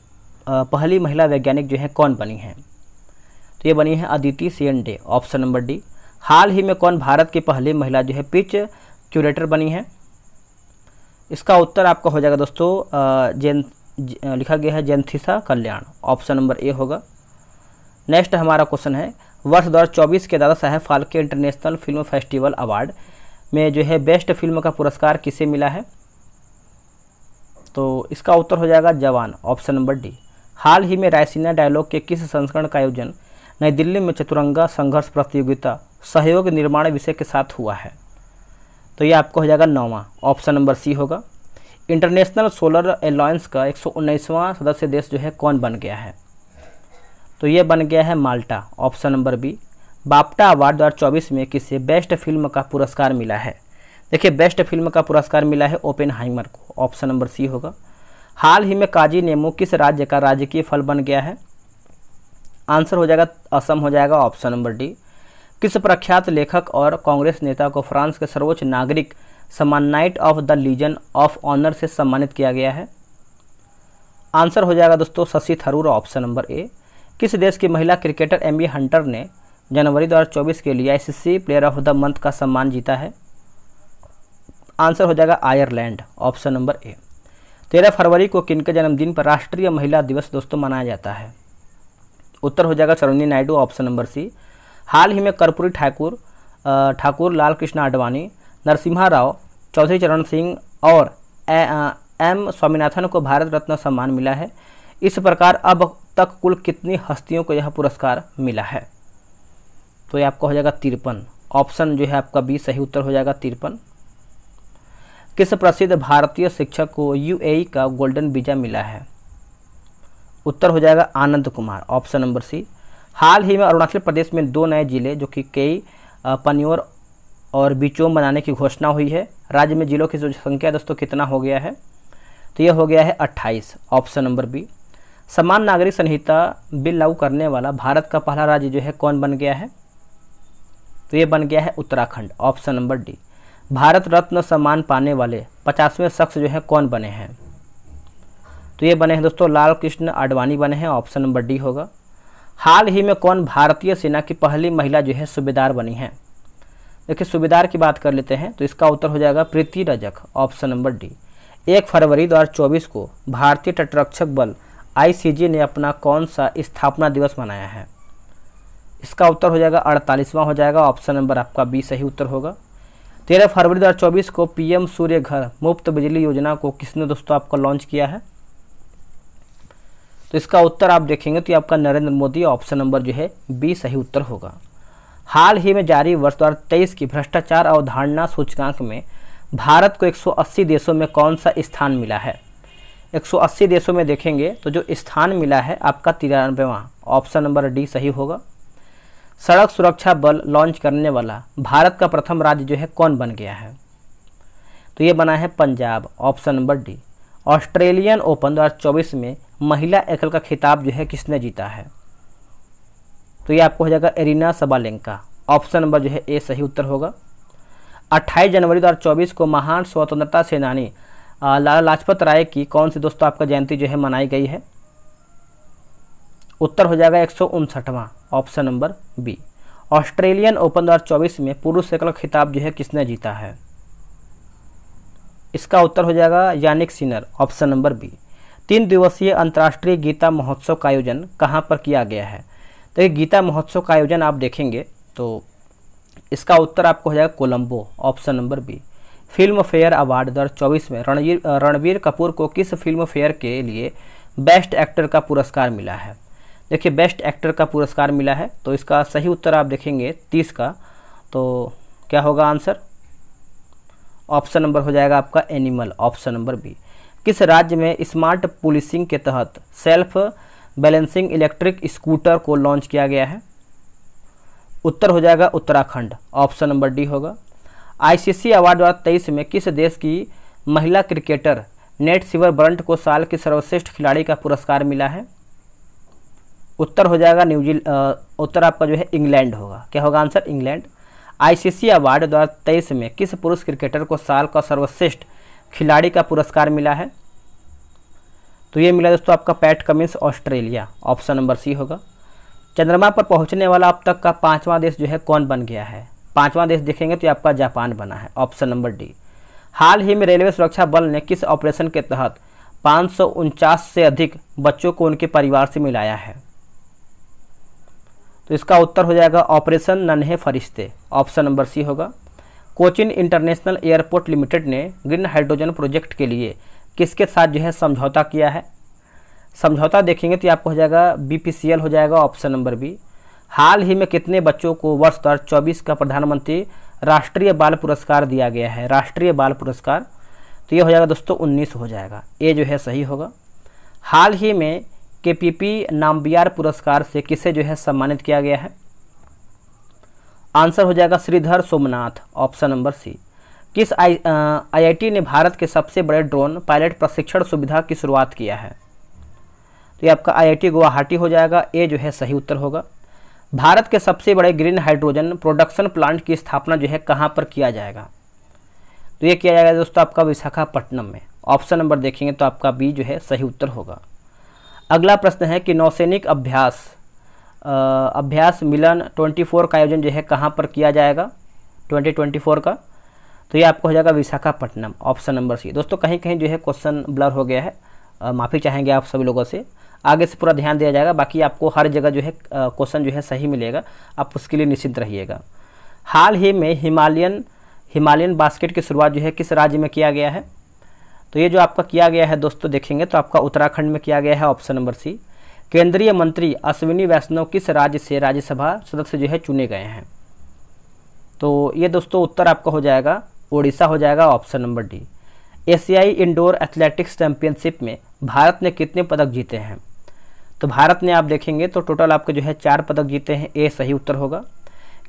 पहली महिला वैज्ञानिक जो है कौन बनी हैं तो ये बनी है Aditi C Dey option number D हाल ही में कौन भारत की पहली महिला जो है पिच क्यूरेटर बनी है इसका उत्तर आपका हो जाएगा दोस्तों जैन लिखा गया है जैनथिसा कल्याण ऑप्शन नंबर ए होगा नेक्स्ट हमारा क्वेश्चन है वर्ष 2024 के Dada Saheb Phalke international film festival award में जो है बेस्ट फिल्म का पुरस्कार किसे मिला है तो इसका उत्तर हो जाएगा जवान ऑप्शन नंबर डी हाल ही में रायसीना डायलॉग के किस संस्करण का आयोजन नई दिल्ली में चतुरंगा संघर्ष प्रतियोगिता सहयोग निर्माण विषय के साथ हुआ है तो ये आपको हो जाएगा नौवा ऑप्शन नंबर सी होगा इंटरनेशनल सोलर अलायंस का एक सदस्य देश जो है कौन बन गया है तो ये बन गया है Malta option number B BAFTA award दो चौबीस में किसे बेस्ट फिल्म का पुरस्कार मिला है देखिए बेस्ट फिल्म का पुरस्कार मिला है ओपेन हाइमर को ऑप्शन नंबर सी होगा हाल ही में काजी नेमो किस राज्य का राजकीय फल बन गया है आंसर हो जाएगा असम हो जाएगा ऑप्शन नंबर डी किस प्रख्यात लेखक और कांग्रेस नेता को फ्रांस के सर्वोच्च नागरिक सम्मान knight of the legion of honour से सम्मानित किया गया है आंसर हो जाएगा दोस्तों Shashi Tharoor option number A किस देश की महिला क्रिकेटर एम हंटर ने जनवरी 2024 के लिए ICC player of the month का सम्मान जीता है आंसर हो जाएगा आयरलैंड ऑप्शन नंबर ए तेरह फरवरी को किन के जन्मदिन पर राष्ट्रीय महिला दिवस दोस्तों मनाया जाता है उत्तर हो जाएगा Sarojini Naidu option number C हाल ही में कर्पूरी ठाकुर ठाकुर लाल कृष्ण आडवाणी नरसिम्हा राव चौधरी चरण सिंह और एम स्वामीनाथन को भारत रत्न सम्मान मिला है इस प्रकार अब तक कुल कितनी हस्तियों को यह पुरस्कार मिला है तो ये आपका हो जाएगा तिरपन ऑप्शन जो है आपका बी सही उत्तर हो जाएगा तिरपन किस प्रसिद्ध भारतीय शिक्षक को यूएई का गोल्डन वीज़ा मिला है उत्तर हो जाएगा Anand Kumar option number C हाल ही में अरुणाचल प्रदेश में दो नए जिले जो कि कई पनियोर और बीचोम बनाने की घोषणा हुई है राज्य में जिलों की संख्या दोस्तों कितना हो गया है तो यह हो गया है 28 ऑप्शन नंबर बी समान नागरिक संहिता बिल लागू करने वाला भारत का पहला राज्य जो है कौन बन गया है तो ये बन गया है Uttarakhand option number D Bharat Ratna सम्मान पाने वाले पचासवें शख्स जो है कौन बने हैं तो ये बने हैं दोस्तों लाल कृष्ण आडवाणी बने हैं ऑप्शन नंबर डी होगा हाल ही में कौन भारतीय सेना की पहली महिला जो है सूबेदार बनी है देखिए सूबेदार की बात कर लेते हैं तो इसका उत्तर हो जाएगा Preeti Rajak option number D एक फरवरी दो को भारतीय तटरक्षक बल आईसीजे ने अपना कौन सा स्थापना दिवस मनाया है इसका उत्तर हो जाएगा अड़तालीसवां हो जाएगा ऑप्शन नंबर आपका बी सही उत्तर होगा तेरह फरवरी दो को पीएम सूर्य घर मुफ्त बिजली योजना को किसने दोस्तों आपका लॉन्च किया है तो इसका उत्तर आप देखेंगे तो आपका नरेंद्र मोदी ऑप्शन नंबर जो है बी सही उत्तर होगा हाल ही में जारी वर्ष दो की भ्रष्टाचार अवधारणा सूचकांक में भारत को 180 देशों में कौन सा स्थान मिला है 180 देशों में देखेंगे तो जो स्थान मिला है आपका तिरानवेवा ऑप्शन नंबर डी सही होगा सड़क सुरक्षा बल लॉन्च करने वाला भारत का प्रथम राज्य जो है कौन बन गया है तो ये बना है Punjab option number D Australian open 2024 में महिला एकल का खिताब जो है किसने जीता है तो ये आपको हो जाएगा एरिना सबालेंका ऑप्शन नंबर जो है ए सही उत्तर होगा 28 जनवरी 2024 को महान स्वतंत्रता सेनानी लाला लाजपत राय की कौन सी दोस्तों आपका जयंती जो है मनाई गई है उत्तर हो जाएगा एक option number B Australian open 2024 में पुरुष एकल खिताब जो है किसने जीता है इसका उत्तर हो जाएगा Jannik Sinner option number B तीन दिवसीय अंतर्राष्ट्रीय गीता महोत्सव का आयोजन कहाँ पर किया गया है तो ये गीता महोत्सव का आयोजन आप देखेंगे तो इसका उत्तर आपको हो जाएगा Colombo option number B Filmfare award दो में रणवीर रणवीर कपूर को किस फिल्म फेयर के लिए बेस्ट एक्टर का पुरस्कार मिला है देखिए बेस्ट एक्टर का पुरस्कार मिला है तो इसका सही उत्तर आप देखेंगे तीस का तो क्या होगा आंसर ऑप्शन नंबर हो जाएगा आपका एनिमल ऑप्शन नंबर बी किस राज्य में स्मार्ट पुलिसिंग के तहत सेल्फ बैलेंसिंग इलेक्ट्रिक स्कूटर को लॉन्च किया गया है उत्तर हो जाएगा उत्तराखंड ऑप्शन नंबर डी होगा आईसीसी अवार्ड 2023 में किस देश की महिला क्रिकेटर नेट सिवर ब्रंट को साल की सर्वश्रेष्ठ खिलाड़ी का पुरस्कार मिला है उत्तर हो जाएगा न्यूजील उत्तर आपका जो है इंग्लैंड होगा क्या होगा आंसर इंग्लैंड आईसीसी अवार्ड दो हज़ार तेईस में किस पुरुष क्रिकेटर को साल का सर्वश्रेष्ठ खिलाड़ी का पुरस्कार मिला है तो ये मिला दोस्तों आपका Pat Cummins Australia option number C होगा चंद्रमा पर पहुंचने वाला अब तक का पांचवा देश जो है कौन बन गया है पांचवा देश देखेंगे तो आपका जापान बना है ऑप्शन नंबर डी हाल ही में रेलवे सुरक्षा बल ने किस ऑपरेशन के तहत पाँच से अधिक बच्चों को उनके परिवार से मिलाया है तो इसका उत्तर हो जाएगा ऑपरेशन नन्हे फरिश्ते ऑप्शन नंबर सी होगा कोचिन इंटरनेशनल एयरपोर्ट लिमिटेड ने ग्रीन हाइड्रोजन प्रोजेक्ट के लिए किसके साथ जो है समझौता किया है समझौता देखेंगे तो आपको हो जाएगा बीपीसीएल हो जाएगा ऑप्शन नंबर बी हाल ही में कितने बच्चों को वर्ष दो चौबीस का प्रधानमंत्री राष्ट्रीय बाल पुरस्कार दिया गया है राष्ट्रीय बाल पुरस्कार तो ये हो जाएगा दोस्तों उन्नीस हो जाएगा ये जो है सही होगा हाल ही में के पी पी नाम्बियार पुरस्कार से किसे जो है सम्मानित किया गया है आंसर हो जाएगा Sridhar Somanath option number C किस आई आईआईटी ने भारत के सबसे बड़े ड्रोन पायलट प्रशिक्षण सुविधा की शुरुआत किया है तो ये आपका आईआईटी गुवाहाटी हो जाएगा ए जो है सही उत्तर होगा भारत के सबसे बड़े ग्रीन हाइड्रोजन प्रोडक्शन प्लांट की स्थापना जो है कहाँ पर किया जाएगा तो ये किया जाएगा दोस्तों आपका विशाखापट्टनम में ऑप्शन नंबर देखेंगे तो आपका बी जो है सही उत्तर होगा अगला प्रश्न है कि नौसैनिक अभ्यास आ, अभ्यास मिलन 24 का आयोजन जो है कहाँ पर किया जाएगा 2024 का तो ये आपको हो जाएगा विशाखापट्टनम ऑप्शन नंबर सी दोस्तों कहीं कहीं जो है क्वेश्चन ब्लर हो गया है माफ़ी चाहेंगे आप सभी लोगों से आगे से पूरा ध्यान दिया जाएगा बाकी आपको हर जगह जो है क्वेश्चन जो है सही मिलेगा आप उसके लिए निश्चिंत रहिएगा हाल ही में हिमालयन हिमालयन बास्केट की शुरुआत जो है किस राज्य में किया गया है तो ये जो आपका किया गया है दोस्तों देखेंगे तो आपका उत्तराखंड में किया गया है ऑप्शन नंबर सी केंद्रीय मंत्री अश्विनी वैष्णव किस राज्य से राज्यसभा सदस्य जो है चुने गए हैं तो ये दोस्तों उत्तर आपका हो जाएगा ओडिशा हो जाएगा ऑप्शन नंबर डी एशियाई इंडोर एथलेटिक्स चैंपियनशिप में भारत ने कितने पदक जीते हैं तो भारत ने आप देखेंगे तो टोटल आपके जो है चार पदक जीते हैं ए सही उत्तर होगा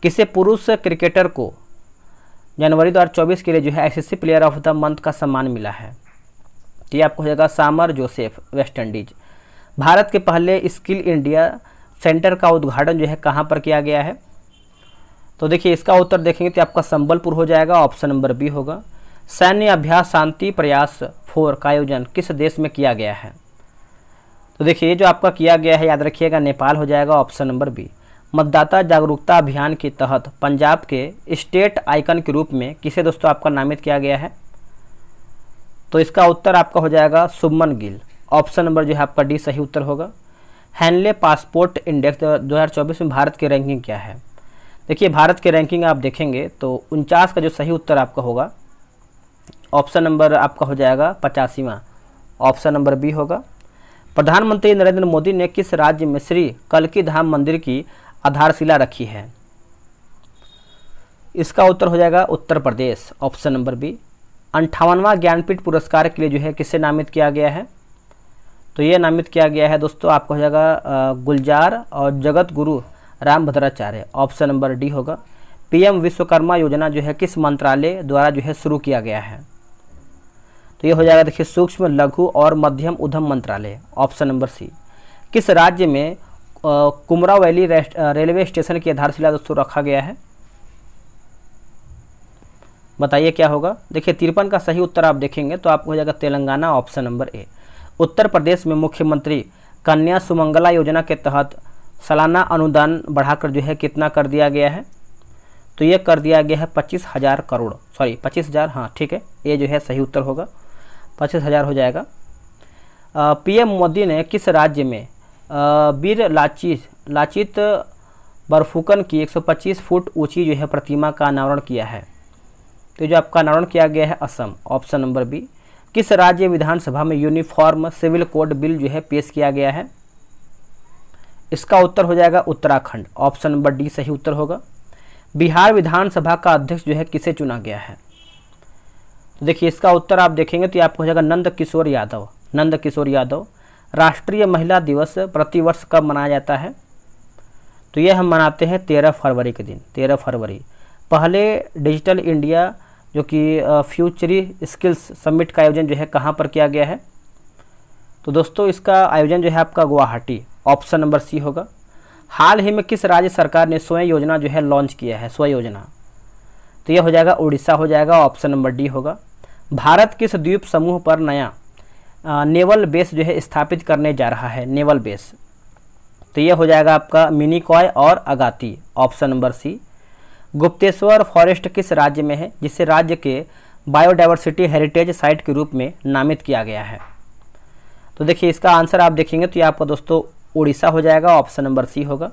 किसे पुरुष क्रिकेटर को जनवरी 2024 के लिए जो है S player of the month का सम्मान मिला है तो ये आपको हो जाएगा सामर जोसेफ वेस्ट इंडीज भारत के पहले स्किल इंडिया सेंटर का उद्घाटन जो है कहाँ पर किया गया है तो देखिए इसका उत्तर देखेंगे तो आपका संबलपुर हो जाएगा ऑप्शन नंबर बी होगा सैन्य अभ्यास शांति प्रयास फोर का आयोजन किस देश में किया गया है तो देखिए ये जो आपका किया गया है याद रखिएगा नेपाल हो जाएगा ऑप्शन नंबर बी मतदाता जागरूकता अभियान के तहत पंजाब के स्टेट आइकन के रूप में किसे दोस्तों आपका नामित किया गया है तो इसका उत्तर आपका हो जाएगा सुमन गिल ऑप्शन नंबर जो है आपका डी सही उत्तर होगा हैनले पासपोर्ट इंडेक्स 2024 में भारत की रैंकिंग क्या है देखिए भारत की रैंकिंग आप देखेंगे तो उनचास का जो सही उत्तर आपका होगा ऑप्शन नंबर आपका हो जाएगा पचासीवा ऑप्शन नंबर बी होगा प्रधानमंत्री नरेंद्र मोदी ने किस राज्य में श्री कलकी धाम मंदिर की आधारशिला रखी है इसका उत्तर हो जाएगा Uttar Pradesh option number B अंठावनवा ज्ञानपीठ पुरस्कार के लिए जो है किसे नामित किया गया है तो ये नामित किया गया है दोस्तों आपको हो जाएगा गुलजार और Jagat Guru Rambhadracharya option number D होगा पीएम विश्वकर्मा योजना जो है किस मंत्रालय द्वारा जो है शुरू किया गया है तो ये हो जाएगा देखिए सूक्ष्म लघु और मध्यम उद्यम मंत्रालय ऑप्शन नंबर सी किस राज्य में कुमरा वैली रेलवे स्टेशन की आधारशिला दोस्तों रखा गया है बताइए क्या होगा देखिए तिरपन का सही उत्तर आप देखेंगे तो आपको हो जाएगा Telangana option number A Uttar Pradesh में मुख्यमंत्री कन्या सुमंगला योजना के तहत सालाना अनुदान बढ़ाकर जो है कितना कर दिया गया है तो ये कर दिया गया है पच्चीस हज़ार करोड़ सॉरी पच्चीस हज़ार हाँ ठीक है ये जो है सही उत्तर होगा पच्चीस हज़ार हो जाएगा पीएम मोदी ने किस राज्य में वीर लाचित लाचित बरफुकन की 125 फुट ऊंची जो है प्रतिमा का अनावरण किया है तो जो आपका अनावरण किया गया है असम ऑप्शन नंबर बी किस राज्य विधानसभा में यूनिफॉर्म सिविल कोड बिल जो है पेश किया गया है इसका उत्तर हो जाएगा उत्तराखंड ऑप्शन नंबर डी सही उत्तर होगा बिहार विधानसभा का अध्यक्ष जो है किसे चुना गया है तो देखिए इसका उत्तर आप देखेंगे तो आपको हो जाएगा नंद किशोर यादव नंद किशोर यादव राष्ट्रीय महिला दिवस प्रतिवर्ष कब मनाया जाता है तो यह हम मनाते हैं तेरह फरवरी के दिन तेरह फरवरी पहले डिजिटल इंडिया जो कि फ्यूचरी स्किल्स समिट का आयोजन जो है कहाँ पर किया गया है तो दोस्तों इसका आयोजन जो है आपका गुवाहाटी ऑप्शन नंबर सी होगा हाल ही में किस राज्य सरकार ने स्वयं योजना जो है लॉन्च किया है स्वयं योजना तो यह हो जाएगा उड़ीसा हो जाएगा ऑप्शन नंबर डी होगा भारत किस द्वीप समूह पर नया नेवल बेस जो है स्थापित करने जा रहा है नेवल बेस तो यह हो जाएगा आपका कॉय और Agatti option number C Gupteswar forest किस राज्य में है जिसे राज्य के बायोडाइवर्सिटी हेरिटेज साइट के रूप में नामित किया गया है तो देखिए इसका आंसर आप देखेंगे तो ये आपका दोस्तों उड़ीसा हो जाएगा ऑप्शन नंबर सी होगा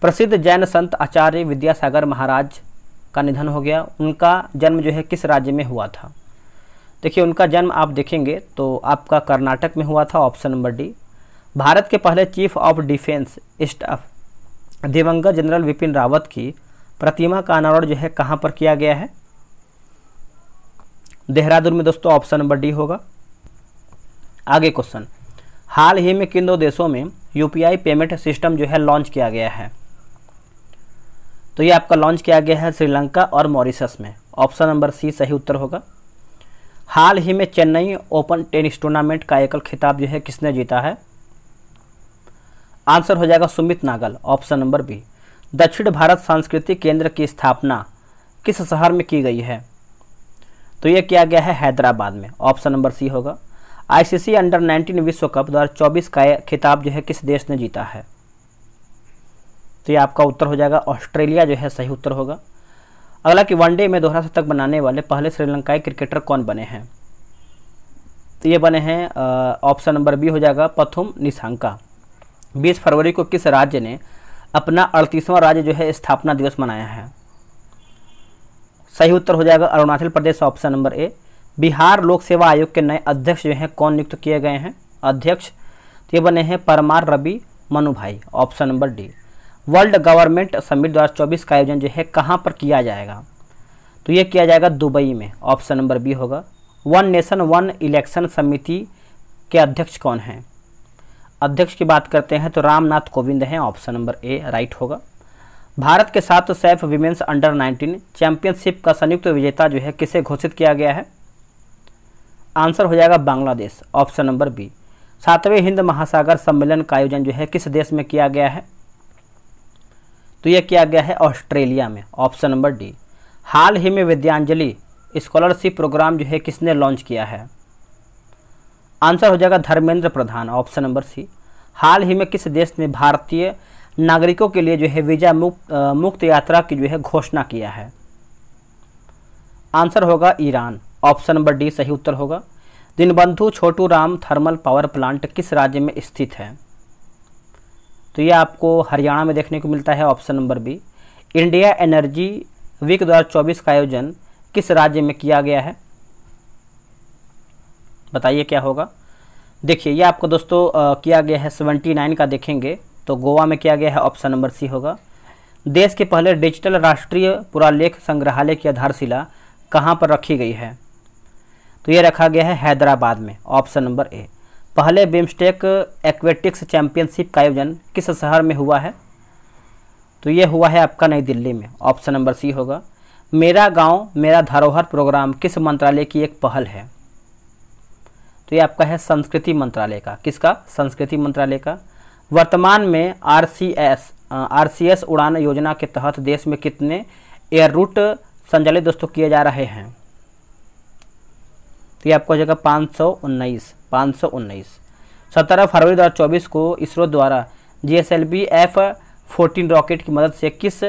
प्रसिद्ध जैन संत आचार्य विद्यासागर महाराज का निधन हो गया उनका जन्म जो है किस राज्य में हुआ था देखिए उनका जन्म आप देखेंगे तो आपका कर्नाटक में हुआ था ऑप्शन नंबर डी भारत के पहले चीफ ऑफ डिफेंस स्टाफ दिवंगत जनरल विपिन रावत की प्रतिमा का अनावरण जो है कहाँ पर किया गया है देहरादून में दोस्तों ऑप्शन नंबर डी होगा आगे क्वेश्चन हाल ही में किन दो देशों में यूपीआई पेमेंट सिस्टम जो है लॉन्च किया गया है तो ये आपका लॉन्च किया गया है श्रीलंका और मॉरिशस में ऑप्शन नंबर सी सही उत्तर होगा हाल ही में चेन्नई ओपन टेनिस टूर्नामेंट का एकल खिताब जो है किसने जीता है आंसर हो जाएगा Sumit Nagal option number B दक्षिण भारत सांस्कृतिक केंद्र की स्थापना किस शहर में की गई है तो यह किया गया है हैदराबाद में ऑप्शन नंबर सी होगा आईसीसी अंडर 19 विश्व कप दो का खिताब जो है किस देश ने जीता है तो ये आपका उत्तर हो जाएगा ऑस्ट्रेलिया जो है सही उत्तर होगा अगला कि वनडे में दोहरा शतक बनाने वाले पहले श्रीलंकाई क्रिकेटर कौन बने हैं तो ये बने हैं ऑप्शन नंबर बी हो जाएगा पथुम निशांका 20 फरवरी को किस राज्य ने अपना अड़तीसवां राज्य जो है स्थापना दिवस मनाया है सही उत्तर हो जाएगा Arunachal Pradesh option number A Bihar लोक सेवा आयोग के नए अध्यक्ष जो हैं कौन नियुक्त किए गए हैं अध्यक्ष तो ये बने हैं Parmar Ravi Manu bhai option number D world government summit 2024 का आयोजन जो है कहाँ पर किया जाएगा तो ये किया जाएगा दुबई में ऑप्शन नंबर बी होगा वन नेशन वन इलेक्शन समिति के अध्यक्ष कौन हैं अध्यक्ष की बात करते हैं तो रामनाथ कोविंद हैं ऑप्शन नंबर ए राइट होगा भारत के साथ सैफ विमेंस अंडर 19 चैंपियनशिप का संयुक्त विजेता जो है किसे घोषित किया गया है आंसर हो जाएगा बांग्लादेश ऑप्शन नंबर बी सातवें हिंद महासागर सम्मेलन का आयोजन जो है किस देश में किया गया है तो यह किया गया है ऑस्ट्रेलिया में ऑप्शन नंबर डी हाल ही में विद्यांजलि स्कॉलरशिप प्रोग्राम जो है किसने लॉन्च किया है आंसर हो जाएगा Dharmendra Pradhan option number C हाल ही में किस देश ने भारतीय नागरिकों के लिए जो है वीज़ा मुक्त मुक्त यात्रा की जो है घोषणा किया है आंसर होगा ईरान ऑप्शन नंबर डी सही उत्तर होगा Deenbandhu Chhotu Ram thermal power plant किस राज्य में स्थित है तो ये आपको हरियाणा में देखने को मिलता है option number B India energy week दो का आयोजन किस राज्य में किया गया है बताइए क्या होगा देखिए ये आपको दोस्तों आ, किया गया है 79 का देखेंगे तो गोवा में किया गया है ऑप्शन नंबर सी होगा देश के पहले डिजिटल राष्ट्रीय पुरालेख संग्रहालय की आधारशिला कहाँ पर रखी गई है तो ये रखा गया है हैदराबाद में ऑप्शन नंबर ए पहले बिम्स्टेक एक्वेटिक्स चैंपियनशिप का आयोजन किस शहर में हुआ है तो ये हुआ है आपका नई दिल्ली में ऑप्शन नंबर सी होगा मेरा गांव मेरा धरोहर प्रोग्राम किस मंत्रालय की एक पहल है तो ये आपका है संस्कृति मंत्रालय का किसका संस्कृति मंत्रालय का वर्तमान में R C S R C S Udan योजना के तहत देश में कितने एयर रूट संचालित दोस्तों किए जा रहे हैं तो ये आपको हो जाएगा पाँच सौ उन्नीस पाँच सौ उन्नीस सत्रह फरवरी दो हज़ार चौबीस को इसरो द्वारा G S L V F fourteen rocket की मदद से किस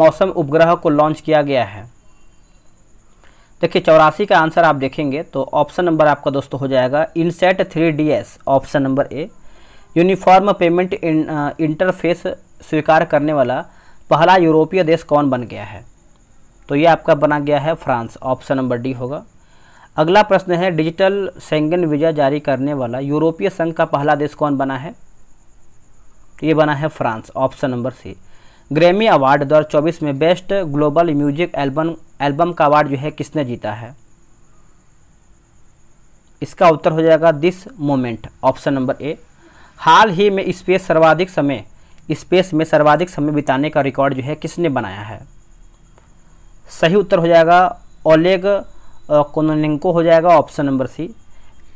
मौसम उपग्रह को लॉन्च किया गया है देखिए चौरासी का आंसर आप देखेंगे तो ऑप्शन नंबर आपका दोस्तों हो जाएगा INSAT three D S option number A uniform payment in, interface स्वीकार करने वाला पहला यूरोपीय देश कौन बन गया है तो ये आपका बना गया है फ्रांस ऑप्शन नंबर डी होगा अगला प्रश्न है डिजिटल सेंगन वीज़ा जारी करने वाला यूरोपीय संघ का पहला देश कौन बना है ये बना है France option number C Grammy award 2024 में best global music album album का अवार्ड जो है किसने जीता है इसका उत्तर हो जाएगा this moment option number A हाल ही में स्पेस सर्वाधिक समय स्पेस में सर्वाधिक समय बिताने का रिकॉर्ड जो है किसने बनाया है सही उत्तर हो जाएगा ओलेग कोनोलेंको हो जाएगा ऑप्शन नंबर सी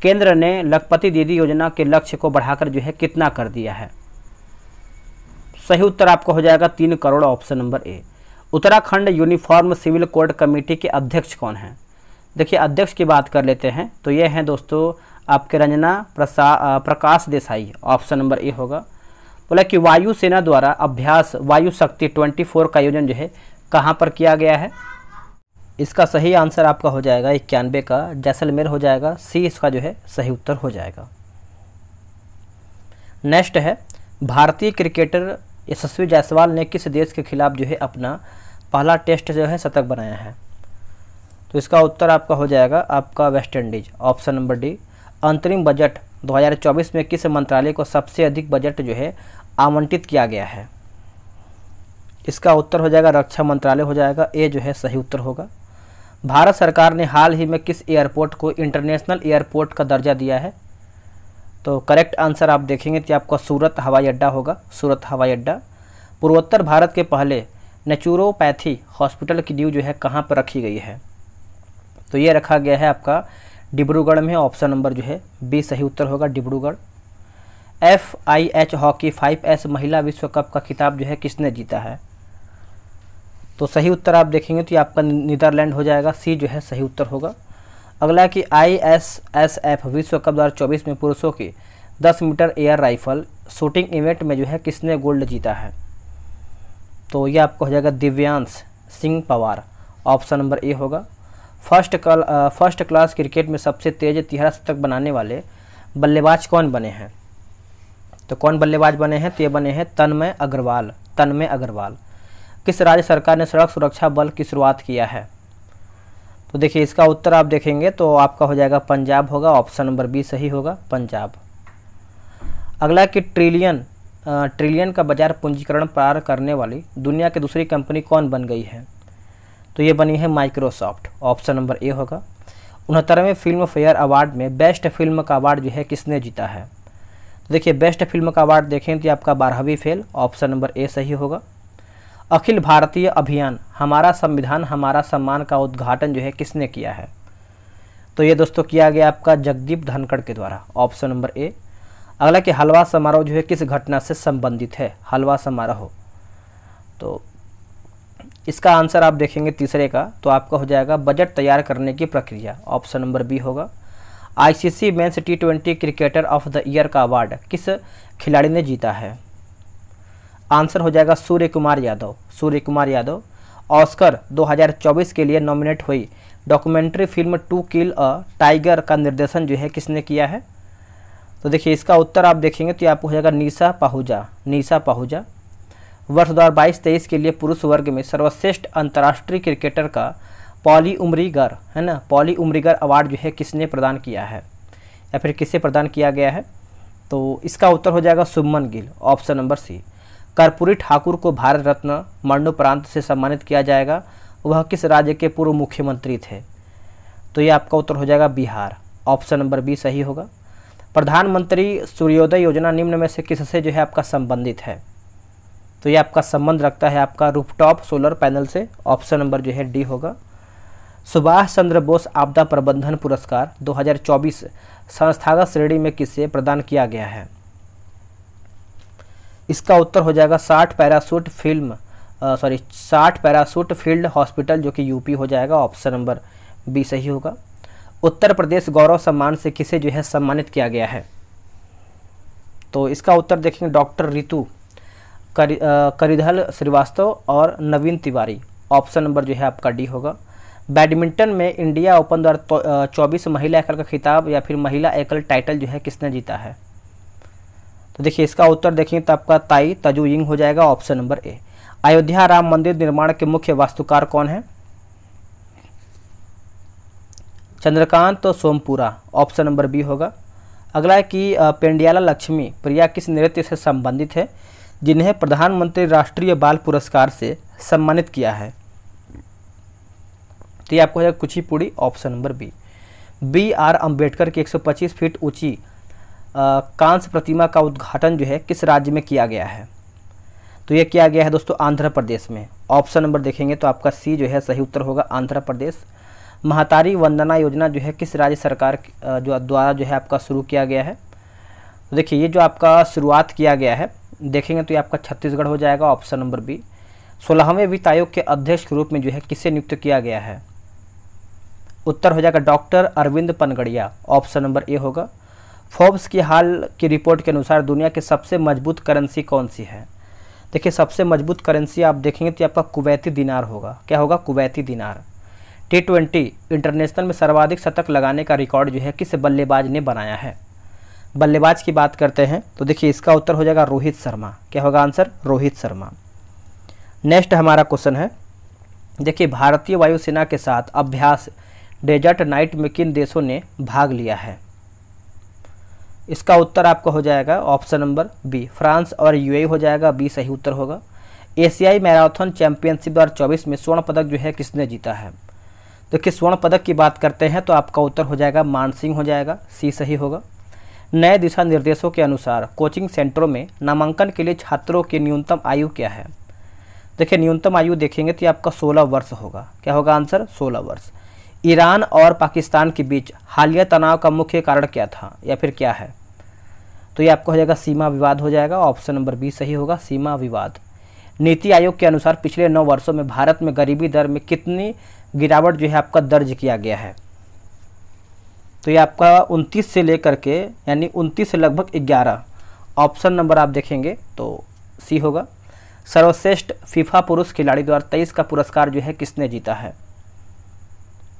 केंद्र ने लखपति दीदी योजना के लक्ष्य को बढ़ाकर जो है कितना कर दिया है सही उत्तर आपका हो जाएगा तीन crore option number A Uttarakhand uniform civil code committee के अध्यक्ष कौन हैं देखिए अध्यक्ष की बात कर लेते हैं तो ये हैं दोस्तों आपके Ranjana Prakash Desai option number A होगा बोला कि वायुसेना द्वारा अभ्यास वायु शक्ति 24 का आयोजन जो है कहाँ पर किया गया है इसका सही आंसर आपका हो जाएगा इक्यानवे का जैसलमेर हो जाएगा सी इसका जो है सही उत्तर हो जाएगा नेक्स्ट है भारतीय क्रिकेटर यशस्वी जायसवाल ने किस देश के खिलाफ जो है अपना पहला टेस्ट जो है शतक बनाया है तो इसका उत्तर आपका हो जाएगा आपका West Indies option number D अंतरिम बजट 2024 में किस मंत्रालय को सबसे अधिक बजट जो है आवंटित किया गया है इसका उत्तर हो जाएगा रक्षा मंत्रालय हो जाएगा ए जो है सही उत्तर होगा भारत सरकार ने हाल ही में किस एयरपोर्ट को इंटरनेशनल एयरपोर्ट का दर्जा दिया है तो करेक्ट आंसर आप देखेंगे तो आपका सूरत हवाई अड्डा होगा सूरत हवाई अड्डा पूर्वोत्तर भारत के पहले नेचुरोपैथी हॉस्पिटल की न्यू जो है कहाँ पर रखी गई है तो ये रखा गया है आपका डिब्रूगढ़ में ऑप्शन नंबर जो है बी सही उत्तर होगा Dibrugarh F I H hockey five S महिला विश्व कप का खिताब जो है किसने जीता है तो सही उत्तर आप देखेंगे तो ये आपका नीदरलैंड हो जाएगा सी जो है सही उत्तर होगा अगला कि आई एस एस एफ विश्व कप दो में पुरुषों की दस metre air rifle shooting event में जो है किसने गोल्ड जीता है तो ये आपको हो जाएगा Divyansh Singh Panwar option number A होगा फर्स्ट कल फर्स्ट क्लास क्रिकेट में सबसे तेज तिहरा शतक बनाने वाले बल्लेबाज कौन बने हैं तो कौन बल्लेबाज बने हैं तो ये बने हैं तन्मय अग्रवाल तन्मय अग्रवाल किस राज्य सरकार ने सड़क सुरक्षा बल की शुरुआत किया है तो देखिए इसका उत्तर आप देखेंगे तो आपका हो जाएगा पंजाब होगा ऑप्शन नंबर बी सही होगा पंजाब अगला कि ट्रिलियन ट्रिलियन का बाजार पूंजीकरण पार करने वाली दुनिया की दूसरी कंपनी कौन बन गई है तो ये बनी है माइक्रोसॉफ्ट ऑप्शन नंबर ए होगा उनहत्तरवें फिल्म फेयर अवार्ड में बेस्ट फिल्म का अवार्ड जो है किसने जीता है तो देखिए बेस्ट फिल्म का अवार्ड देखें तो आपका बारहवीं फेल ऑप्शन नंबर ए सही होगा अखिल भारतीय अभियान हमारा संविधान हमारा सम्मान का उद्घाटन जो है किसने किया है तो ये दोस्तों किया गया आपका जगदीप धनखड़ के द्वारा ऑप्शन नंबर ए अगला कि हलवा समारोह जो है किस घटना से संबंधित है हलवा समारोह तो इसका आंसर आप देखेंगे तीसरे का तो आपका हो जाएगा बजट तैयार करने की प्रक्रिया ऑप्शन नंबर बी होगा ICC men's T twenty cricketer of the year का अवार्ड किस खिलाड़ी ने जीता है आंसर हो जाएगा Suryakumar Yadav Suryakumar Yadav Oscar 2024 के लिए नॉमिनेट हुई documentary film to kill a tiger का निर्देशन जो है किसने किया है तो देखिए इसका उत्तर आप देखेंगे तो आपको हो जाएगा निशा पाहुजा निशा पाहुजा वर्ष दो हज़ार बाईस तेईस के लिए पुरुष वर्ग में सर्वश्रेष्ठ अंतर्राष्ट्रीय क्रिकेटर का पॉली उमरीगर है ना पॉली उमरीगर अवार्ड जो है किसने प्रदान किया है या फिर किसे प्रदान किया गया है तो इसका उत्तर हो जाएगा Suman Gill option number C Karpoori Thakur को भारत रत्न मरणोपरांत से सम्मानित किया जाएगा वह किस राज्य के पूर्व मुख्यमंत्री थे तो ये आपका उत्तर हो जाएगा बिहार ऑप्शन नंबर बी सही होगा प्रधानमंत्री सूर्योदय योजना निम्न में से किससे जो है आपका संबंधित है तो ये आपका संबंध रखता है आपका रूफटॉप सोलर पैनल से ऑप्शन नंबर जो है डी होगा सुभाष चंद्र बोस आपदा प्रबंधन पुरस्कार 2024 संस्थागत श्रेणी में किससे प्रदान किया गया है इसका उत्तर हो जाएगा साठ पैरासूट फिल्म सॉरी साठ पैरासूट फील्ड हॉस्पिटल जो कि यूपी हो जाएगा ऑप्शन नंबर बी सही होगा उत्तर प्रदेश गौरव सम्मान से किसे जो है सम्मानित किया गया है तो इसका उत्तर देखेंगे डॉक्टर रितु कर, करिधल श्रीवास्तव और नवीन तिवारी ऑप्शन नंबर जो है आपका डी होगा बैडमिंटन में इंडिया ओपन द्वारा चौबीस महिला एकल का खिताब या फिर महिला एकल टाइटल जो है किसने जीता है तो देखिए इसका उत्तर देखेंगे तो आपका ताई यिंग हो जाएगा option number A Ayodhya Ram Mandir निर्माण के मुख्य वास्तुकार कौन है चंद्रकांत तो सोमपुरा ऑप्शन नंबर बी होगा अगला है कि पेंडियाला लक्ष्मी प्रिया किस नृत्य से संबंधित है जिन्हें प्रधानमंत्री राष्ट्रीय बाल पुरस्कार से सम्मानित किया है तो ये आपको ही पूरी option number B B R Ambedkar की 125 फीट ऊंची कांस्य प्रतिमा का उद्घाटन जो है किस राज्य में किया गया है तो यह किया गया है दोस्तों आंध्र प्रदेश में ऑप्शन नंबर देखेंगे तो आपका सी जो है सही उत्तर होगा आंध्र प्रदेश महातारी वंदना योजना जो है किस राज्य सरकार जो द्वारा जो है आपका शुरू किया गया है तो देखिए ये जो आपका शुरुआत किया गया है देखेंगे तो ये आपका छत्तीसगढ़ हो जाएगा ऑप्शन नंबर बी सोलहवें वित्त आयोग के अध्यक्ष के रूप में जो है किसे नियुक्त किया गया है उत्तर हो जाएगा doctor Arvind Panagariya option number A होगा फोर्ब्स की हाल की रिपोर्ट के अनुसार दुनिया की सबसे मजबूत करेंसी कौन सी है देखिए सबसे मजबूत करेंसी आप देखेंगे तो आपका कुवैती दिनार होगा क्या होगा कुवैती दिनार टी ट्वेंटी इंटरनेशनल में सर्वाधिक शतक लगाने का रिकॉर्ड जो है किस बल्लेबाज ने बनाया है बल्लेबाज की बात करते हैं तो देखिए इसका उत्तर हो जाएगा रोहित शर्मा क्या होगा आंसर रोहित शर्मा नेक्स्ट हमारा क्वेश्चन है देखिए भारतीय वायुसेना के साथ अभ्यास डेजर्ट नाइट में किन देशों ने भाग लिया है इसका उत्तर आपका हो जाएगा ऑप्शन नंबर बी फ्रांस और यूएई हो जाएगा बी सही उत्तर होगा एशियाई मैराथन चैंपियनशिप दो में स्वर्ण पदक जो है किसने जीता है देखिए स्वर्ण पदक की बात करते हैं तो आपका उत्तर हो जाएगा मानसिंह हो जाएगा सी सही होगा नए दिशा निर्देशों के अनुसार कोचिंग सेंटरों में नामांकन के लिए छात्रों की न्यूनतम आयु क्या है देखिए न्यूनतम आयु देखेंगे तो आपका सोलह वर्ष होगा क्या होगा आंसर सोलह वर्ष ईरान और पाकिस्तान के बीच हालिया तनाव का मुख्य कारण क्या था या फिर क्या है तो ये आपको हो जाएगा सीमा विवाद हो जाएगा ऑप्शन नंबर बी सही होगा सीमा विवाद नीति आयोग के अनुसार पिछले नौ वर्षों में भारत में गरीबी दर में कितनी गिरावट जो है आपका दर्ज किया गया है तो ये आपका उनतीस से लेकर के यानी उनतीस से लगभग ग्यारह ऑप्शन नंबर आप देखेंगे तो सी होगा सर्वश्रेष्ठ फीफा पुरुष खिलाड़ी द्वारा तेईस का पुरस्कार जो है किसने जीता है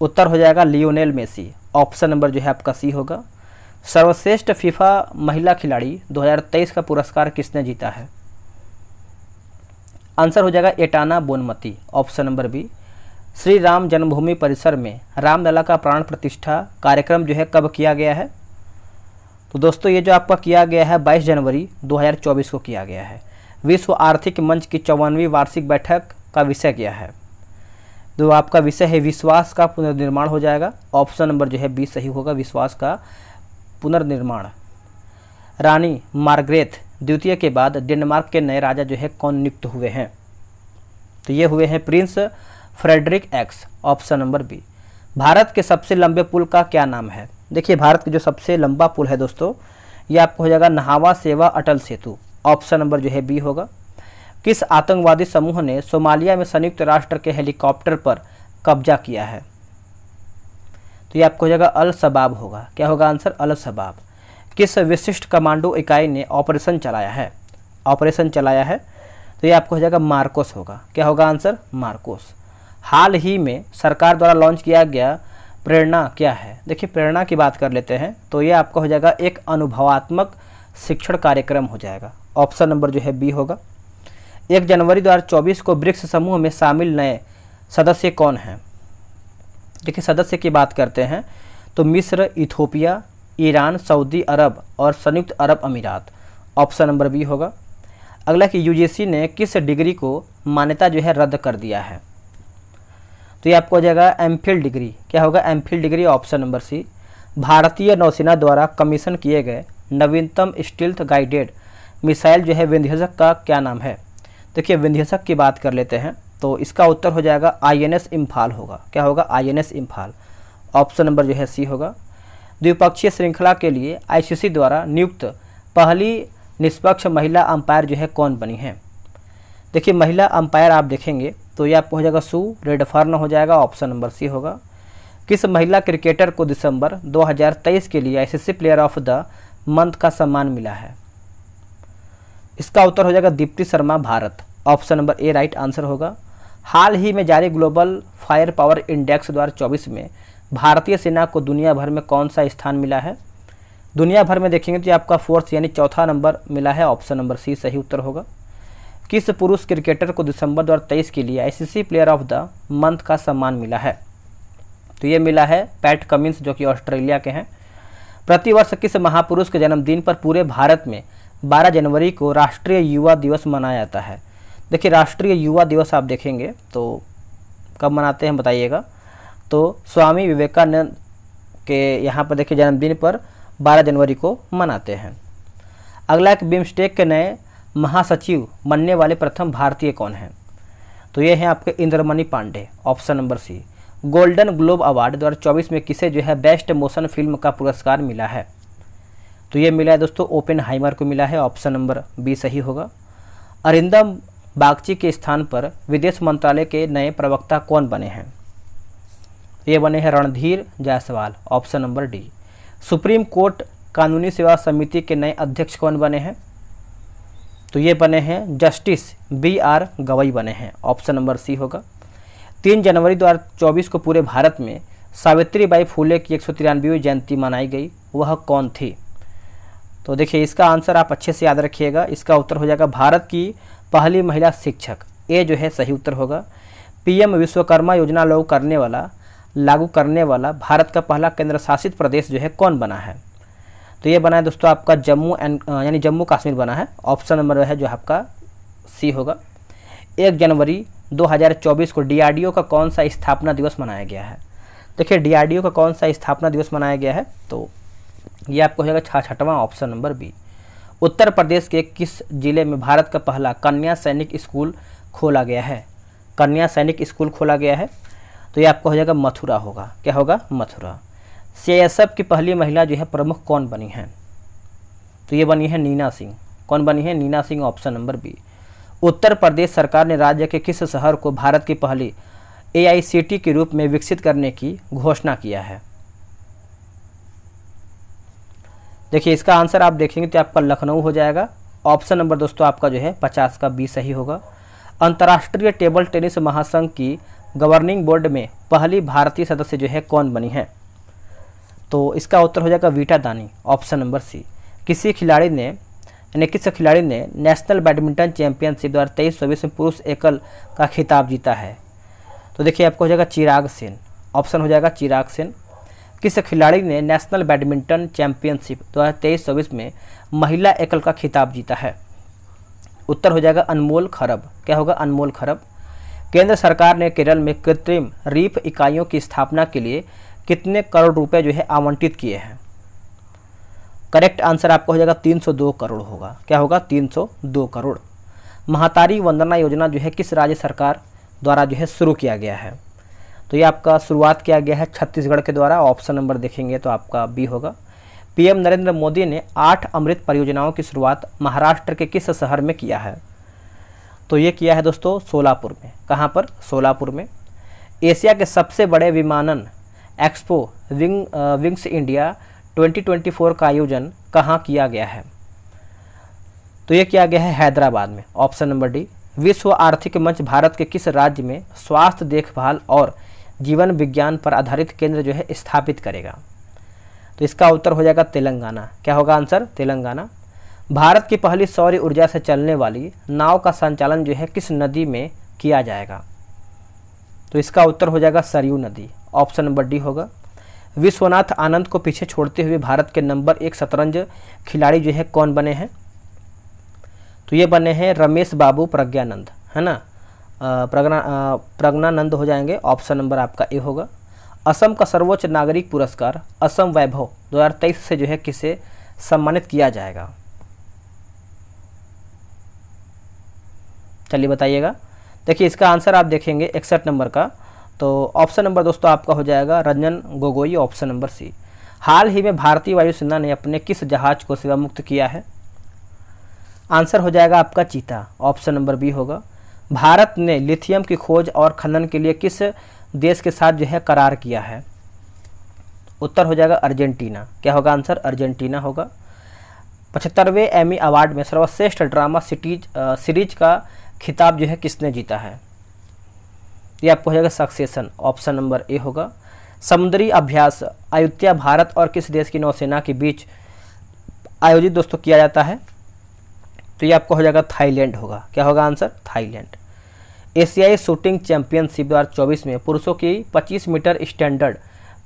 उत्तर हो जाएगा लियोनेल मेसी ऑप्शन नंबर जो है आपका सी होगा सर्वश्रेष्ठ फीफा महिला खिलाड़ी 2023 का पुरस्कार किसने जीता है आंसर हो जाएगा Aitana Bonmati option number B Shri Ram Janmabhoomi परिसर में रामलला का प्राण प्रतिष्ठा कार्यक्रम जो है कब किया गया है तो दोस्तों ये जो आपका किया गया है 22 जनवरी 2024 को किया गया है विश्व आर्थिक मंच की चौवनवीं वार्षिक बैठक का विषय क्या है तो आपका विषय है विश्वास का पुनर्निर्माण हो जाएगा ऑप्शन नंबर जो है बी सही होगा विश्वास का पुनर्निर्माण रानी मार्ग्रेथ द्वितीय के बाद डेनमार्क के नए राजा जो है कौन नियुक्त हुए हैं तो ये हुए हैं prince Frederick X option number B Bharat के सबसे लंबे पुल का क्या नाम है देखिए भारत का जो सबसे लंबा पुल है दोस्तों ये आपको हो जाएगा नहावा सेवा अटल सेतु ऑप्शन नंबर जो है बी होगा किस आतंकवादी समूह ने सोमालिया में संयुक्त राष्ट्र के हेलीकॉप्टर पर कब्जा किया है तो ये आपको जाएगा अल सबाब होगा क्या होगा आंसर अल सबाब किस विशिष्ट कमांडो इकाई ने ऑपरेशन चलाया है ऑपरेशन चलाया है तो ये आपको हो जाएगा मार्कोस होगा क्या होगा आंसर मार्कोस हाल ही में सरकार द्वारा लॉन्च किया गया प्रेरणा क्या है देखिए प्रेरणा की बात कर लेते हैं तो ये आपका हो जाएगा एक अनुभवात्मक शिक्षण कार्यक्रम हो जाएगा ऑप्शन नंबर जो है बी होगा एक जनवरी 2024 को ब्रिक्स समूह में शामिल नए सदस्य कौन हैं देखिए सदस्य की बात करते हैं तो मिस्र इथोपिया ईरान सऊदी अरब और संयुक्त अरब अमीरात ऑप्शन नंबर बी होगा अगला कि यूजीसी ने किस डिग्री को मान्यता जो है रद्द कर दिया है तो ये आपको हो जाएगा एम डिग्री क्या होगा M degree option number C भारतीय नौसेना द्वारा कमीशन किए गए नवीनतम स्टील्थ गाइडेड मिसाइल जो है विंध्यजक का क्या नाम है देखिए विंध्यसक की बात कर लेते हैं तो इसका उत्तर हो जाएगा आई एन एस इम्फाल होगा क्या होगा I N S Imphal option number जो है सी होगा द्विपक्षीय श्रृंखला के लिए आईसीसी द्वारा नियुक्त पहली निष्पक्ष महिला अंपायर जो है कौन बनी है देखिए महिला अंपायर आप देखेंगे तो यह आपको हो जाएगा सू रेडफर्न हो जाएगा ऑप्शन नंबर सी होगा किस महिला क्रिकेटर को दिसंबर 2023 के लिए C player of the month का सम्मान मिला है इसका उत्तर हो जाएगा Deepti Sharma Bharat option number A right answer होगा हाल ही में जारी ग्लोबल फायर पावर इंडेक्स दो में भारतीय सेना को दुनिया भर में कौन सा स्थान मिला है दुनिया भर में देखेंगे तो आपका फोर्थ यानी चौथा नंबर मिला है ऑप्शन नंबर सी सही उत्तर होगा किस पुरुष क्रिकेटर को दिसंबर 2023 के लिए ICC player of the month का सम्मान मिला है तो ये मिला है पैट कमिंस जो कि ऑस्ट्रेलिया के हैं प्रतिवर्ष किस महापुरुष के जन्मदिन पर पूरे भारत में 12 जनवरी को राष्ट्रीय युवा दिवस मनाया जाता है देखिए राष्ट्रीय युवा दिवस आप देखेंगे तो कब मनाते हैं बताइएगा तो स्वामी विवेकानंद के यहाँ पर देखिए जन्मदिन पर 12 जनवरी को मनाते हैं अगला एक बिम्स्टेक के नए महासचिव बनने वाले प्रथम भारतीय कौन हैं तो ये हैं आपके Indramani Pandey option number C golden globe award दो में किसे जो है बेस्ट मोशन फिल्म का पुरस्कार मिला है तो ये मिला है दोस्तों ओपन हाइमर को मिला है ऑप्शन नंबर बी सही होगा अरिंदम बागची के स्थान पर विदेश मंत्रालय के नए प्रवक्ता कौन बने हैं ये बने हैं Randhir Jaiswal option number D supreme court कानूनी सेवा समिति के नए अध्यक्ष कौन बने हैं तो ये बने हैं जस्टिस बी आर गवई बने हैं ऑप्शन नंबर सी होगा तीन जनवरी दो चौबीस को पूरे भारत में सावित्री बाई फूले की एक जयंती मनाई गई वह कौन थी तो देखिए इसका आंसर आप अच्छे से याद रखिएगा इसका उत्तर हो जाएगा भारत की पहली महिला शिक्षक ये जो है सही उत्तर होगा पीएम विश्वकर्मा योजना लागू करने वाला लागू करने वाला भारत का पहला केंद्र शासित प्रदेश जो है कौन बना है तो ये बना है दोस्तों आपका जम्मू एंड यानी जम्मू कश्मीर बना है ऑप्शन नंबर है जो आपका सी होगा एक जनवरी 2024 को डीआरडीओ का कौन सा स्थापना दिवस मनाया गया है देखिए डीआरडीओ का कौन सा स्थापना दिवस मनाया गया है तो ये आपको हो जाएगा छाछठवां option number B Uttar Pradesh के किस जिले में भारत का पहला कन्या सैनिक स्कूल खोला गया है कन्या सैनिक स्कूल खोला गया है तो ये आपको हो जाएगा मथुरा होगा क्या होगा मथुरा सीएसएफ की पहली महिला जो है प्रमुख कौन बनी है तो ये बनी है नीना सिंह कौन बनी है Nina Singh option number B Uttar Pradesh सरकार ने राज्य के किस शहर को भारत की पहली एआईसीटी के रूप में विकसित करने की घोषणा किया है देखिए इसका आंसर आप देखेंगे तो आपका लखनऊ हो जाएगा ऑप्शन नंबर दोस्तों आपका जो है पचास का बी सही होगा अंतर्राष्ट्रीय टेबल टेनिस महासंघ की गवर्निंग बोर्ड में पहली भारतीय सदस्य जो है कौन बनी है तो इसका उत्तर हो जाएगा वीटा दानी ऑप्शन नंबर सी किसी खिलाड़ी ने यानी किस खिलाड़ी ने नेशनल बैडमिंटन चैंपियनशिप दो हज़ार तेईस चौबीस में पुरुष एकल का खिताब जीता है तो देखिए आपको हो जाएगा चिराग सेन ऑप्शन हो जाएगा चिराग सेन किस खिलाड़ी ने नेशनल बैडमिंटन चैंपियनशिप तेईस चौबीस में महिला एकल का खिताब जीता है उत्तर हो जाएगा अनमोल खरब क्या होगा अनमोल खरब केंद्र सरकार ने केरल में कृत्रिम रीफ इकाइयों की स्थापना के लिए कितने करोड़ रुपए जो है आवंटित किए हैं करेक्ट आंसर आपका हो जाएगा 302 करोड़ होगा क्या होगा 302 करोड़ महातारी वंदना योजना जो है किस राज्य सरकार द्वारा जो है शुरू किया गया है तो ये आपका शुरुआत किया गया है छत्तीसगढ़ के द्वारा ऑप्शन नंबर देखेंगे तो आपका बी होगा पीएम नरेंद्र मोदी ने आठ अमृत परियोजनाओं की शुरुआत महाराष्ट्र के किस शहर में किया है तो ये किया है दोस्तों सोलापुर में कहाँ पर सोलापुर में एशिया के सबसे बड़े विमानन एक्सपो विंग विंग्स इंडिया 2024 का आयोजन कहाँ किया गया है तो ये किया गया है हैदराबाद में ऑप्शन नंबर डी विश्व आर्थिक मंच भारत के किस राज्य में स्वास्थ्य देखभाल और जीवन विज्ञान पर आधारित केंद्र जो है स्थापित करेगा तो इसका उत्तर हो जाएगा तेलंगाना क्या होगा आंसर तेलंगाना भारत की पहली सौर ऊर्जा से चलने वाली नाव का संचालन जो है किस नदी में किया जाएगा तो इसका उत्तर हो जाएगा सरयू नदी ऑप्शन नंबर डी होगा विश्वनाथ आनंद को पीछे छोड़ते हुए भारत के नंबर एक शतरंज खिलाड़ी जो है कौन बने हैं तो ये बने हैं रमेश बाबू प्रज्ञानंद है ना प्रज्ञा प्रज्ञानंद हो जाएंगे ऑप्शन नंबर आपका ए होगा असम का सर्वोच्च नागरिक पुरस्कार असम वैभव 2023 से जो है किसे सम्मानित किया जाएगा चलिए बताइएगा देखिए इसका आंसर आप देखेंगे इकसठ नंबर का तो ऑप्शन नंबर दोस्तों आपका हो जाएगा Ranjan Gogoi option number C हाल ही में भारतीय वायुसेना ने अपने किस जहाज को सेवा मुक्त किया है आंसर हो जाएगा आपका चीता ऑप्शन नंबर बी होगा भारत ने लिथियम की खोज और खनन के लिए किस देश के साथ जो है करार किया है उत्तर हो जाएगा अर्जेंटीना क्या होगा आंसर अर्जेंटीना होगा पचहत्तरवें एमी अवार्ड में सर्वश्रेष्ठ ड्रामा सिटीज सीरीज का खिताब जो है किसने जीता है ये आपको हो जाएगा सक्सेशन ऑप्शन नंबर ए होगा समुद्री अभ्यास अयोध्या भारत और किस देश की नौसेना के बीच आयोजित दोस्तों किया जाता है तो ये आपको हो जाएगा थाईलैंड होगा क्या होगा आंसर थाईलैंड एशियाई शूटिंग चैंपियनशिप दो में पुरुषों की 25 मीटर स्टैंडर्ड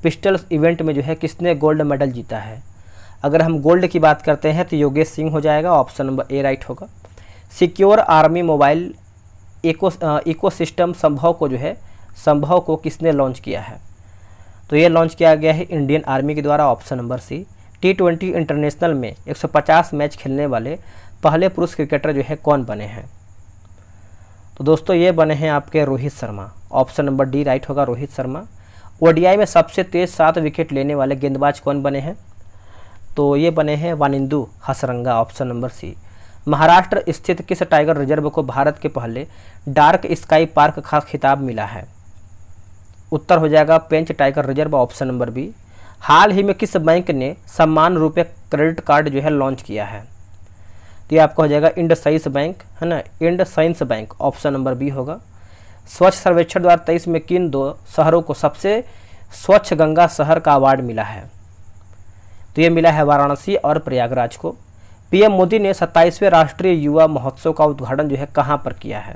पिस्टल इवेंट में जो है किसने गोल्ड मेडल जीता है अगर हम गोल्ड की बात करते हैं तो योगेश सिंह हो जाएगा ऑप्शन नंबर ए राइट होगा secure army mobile eco ecosystem Sambhav को जो है संभव को किसने लॉन्च किया है तो ये लॉन्च किया गया है इंडियन आर्मी के द्वारा option number C T twenty international में 150 मैच खेलने वाले पहले पुरुष क्रिकेटर जो है कौन बने हैं तो दोस्तों ये बने हैं आपके Rohit Sharma option number D right होगा रोहित शर्मा ओडीआई में सबसे तेज सात विकेट लेने वाले गेंदबाज कौन बने हैं तो ये बने हैं Wanindu Hasaranga option number C Maharashtra स्थित किस टाइगर रिजर्व को भारत के पहले डार्क स्काई पार्क का खिताब मिला है उत्तर हो जाएगा Pench tiger reserve option number B हाल ही में किस बैंक ने सम्मान रूपये क्रेडिट कार्ड जो है लॉन्च किया है तो ये आपका हो जाएगा इंड साइंस बैंक है ना इंड science bank option number B होगा स्वच्छ सर्वेक्षण द्वारा तेईस में किन दो शहरों को सबसे स्वच्छ गंगा शहर का अवार्ड मिला है तो ये मिला है वाराणसी और प्रयागराज को पीएम मोदी ने सत्ताईसवें राष्ट्रीय युवा महोत्सव का उद्घाटन जो है कहाँ पर किया है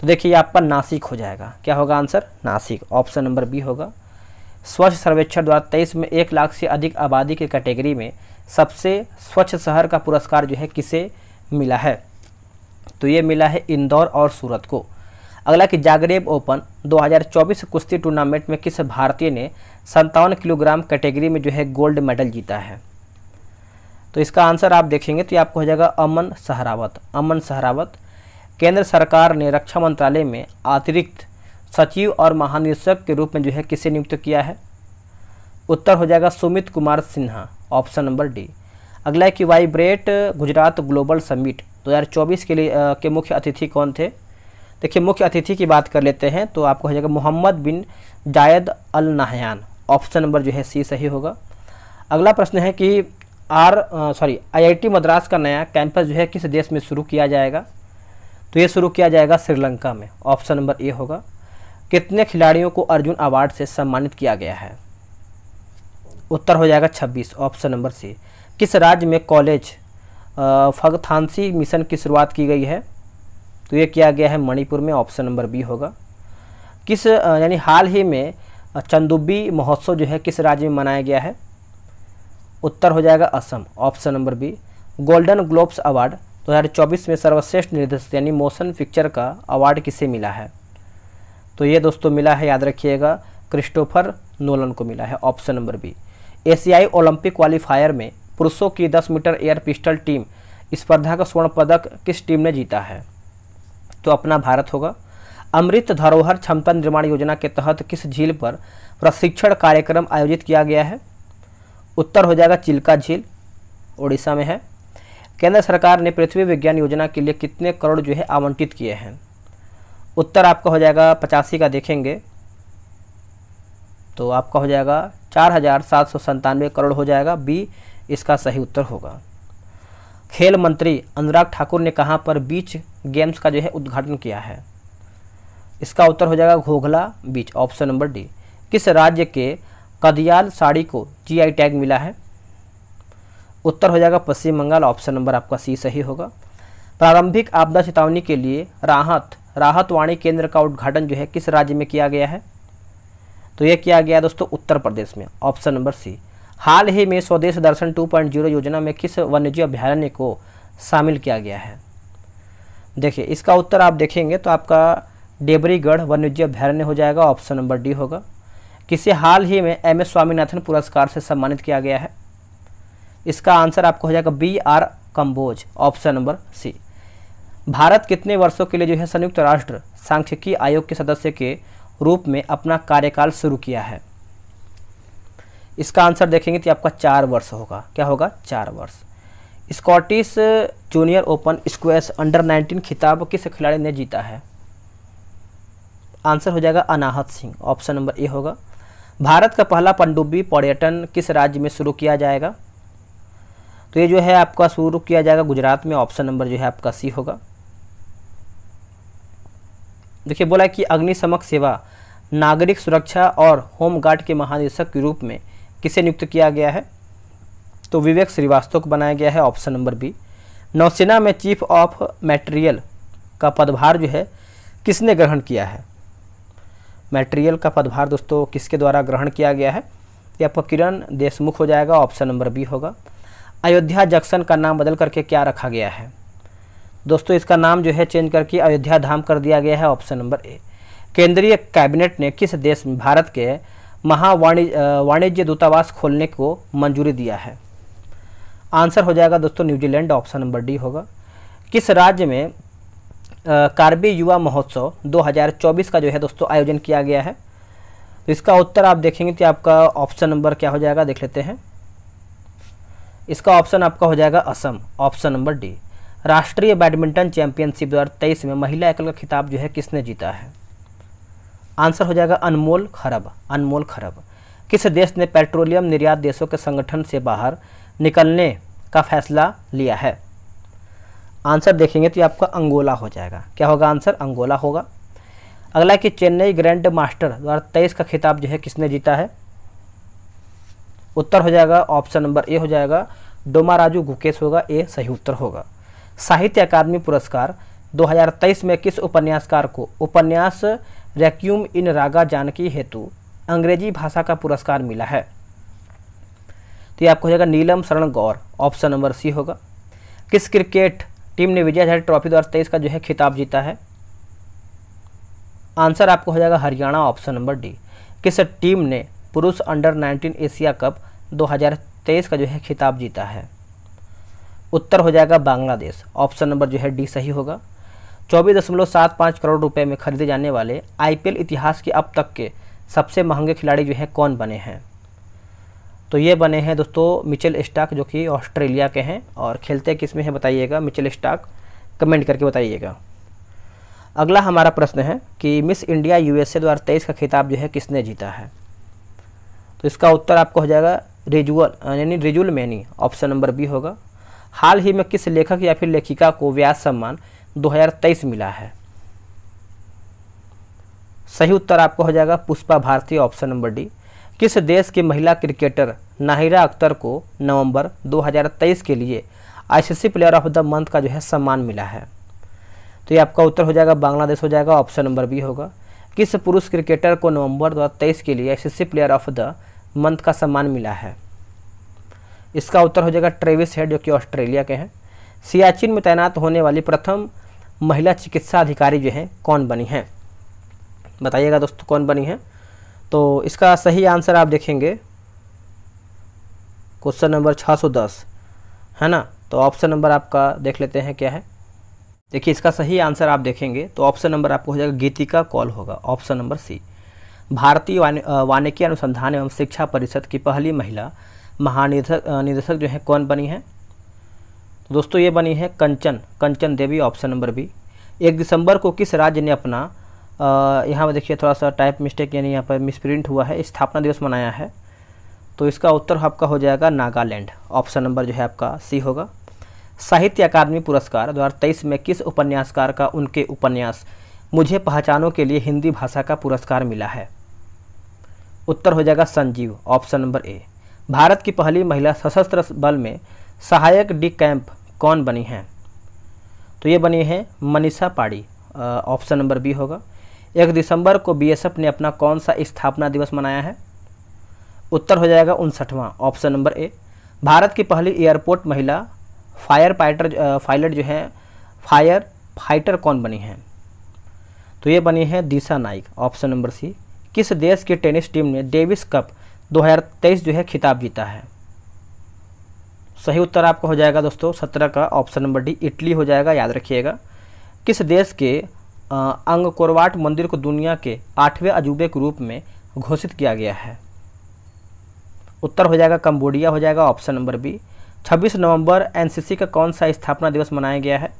तो देखिए आपका नासिक हो जाएगा क्या होगा answer Nashik option number B होगा स्वच्छ सर्वेक्षण द्वारा तेईस में एक लाख से अधिक आबादी की कैटेगरी में सबसे स्वच्छ शहर का पुरस्कार जो है किसे मिला है तो ये मिला है इंदौर और सूरत को अगला कि जागरेब ओपन 2024 कुश्ती टूर्नामेंट में किस भारतीय ने संतावन किलोग्राम कैटेगरी में जो है गोल्ड मेडल जीता है तो इसका आंसर आप देखेंगे तो ये आपको हो जाएगा अमन सहरावत अमन सहरावत केंद्र सरकार ने रक्षा मंत्रालय में अतिरिक्त सचिव और महानिदेशक के रूप में जो है किसे नियुक्त किया है उत्तर हो जाएगा Sumit Kumar Sinha option number D अगला है कि वाइब्रेट गुजरात ग्लोबल समिट 2024 के लिए के मुख्य अतिथि कौन थे देखिए मुख्य अतिथि की बात कर लेते हैं तो आपको हो जाएगा मोहम्मद बिन जायद अल नाहयान ऑप्शन नंबर जो है सी सही होगा अगला प्रश्न है कि आर सॉरी आईआईटी मद्रास का नया कैंपस जो है किस देश में शुरू किया जाएगा तो ये शुरू किया जाएगा श्रीलंका में ऑप्शन नंबर ए होगा कितने खिलाड़ियों को अर्जुन अवार्ड से सम्मानित किया गया है उत्तर हो जाएगा 26 ऑप्शन नंबर सी किस राज्य में कॉलेज फगथानसी मिशन की शुरुआत की गई है तो ये किया गया है मणिपुर में ऑप्शन नंबर बी होगा किस यानी हाल ही में चंदुब्बी महोत्सव जो है किस राज्य में मनाया गया है उत्तर हो जाएगा Assam option number B Golden Globes award 2024 में सर्वश्रेष्ठ निर्देशक यानी मोशन पिक्चर का अवार्ड किसे मिला है तो ये दोस्तों मिला है याद रखिएगा क्रिस्टोफर नोलन को मिला है ऑप्शन नंबर बी एशियाई ओलंपिक क्वालिफायर में पुरुषों की 10 मीटर एयर पिस्टल टीम स्पर्धा का स्वर्ण पदक किस टीम ने जीता है तो अपना भारत होगा अमृत धरोहर क्षमता निर्माण योजना के तहत किस झील पर प्रशिक्षण कार्यक्रम आयोजित किया गया है उत्तर हो जाएगा चिल्का झील ओडिशा में है केंद्र सरकार ने पृथ्वी विज्ञान योजना के लिए कितने करोड़ जो है आवंटित किए हैं उत्तर आपका हो जाएगा पचासी का देखेंगे तो आपका हो जाएगा चार हजार सात सौ संतानवे करोड़ हो जाएगा बी इसका सही उत्तर होगा खेल मंत्री अनुराग ठाकुर ने कहाँ पर बीच गेम्स का जो है उद्घाटन किया है इसका उत्तर हो जाएगा Ghoghla beach option number D किस राज्य के कदियाल साड़ी को जीआई टैग मिला है उत्तर हो जाएगा पश्चिम बंगाल ऑप्शन नंबर आपका सी सही होगा प्रारंभिक आपदा चेतावनी के लिए राहत राहत वाणी केंद्र का उद्घाटन जो है किस राज्य में किया गया है तो यह किया गया दोस्तों उत्तर प्रदेश में ऑप्शन नंबर सी हाल ही में स्वदेश दर्शन 2.0 योजना में किस वन्यजीव अभ्यारण्य को शामिल किया गया है देखिए इसका उत्तर आप देखेंगे तो आपका डेबरीगढ़ वन्यजीव अभ्यारण्य हो जाएगा ऑप्शन नंबर डी होगा किसे हाल ही में एम एस स्वामीनाथन पुरस्कार से सम्मानित किया गया है इसका आंसर आपको हो जाएगा B R Kamboj option number C Bharat कितने वर्षों के लिए जो है संयुक्त राष्ट्र सांख्यिकी आयोग के सदस्य के रूप में अपना कार्यकाल शुरू किया है इसका आंसर देखेंगे तो आपका चार वर्ष होगा क्या होगा चार वर्ष Scottish junior open squash under 19 खिताब किस खिलाड़ी ने जीता है आंसर हो जाएगा Anahat Singh option number A होगा भारत का पहला पनडुब्बी पर्यटन किस राज्य में शुरू किया जाएगा तो ये जो है आपका शुरू किया जाएगा गुजरात में ऑप्शन नंबर जो है आपका सी होगा देखिए बोला कि अग्निशमक सेवा नागरिक सुरक्षा और होमगार्ड के महानिदेशक के रूप में किसे नियुक्त किया गया है तो विवेक श्रीवास्तव को बनाया गया है ऑप्शन नंबर बी नौसेना में चीफ ऑफ मैटेरियल का पदभार जो है किसने ग्रहण किया है मैटेरियल का पदभार दोस्तों किसके द्वारा ग्रहण किया गया है यह किरण देशमुख हो जाएगा ऑप्शन नंबर बी होगा अयोध्या जंक्शन का नाम बदल करके क्या रखा गया है दोस्तों इसका नाम जो है चेंज करके अयोध्या धाम कर दिया गया है ऑप्शन नंबर ए केंद्रीय कैबिनेट ने किस देश में भारत के महावाणि वाणिज्य दूतावास खोलने को मंजूरी दिया है आंसर हो जाएगा दोस्तों न्यूजीलैंड ऑप्शन नंबर डी होगा किस राज्य में कार्बी युवा महोत्सव 2024 का जो है दोस्तों आयोजन किया गया है इसका उत्तर आप देखेंगे तो आपका ऑप्शन नंबर क्या हो जाएगा देख लेते हैं इसका ऑप्शन आपका हो जाएगा असम ऑप्शन नंबर डी राष्ट्रीय बैडमिंटन चैंपियनशिप 2023 में महिला एकल का खिताब जो है किसने जीता है आंसर हो जाएगा अनमोल खरब अनमोल खरब किस देश ने पेट्रोलियम निर्यात देशों के संगठन से बाहर निकलने का फैसला लिया है आंसर देखेंगे तो आपका अंगोला हो जाएगा क्या होगा आंसर अंगोला होगा अगला कि चेन्नई ग्रैंड मास्टर दो तेईस का खिताब जो है किसने जीता है उत्तर हो जाएगा ऑप्शन नंबर ए हो जाएगा डोमाराजू गुकेश होगा ए सही उत्तर होगा साहित्य अकादमी पुरस्कार 2023 में किस उपन्यासकार को उपन्यास रैक्यूम इन रागा जानकी हेतु अंग्रेजी भाषा का पुरस्कार मिला है तो ये आपको हो जाएगा नीलम शरण गौर ऑप्शन नंबर सी होगा किस क्रिकेट टीम ने विजय हजारे ट्रॉफी दो का जो है खिताब जीता है आंसर आपको हो जाएगा हरियाणा ऑप्शन नंबर डी किस टीम ने पुरुष अंडर 19 एशिया कप 2023 का जो है खिताब जीता है उत्तर हो जाएगा बांग्लादेश ऑप्शन नंबर जो है डी सही होगा चौबीस दशमलव सात पाँच करोड़ रुपए में खरीदे जाने वाले आईपीएल इतिहास के अब तक के सबसे महंगे खिलाड़ी जो है कौन बने हैं तो ये बने हैं दोस्तों मिचेल स्टाक जो कि ऑस्ट्रेलिया के हैं और खेलते किस में है बताइएगा मिचेल स्टाक कमेंट करके बताइएगा अगला हमारा प्रश्न है कि मिस इंडिया यूएसए द्वारा तेईस का खिताब जो है किसने जीता है तो इसका उत्तर आपको हो जाएगा रिजुअल यानी Rijul Maini option number B होगा हाल ही में किस लेखक या फिर लेखिका को व्यास सम्मान 2023 मिला है सही उत्तर आपको हो जाएगा Pushpa Bharti option number D किस देश की महिला क्रिकेटर नाहिरा अख्तर को नवंबर 2023 के लिए ICC player of the month का जो है सम्मान मिला है तो ये आपका उत्तर हो जाएगा बांग्लादेश हो जाएगा ऑप्शन नंबर बी होगा किस पुरुष क्रिकेटर को नवंबर 2023 के लिए ICC player of the month का सम्मान मिला है इसका उत्तर हो जाएगा ट्रेविस हेड जो कि ऑस्ट्रेलिया के हैं सियाचिन में तैनात होने वाली प्रथम महिला चिकित्सा अधिकारी जो हैं कौन बनी हैं बताइएगा दोस्तों कौन बनी हैं तो इसका सही आंसर आप देखेंगे क्वेश्चन नंबर 610 है ना तो ऑप्शन नंबर आपका देख लेते हैं क्या है देखिए इसका सही आंसर आप देखेंगे तो ऑप्शन नंबर आपको हो जाएगा गीतिका कॉल होगा ऑप्शन नंबर सी भारतीय वानिकी अनुसंधान एवं शिक्षा परिषद की पहली महिला महानिदेशक निदेशक जो है कौन बनी है तो दोस्तों ये बनी है Kanchan Kanchan Devi option number B एक दिसंबर को किस राज्य ने अपना यहाँ पर देखिए थोड़ा सा टाइप मिस्टेक यानी यहाँ पर मिसप्रिंट हुआ है स्थापना दिवस मनाया है तो इसका उत्तर आपका हो जाएगा नागालैंड ऑप्शन नंबर जो है आपका सी होगा साहित्य अकादमी पुरस्कार दो में किस उपन्यासकार का उनके उपन्यास मुझे पहचानों के लिए हिंदी भाषा का पुरस्कार मिला है उत्तर हो जाएगा Sanjeev option number A Bharat की पहली महिला सशस्त्र बल में सहायक डी कैंप कौन बनी हैं तो ये बनी हैं मनीषा पाड़ी ऑप्शन नंबर बी होगा एक दिसंबर को बीएसएफ ने अपना कौन सा स्थापना दिवस मनाया है उत्तर हो जाएगा उनसठवां ऑप्शन नंबर ए भारत की पहली एयरपोर्ट महिला फायर फाइटर पायलट जो है फायर फाइटर कौन बनी हैं तो ये बनी है Disha Naik option number C किस देश की टेनिस टीम ने डेविस कप 2023 जो है खिताब जीता है सही उत्तर आपका हो जाएगा दोस्तों सत्रह का ऑप्शन नंबर डी इटली हो जाएगा याद रखिएगा किस देश के अंग कोरवाट मंदिर को दुनिया के आठवें अजूबे के रूप में घोषित किया गया है उत्तर हो जाएगा कंबोडिया हो जाएगा ऑप्शन नंबर बी 26 नवंबर एनसीसी का कौन सा स्थापना दिवस मनाया गया है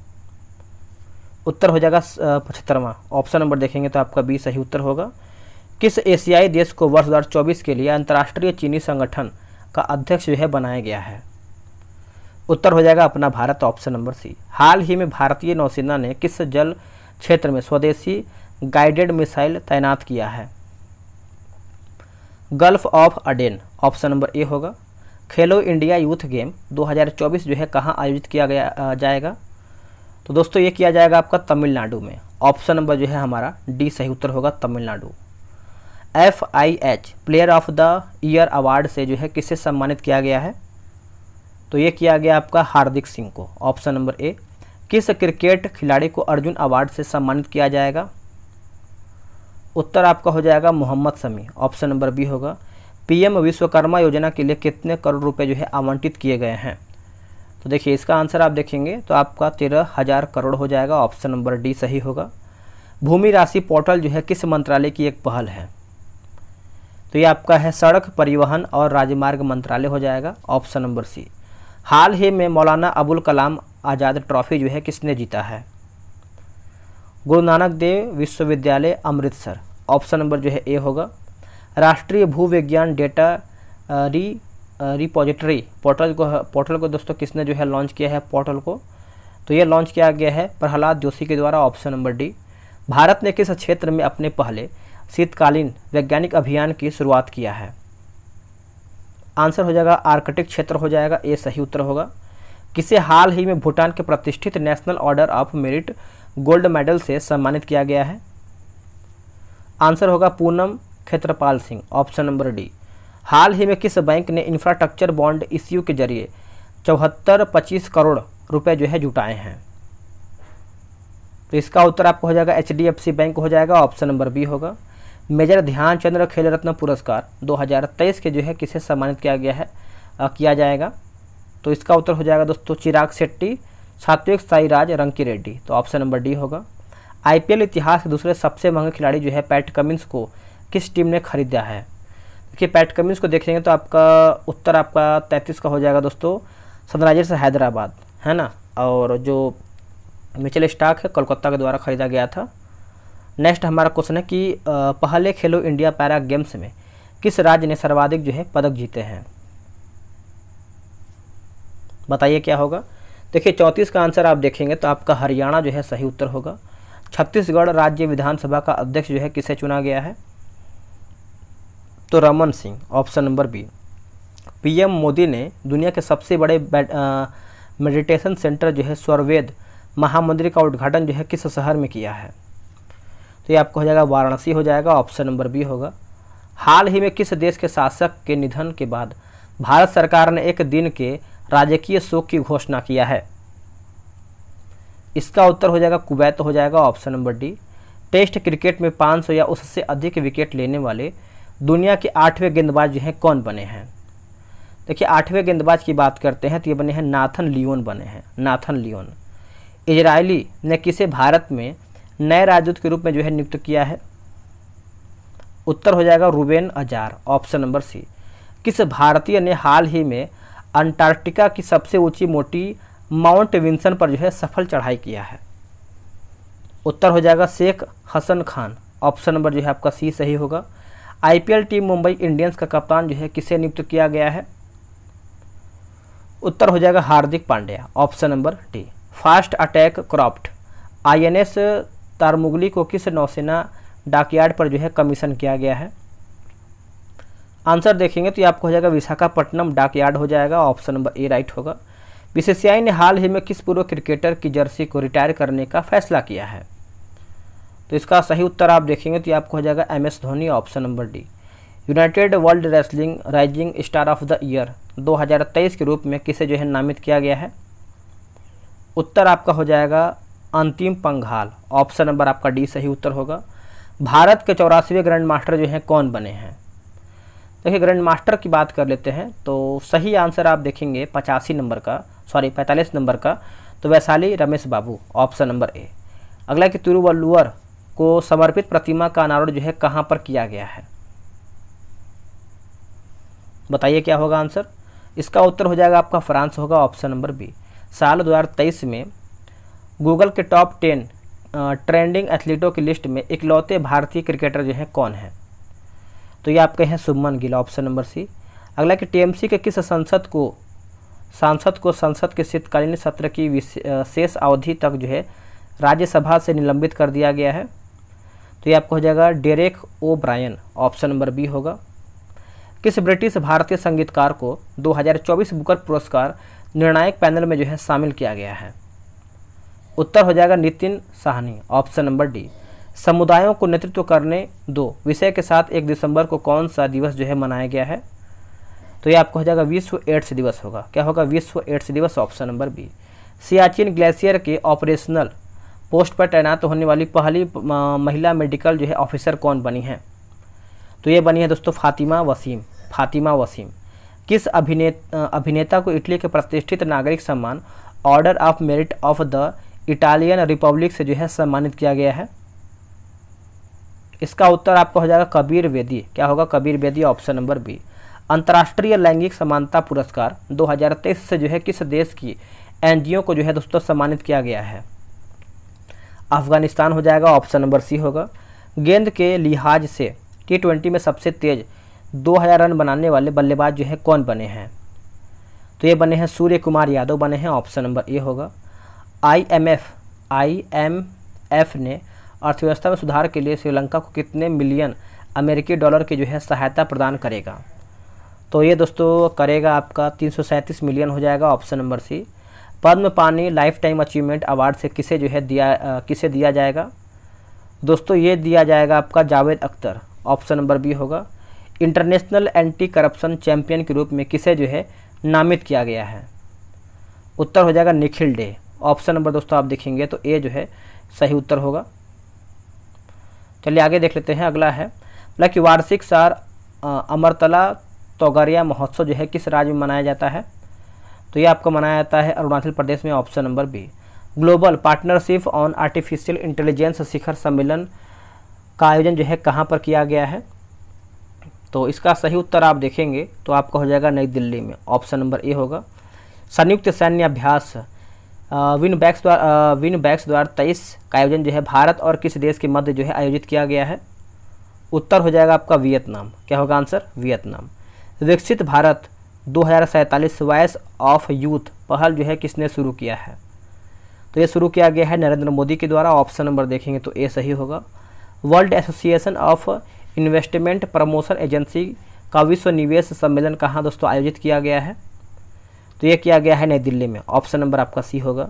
उत्तर हो जाएगा पचहत्तरवा ऑप्शन नंबर देखेंगे तो आपका बी सही उत्तर होगा किस एशियाई देश को वर्ष 2024 के लिए अंतर्राष्ट्रीय चीनी संगठन का अध्यक्ष जो है बनाया गया है उत्तर हो जाएगा अपना भारत ऑप्शन नंबर सी हाल ही में भारतीय नौसेना ने किस जल क्षेत्र में स्वदेशी गाइडेड मिसाइल तैनात किया है Gulf of Aden option number A होगा खेलो इंडिया यूथ गेम 2024 जो है कहाँ आयोजित किया गया जाएगा तो दोस्तों ये किया जाएगा आपका तमिलनाडु में ऑप्शन नंबर जो है हमारा डी सही उत्तर होगा Tamil Nadu F I H player of the year award से जो है किससे सम्मानित किया गया है तो ये किया गया आपका हार्दिक सिंह को ऑप्शन नंबर ए किस क्रिकेट खिलाड़ी को अर्जुन अवार्ड से सम्मानित किया जाएगा उत्तर आपका हो जाएगा Mohammed Shami option number B होगा पीएम विश्वकर्मा योजना के लिए कितने करोड़ रुपए जो है आवंटित किए गए हैं तो देखिए इसका आंसर आप देखेंगे तो आपका तेरह हज़ार करोड़ हो जाएगा ऑप्शन नंबर डी सही होगा भूमि राशि पोर्टल जो है किस मंत्रालय की एक पहल है तो ये आपका है सड़क परिवहन और राजमार्ग मंत्रालय हो जाएगा ऑप्शन नंबर सी हाल ही में मौलाना अबुल कलाम आज़ाद ट्रॉफी जो है किसने जीता है गुरु नानक देव विश्वविद्यालय अमृतसर ऑप्शन नंबर जो है ए होगा राष्ट्रीय भूविज्ञान डेटा री रिपोजिटरी पोर्टल को पोर्टल को दोस्तों किसने जो है लॉन्च किया है पोर्टल को तो ये लॉन्च किया गया है प्रहलाद जोशी के द्वारा ऑप्शन नंबर डी भारत ने किस क्षेत्र में अपने पहले शीतकालीन वैज्ञानिक अभियान की शुरुआत किया है आंसर हो जाएगा आर्कटिक क्षेत्र हो जाएगा ये सही उत्तर होगा किसे हाल ही में भूटान के प्रतिष्ठित national order of merit gold medal से सम्मानित किया गया है आंसर होगा Poonam Khetrapal Singh option number D हाल ही में किस बैंक ने इंफ्रास्ट्रक्चर बॉन्ड इश्यू के जरिए चौहत्तर पच्चीस करोड़ रुपए जो है जुटाए हैं तो इसका उत्तर आपको हो जाएगा एच बैंक हो जाएगा ऑप्शन नंबर बी होगा मेजर ध्यानचंद्र खेल रत्न पुरस्कार 2023 के जो है किसे सम्मानित किया गया है आ, किया जाएगा तो इसका उत्तर हो जाएगा दोस्तों चिराग शेट्टी सात्विक साई राज रंकी रेड्डी तो ऑप्शन नंबर डी होगा आईपीएल इतिहास के दूसरे सबसे महंगे खिलाड़ी जो है पैट कमिंस को किस टीम ने खरीदा है देखिए पैट कमिंस को देखेंगे तो आपका उत्तर आपका तैंतीस का हो जाएगा दोस्तों सनराइजर्स हैदराबाद है ना और जो मिचल स्टाक है कोलकाता के द्वारा खरीदा गया था नेक्स्ट हमारा क्वेश्चन है कि पहले खेलो इंडिया पैरा गेम्स में किस राज्य ने सर्वाधिक जो है पदक जीते हैं बताइए क्या होगा देखिए चौंतीस का आंसर आप देखेंगे तो आपका हरियाणा जो है सही उत्तर होगा छत्तीसगढ़ राज्य विधानसभा का अध्यक्ष जो है किसे चुना गया है तो Raman Singh option number B PM Modi ने दुनिया के सबसे बड़े मेडिटेशन सेंटर जो है स्वरवेद महामंदिर का उद्घाटन जो है किस शहर में किया है तो ये आपको हो जाएगा वाराणसी हो जाएगा ऑप्शन नंबर बी होगा हाल ही में किस देश के शासक के निधन के बाद भारत सरकार ने एक दिन के राजकीय शोक की घोषणा किया है इसका उत्तर हो जाएगा कुवैत हो जाएगा option number D test cricket में 500 या उससे अधिक विकेट लेने वाले दुनिया के आठवें गेंदबाज जो हैं कौन बने हैं देखिए आठवें गेंदबाज की बात करते हैं तो ये बने हैं नाथन लियोन बने हैं नाथन लियोन इजरायली ने किसे भारत में नए राजदूत के रूप में जो है नियुक्त किया है उत्तर हो जाएगा Ruben Azar option number C किस भारतीय ने हाल ही में अंटार्कटिका की सबसे ऊंची मोटी माउंट विंसन पर जो है सफल चढ़ाई किया है उत्तर हो जाएगा शेख हसन खान ऑप्शन नंबर जो है आपका सी सही होगा आईपीएल टीम मुंबई इंडियंस का कप्तान जो है किसे नियुक्त किया गया है उत्तर हो जाएगा Hardik Pandya option number D fast attack craft INS Tarmugli को किस नौसेना डाकयार्ड पर जो है कमीशन किया गया है आंसर देखेंगे तो ये आपको हो जाएगा विशाखापट्टनम डाकयार्ड हो जाएगा ऑप्शन नंबर ए राइट होगा बीसीसीआई ने हाल ही में किस पूर्व क्रिकेटर की जर्सी को रिटायर करने का फैसला किया है तो इसका सही उत्तर आप देखेंगे तो ये आपको हो जाएगा M S Dhoni option number D united world wrestling rising star of the year 2023 के रूप में किसे जो है नामित किया गया है उत्तर आपका हो जाएगा अंतिम पंघाल ऑप्शन नंबर आपका डी सही उत्तर होगा भारत के चौरासीवें ग्रैंड मास्टर जो हैं कौन बने हैं देखिए ग्रैंड मास्टर की बात कर लेते हैं तो सही आंसर आप देखेंगे पचासी नंबर का सॉरी पैंतालीस नंबर का तो Vaishali Ramesh Babu option number A अगला कि तिरुवल्लुअर को समर्पित प्रतिमा का अनावरण जो है कहाँ पर किया गया है बताइए क्या होगा आंसर इसका उत्तर हो जाएगा आपका फ्रांस होगा ऑप्शन नंबर बी साल 2023 में गूगल के टॉप टेन ट्रेंडिंग एथलीटों की लिस्ट में इकलौते भारतीय क्रिकेटर जो हैं कौन हैं तो ये आपके हैं Suman Gill option number C अगला कि टीएमसी के किस संसद को सांसद को संसद के शीतकालीन सत्र की शेष अवधि तक जो है राज्यसभा से निलंबित कर दिया गया है तो ये आपको हो जाएगा Derek O'Brien option number B होगा किस ब्रिटिश भारतीय संगीतकार को 2024 बुकर पुरस्कार निर्णायक पैनल में जो है शामिल किया गया है उत्तर हो जाएगा Nitin Sahni option number D समुदायों को नेतृत्व करने दो विषय के साथ एक दिसंबर को कौन सा दिवस जो है मनाया गया है तो ये आपको हो जाएगा विश्व एड्स दिवस होगा क्या होगा विश्व एड्स दिवस option number B Siachen glacier के ऑपरेशनल पोस्ट पर तैनात होने वाली पहली महिला मेडिकल जो है ऑफिसर कौन बनी है तो ये बनी है दोस्तों फातिमा वसीम फातिमा वसीम किस अभिनेता अभिनेता को इटली के प्रतिष्ठित नागरिक सम्मान order of merit of the Italian republic से जो है सम्मानित किया गया है इसका उत्तर आपका हो जाएगा कबीर वेदी क्या होगा कबीर वेदी ऑप्शन नंबर बी अंतर्राष्ट्रीय लैंगिक समानता पुरस्कार 2023 से जो है किस देश की एनजीओ को जो है दोस्तों सम्मानित किया गया है अफगानिस्तान हो जाएगा ऑप्शन नंबर सी होगा गेंद के लिहाज से टी ट्वेंटी में सबसे तेज 2000 रन बनाने वाले बल्लेबाज जो है कौन बने हैं तो ये बने हैं सूर्य कुमार यादव बने हैं ऑप्शन नंबर ए होगा आईएमएफ आईएमएफ ने अर्थव्यवस्था में सुधार के लिए श्रीलंका को कितने मिलियन अमेरिकी डॉलर की जो है सहायता प्रदान करेगा तो ये दोस्तों करेगा आपका तीन मिलियन हो जाएगा ऑप्शन नंबर सी पद्म पानी लाइफ टाइम अचीवमेंट अवार्ड से किसे जो है दिया आ, किसे दिया जाएगा दोस्तों ये दिया जाएगा आपका Javed Akhtar option number B होगा इंटरनेशनल एंटी करप्शन चैम्पियन के रूप में किसे जो है नामित किया गया है उत्तर हो जाएगा निखिल डे ऑप्शन नंबर दोस्तों आप देखेंगे तो ए जो है सही उत्तर होगा चलिए आगे देख लेते हैं अगला है मतलब कि वार्षिक सार अमरतला तोगरिया महोत्सव जो है किस राज्य में मनाया जाता है तो ये आपको मनाया जाता है अरुणाचल प्रदेश में option number B global partnership on artificial intelligence शिखर सम्मेलन का आयोजन जो है कहाँ पर किया गया है तो इसका सही उत्तर आप देखेंगे तो आपका हो जाएगा नई दिल्ली में ऑप्शन नंबर ए होगा संयुक्त सैन्य अभ्यास विन बैक्स द्वारा विन बैक्स द्वारा तेईस का आयोजन जो है भारत और किस देश के मध्य जो है आयोजित किया गया है उत्तर हो जाएगा आपका वियतनाम क्या होगा आंसर वियतनाम विकसित भारत दो हज़ार वॉइस ऑफ यूथ पहल जो है किसने शुरू किया है तो ये शुरू किया गया है नरेंद्र मोदी के द्वारा ऑप्शन नंबर देखेंगे तो ए सही होगा world association of investment promotion agency का विश्व निवेश सम्मेलन कहाँ दोस्तों आयोजित किया गया है तो ये किया गया है नई दिल्ली में ऑप्शन नंबर आपका सी होगा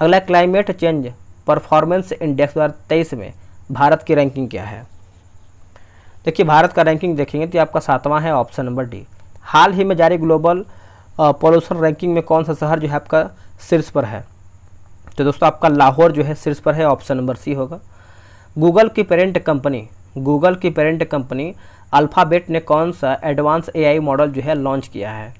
अगला क्लाइमेट चेंज परफॉर्मेंस इंडेक्स दो हज़ार तेईस में भारत की रैंकिंग क्या है देखिए भारत का रैंकिंग देखेंगे तो आपका सातवां है ऑप्शन नंबर डी हाल ही में जारी ग्लोबल पॉल्यूशन रैंकिंग में कौन सा शहर जो है आपका शीर्ष पर है तो दोस्तों आपका लाहौर जो है शीर्ष पर है ऑप्शन नंबर सी होगा गूगल की पेरेंट कंपनी गूगल की पेरेंट कंपनी अल्फ़ाबेट ने कौन सा एडवांस एआई मॉडल जो है लॉन्च किया है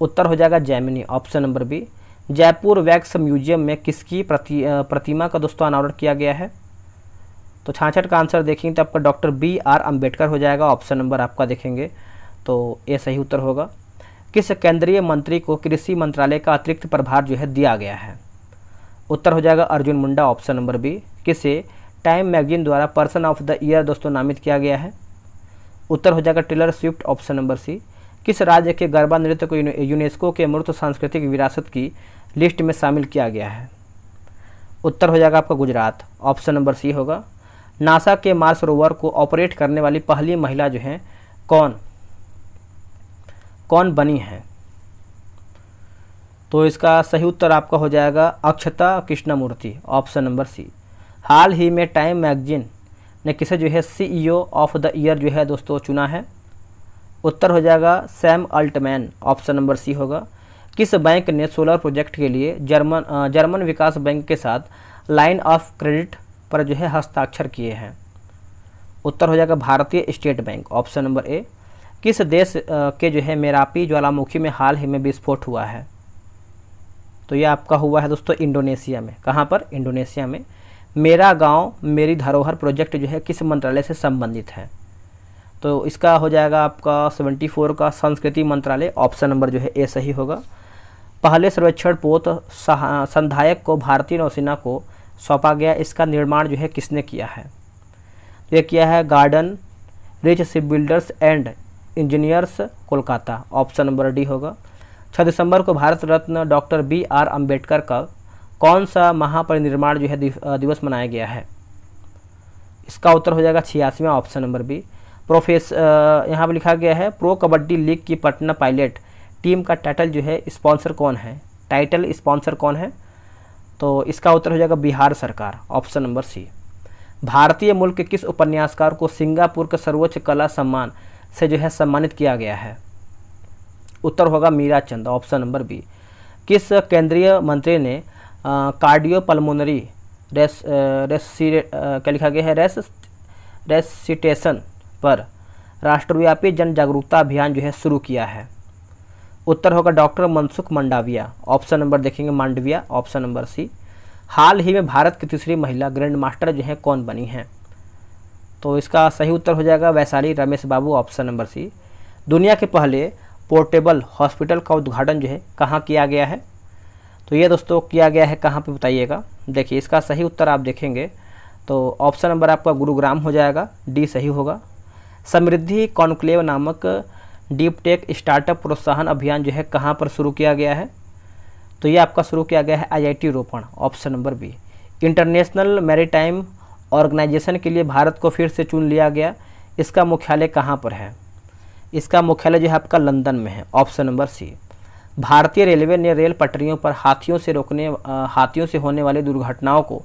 उत्तर हो जाएगा Gemini option number B Jaipur wax museum में किसकी प्रति, प्रतिमा का दोस्तों अनावरण किया गया है तो छाछठ का आंसर देखेंगे तो आपका डॉक्टर बी आर अम्बेडकर हो जाएगा ऑप्शन नंबर आपका देखेंगे तो ये सही उत्तर होगा किस केंद्रीय मंत्री को कृषि मंत्रालय का अतिरिक्त प्रभार जो है दिया गया है उत्तर हो जाएगा Arjun Munda option number B किसे टाइम मैगजीन द्वारा पर्सन ऑफ द ईयर दोस्तों नामित किया गया है उत्तर हो जाएगा Taylor Swift option number C किस राज्य के गरबा नृत्य को यूनेस्को के मूर्त सांस्कृतिक विरासत की लिस्ट में शामिल किया गया है उत्तर हो जाएगा आपका गुजरात ऑप्शन नंबर सी होगा नासा के मार्स रोवर को ऑपरेट करने वाली पहली महिला जो है कौन कौन बनी है तो इसका सही उत्तर आपका हो जाएगा अक्षता मूर्ति ऑप्शन नंबर सी हाल ही में टाइम मैगजीन ने किसे जो है सीईओ ऑफ द ईयर जो है दोस्तों चुना है उत्तर हो जाएगा Sam Altman option number C होगा किस बैंक ने सोलर प्रोजेक्ट के लिए जर्मन जर्मन विकास बैंक के साथ लाइन ऑफ क्रेडिट पर जो है हस्ताक्षर किए हैं उत्तर हो जाएगा भारतीय state bank option number A किस देश के जो है मेरापी ज्वालामुखी में हाल ही में विस्फोट हुआ है तो ये आपका हुआ है दोस्तों इंडोनेशिया में कहाँ पर इंडोनेशिया में मेरा गांव मेरी धरोहर प्रोजेक्ट जो है किस मंत्रालय से संबंधित है तो इसका हो जाएगा आपका 74 का संस्कृति मंत्रालय ऑप्शन नंबर जो है ए सही होगा पहले सर्वेक्षण पोत संधायक को भारतीय नौसेना को सौंपा गया इसका निर्माण जो है किसने किया है यह तो ये किया है garden reach shipbuilders and engineers Kolkata option number D होगा छः दिसंबर को Bharat Ratna doctor B R Ambedkar का कौन सा महापरिनिर्माण जो है दिवस मनाया गया है इसका उत्तर हो जाएगा छियासीवें ऑप्शन नंबर बी प्रोफेस यहाँ पर लिखा गया है प्रो कबड्डी लीग की पटना पायलट टीम का टाइटल जो है स्पॉन्सर कौन है टाइटल स्पॉन्सर कौन है तो इसका उत्तर हो जाएगा बिहार सरकार ऑप्शन नंबर सी भारतीय मूल के किस उपन्यासकार को सिंगापुर के सर्वोच्च कला सम्मान से जो है सम्मानित किया गया है उत्तर होगा Meera Chand option number B किस केंद्रीय मंत्री ने कार्डियो पल्मोनरी रेस रेस क्या लिखा गया है रेस रेसिटेशन पर राष्ट्रव्यापी जन जागरूकता अभियान जो है शुरू किया है उत्तर होगा doctor Mansukh Mandaviya option number देखेंगे मांडविया ऑप्शन नंबर सी हाल ही में भारत की तीसरी महिला ग्रैंड मास्टर जो है कौन बनी हैं तो इसका सही उत्तर हो जाएगा Vaishali Ramesh Babu option number C दुनिया के पहले पोर्टेबल हॉस्पिटल का उद्घाटन जो है कहाँ किया गया है तो ये दोस्तों किया गया है कहाँ पे बताइएगा देखिए इसका सही उत्तर आप देखेंगे तो ऑप्शन नंबर आपका गुरुग्राम हो जाएगा डी सही होगा समृद्धि कॉन्क्लेव नामक डीप टेक स्टार्टअप प्रोत्साहन अभियान जो है कहाँ पर शुरू किया गया है तो ये आपका शुरू किया गया है IIT Ropar option number B international maritime organisation के लिए भारत को फिर से चुन लिया गया इसका मुख्यालय कहाँ पर है इसका मुख्यालय जो है आपका लंदन में है ऑप्शन नंबर सी भारतीय रेलवे ने रेल पटरियों पर हाथियों से रोकने हाथियों से होने वाली दुर्घटनाओं को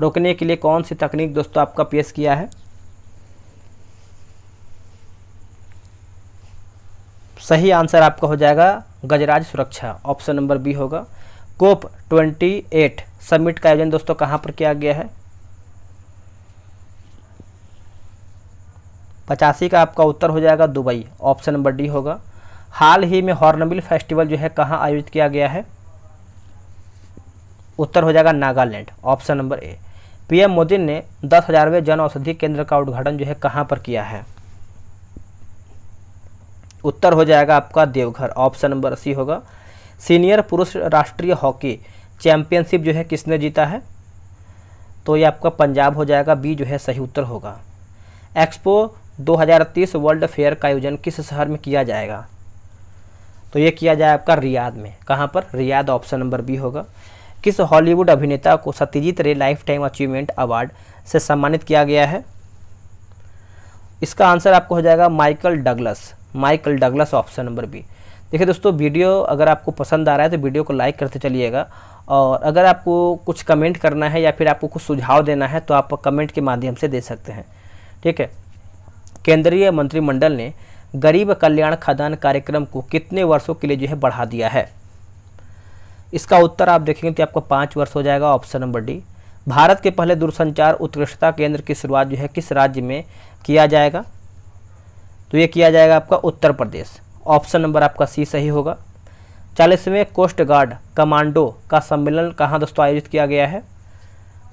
रोकने के लिए कौन सी तकनीक दोस्तों आपका पेश किया है सही आंसर आपका हो जाएगा गजराज सुरक्षा ऑप्शन नंबर बी होगा कोप 28 समिट का आयोजन दोस्तों कहाँ पर किया गया है पचासी का आपका उत्तर हो जाएगा दुबई ऑप्शन नंबर डी होगा हाल ही में हॉर्नबिल फेस्टिवल जो है कहाँ आयोजित किया गया है उत्तर हो जाएगा Nagaland option number A PM Modi ने दस हज़ारवें जन औषधि केंद्र का उद्घाटन जो है कहाँ पर किया है उत्तर हो जाएगा आपका देवघर ऑप्शन नंबर सी होगा सीनियर पुरुष राष्ट्रीय हॉकी चैंपियनशिप जो है किसने जीता है तो ये आपका पंजाब हो जाएगा बी जो है सही उत्तर होगा एक्सपो 2030 वर्ल्ड फेयर का आयोजन किस शहर में किया जाएगा तो ये किया जाए आपका रियाद में कहाँ पर रियाद ऑप्शन नंबर बी होगा किस हॉलीवुड अभिनेता को सत्यजीत रे लाइफ टाइम अचीवमेंट अवार्ड से सम्मानित किया गया है इसका आंसर आपको हो जाएगा Michael Douglas Michael Douglas option number B देखिए दोस्तों वीडियो अगर आपको पसंद आ रहा है तो वीडियो को लाइक करते चलिएगा और अगर आपको कुछ कमेंट करना है या फिर आपको कुछ सुझाव देना है तो आप कमेंट के माध्यम से दे सकते हैं ठीक है केंद्रीय मंत्रिमंडल ने गरीब कल्याण खदान कार्यक्रम को कितने वर्षों के लिए जो है बढ़ा दिया है इसका उत्तर आप देखेंगे तो आपको पाँच वर्ष हो जाएगा ऑप्शन नंबर डी भारत के पहले दूरसंचार उत्कृष्टता केंद्र की शुरुआत जो है किस राज्य में किया जाएगा तो ये किया जाएगा आपका उत्तर प्रदेश ऑप्शन नंबर आपका सी सही होगा चालीसवें कोस्ट गार्ड कमांडो का सम्मेलन कहाँ दोस्तों आयोजित किया गया है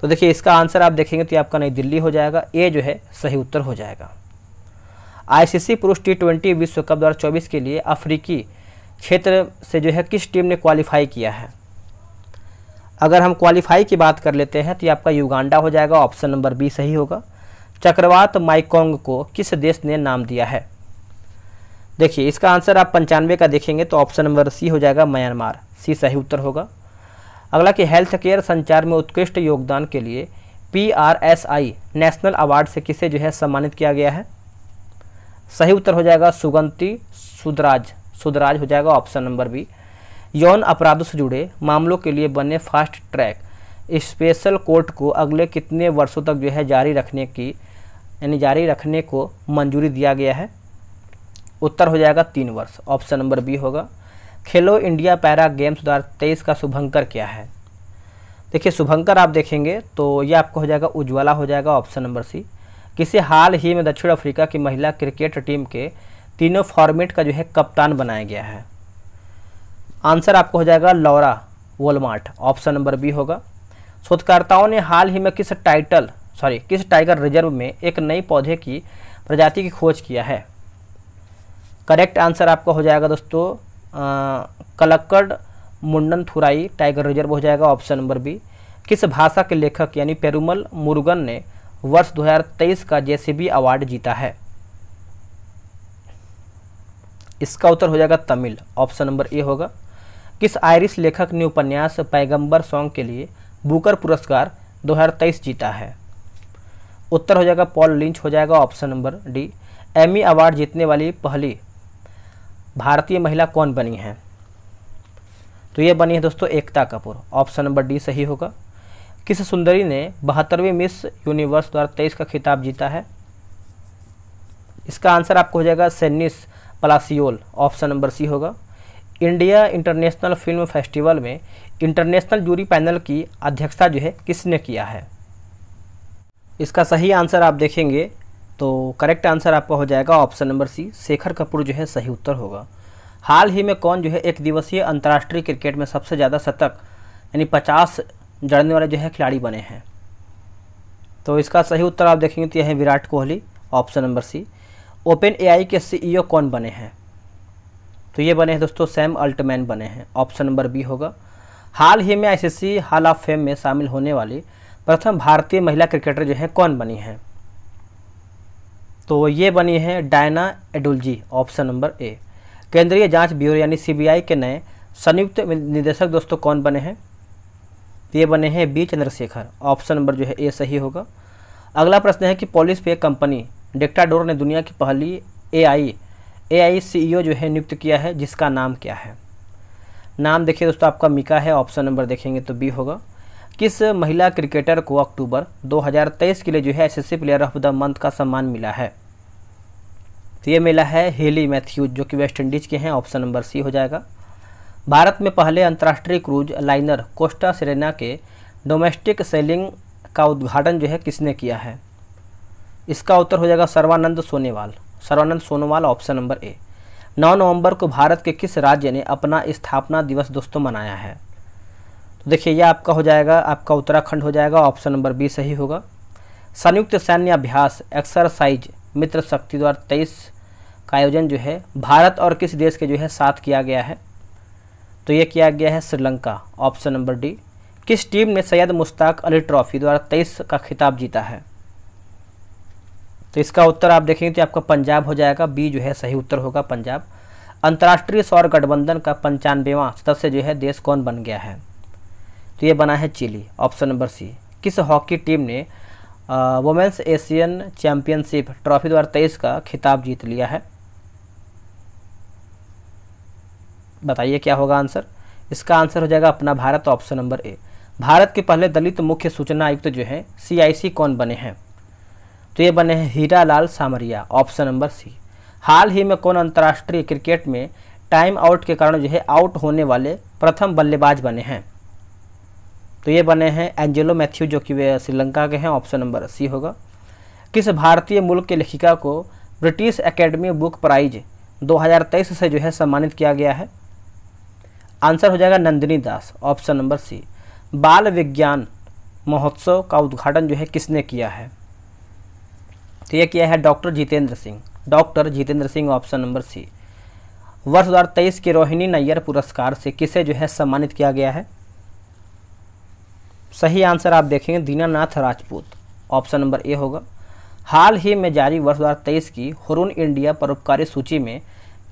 तो देखिए इसका आंसर आप देखेंगे तो ये आपका नई दिल्ली हो जाएगा ए जो है सही उत्तर हो जाएगा आईसीसी पुरुष टी ट्वेंटी विश्व कप दो चौबीस के लिए अफ्रीकी क्षेत्र से जो है किस टीम ने क्वालिफाई किया है अगर हम क्वालिफाई की बात कर लेते हैं तो ये आपका युगांडा हो जाएगा ऑप्शन नंबर बी सही होगा चक्रवात माइकोंग को किस देश ने नाम दिया है देखिए इसका आंसर आप पंचानवे का देखेंगे तो ऑप्शन नंबर सी हो जाएगा म्यांमार सी सही उत्तर होगा अगला कि हेल्थ केयर संचार में उत्कृष्ट योगदान के लिए P R S I national award से किसे जो है सम्मानित किया गया है सही उत्तर हो जाएगा सुगंती सुदराज सुदराज हो जाएगा ऑप्शन नंबर बी यौन अपराधों से जुड़े मामलों के लिए बने फास्ट ट्रैक स्पेशल कोर्ट को अगले कितने वर्षों तक जो है जारी रखने की यानी जारी रखने को मंजूरी दिया गया है उत्तर हो जाएगा तीन वर्ष ऑप्शन नंबर बी होगा खेलो इंडिया पैरा गेम्स दो हज़ार तेईस का शुभंकर क्या है देखिए शुभंकर आप देखेंगे तो ये आपको हो जाएगा उज्ज्वला हो जाएगा ऑप्शन नंबर सी किसी हाल ही में दक्षिण अफ्रीका की महिला क्रिकेट टीम के तीनों फॉर्मेट का जो है कप्तान बनाया गया है आंसर आपको हो जाएगा Laura Wolvaardt option number B होगा शोधकर्ताओं ने हाल ही में किस टाइटल सॉरी किस टाइगर रिजर्व में एक नई पौधे की प्रजाति की खोज किया है करेक्ट आंसर आपका हो जाएगा दोस्तों कलक्कड़ मुंडन थुराई टाइगर रिजर्व हो जाएगा ऑप्शन नंबर बी किस भाषा के लेखक यानी पेरुमल मुरुगन ने वर्ष 2023 का जेसीबी अवार्ड जीता है इसका उत्तर हो जाएगा तमिल ऑप्शन नंबर ए होगा किस आयरिश लेखक ने उपन्यास पैगंबर सॉन्ग के लिए बुकर पुरस्कार 2023 जीता है उत्तर हो जाएगा पॉल लिंच हो जाएगा option number D Emmy award जीतने वाली पहली भारतीय महिला कौन बनी है तो ये बनी है दोस्तों Ekta Kapoor option number D सही होगा किस सुंदरी ने बहत्तरवीं मिस यूनिवर्स दो का खिताब जीता है इसका आंसर आपको हो जाएगा सेनिस प्लासियोल ऑप्शन नंबर सी होगा इंडिया इंटरनेशनल फिल्म फेस्टिवल में इंटरनेशनल जूरी पैनल की अध्यक्षता जो है किसने किया है इसका सही आंसर आप देखेंगे तो करेक्ट आंसर आपका हो जाएगा option number C Shekhar Kapoor जो है सही उत्तर होगा हाल ही में कौन जो है एक दिवसीय अंतर्राष्ट्रीय क्रिकेट में सबसे ज़्यादा शतक यानी पचास जड़ने वाले जो है खिलाड़ी बने हैं तो इसका सही उत्तर आप देखेंगे तो यह है Virat Kohli option number C open A K C e कौन बने हैं तो ये बने हैं दोस्तों सैम अल्टमैन बने हैं ऑप्शन नंबर बी होगा हाल ही में सी हॉल ऑफ फेम में शामिल होने वाली प्रथम भारतीय महिला क्रिकेटर जो है कौन बनी हैं तो ये बनी है Diana Edulji option number A केंद्रीय जांच ब्यूरो यानी सीबीआई के नए संयुक्त निदेशक दोस्तों कौन बने हैं ये बने हैं बी चंद्रशेखर ऑप्शन नंबर जो है ए सही होगा अगला प्रश्न है कि पॉलिस पे कंपनी डेक्टाडोर ने दुनिया की पहली ए आई सीईओ जो है नियुक्त किया है जिसका नाम क्या है नाम देखिए दोस्तों आपका मिका है ऑप्शन नंबर देखेंगे तो बी होगा किस महिला क्रिकेटर को अक्टूबर 2023 के लिए जो है SSC player of the month का सम्मान मिला है तो ये मेला है हेली मैथ्यूज जो कि वेस्ट इंडीज़ के हैं ऑप्शन नंबर सी हो जाएगा भारत में पहले अंतर्राष्ट्रीय क्रूज लाइनर कोस्टा सेरेना के डोमेस्टिक सेलिंग का उद्घाटन जो है किसने किया है इसका उत्तर हो जाएगा Sarbananda Sonowal Sarbananda Sonowal option number A 9 नवंबर को भारत के किस राज्य ने अपना स्थापना दिवस दोस्तों मनाया है तो देखिए यह आपका हो जाएगा आपका उत्तराखंड हो जाएगा ऑप्शन नंबर बी सही होगा संयुक्त सैन्य अभ्यास एक्सरसाइज मित्र शक्ति द्वारा तेईस का आयोजन जो है भारत और किस देश के जो है साथ किया गया है तो यह किया गया है श्रीलंका ऑप्शन नंबर डी किस टीम ने सैयद मुश्ताक अली ट्रॉफी द्वारा तेईस का खिताब जीता है तो इसका उत्तर आप देखेंगे तो आपका पंजाब हो जाएगा बी जो है सही उत्तर होगा पंजाब अंतर्राष्ट्रीय सौर गठबंधन का पंचानवेवा सदस्य जो है देश कौन बन गया है तो ये बना है चिली ऑप्शन नंबर सी किस हॉकी टीम ने वुमेंस एशियन चैंपियनशिप ट्रॉफी द्वारा तेईस का खिताब जीत लिया है बताइए क्या होगा आंसर इसका आंसर हो जाएगा अपना Bharat option number A Bharat के पहले दलित मुख्य सूचना आयुक्त तो जो है सी कौन बने हैं तो ये बने हैं हीरा लाल सामरिया ऑप्शन नंबर सी हाल ही में कौन अंतर्राष्ट्रीय क्रिकेट में टाइम आउट के कारण जो है आउट होने वाले प्रथम बल्लेबाज बने हैं तो ये बने हैं एंजेलो मैथ्यू जो कि वे श्रीलंका के हैं ऑप्शन नंबर सी होगा किस भारतीय मुल्क के लेखिका को ब्रिटिश एकेडमी बुक प्राइज 2023 से जो है सम्मानित किया गया है आंसर हो जाएगा Nandini Das option number C बाल विज्ञान महोत्सव का उद्घाटन जो है किसने किया है तो यह किया है doctor Jitendra Singh doctor Jitendra Singh option number C वर्ष दो हज़ार तेईस के रोहिणी नैयर पुरस्कार से किसे जो है सम्मानित किया गया है सही आंसर आप देखेंगे Dinanath Rajput option number A होगा हाल ही में जारी वर्ष दो हज़ार तेईस की हरून इंडिया परोपकारी सूची में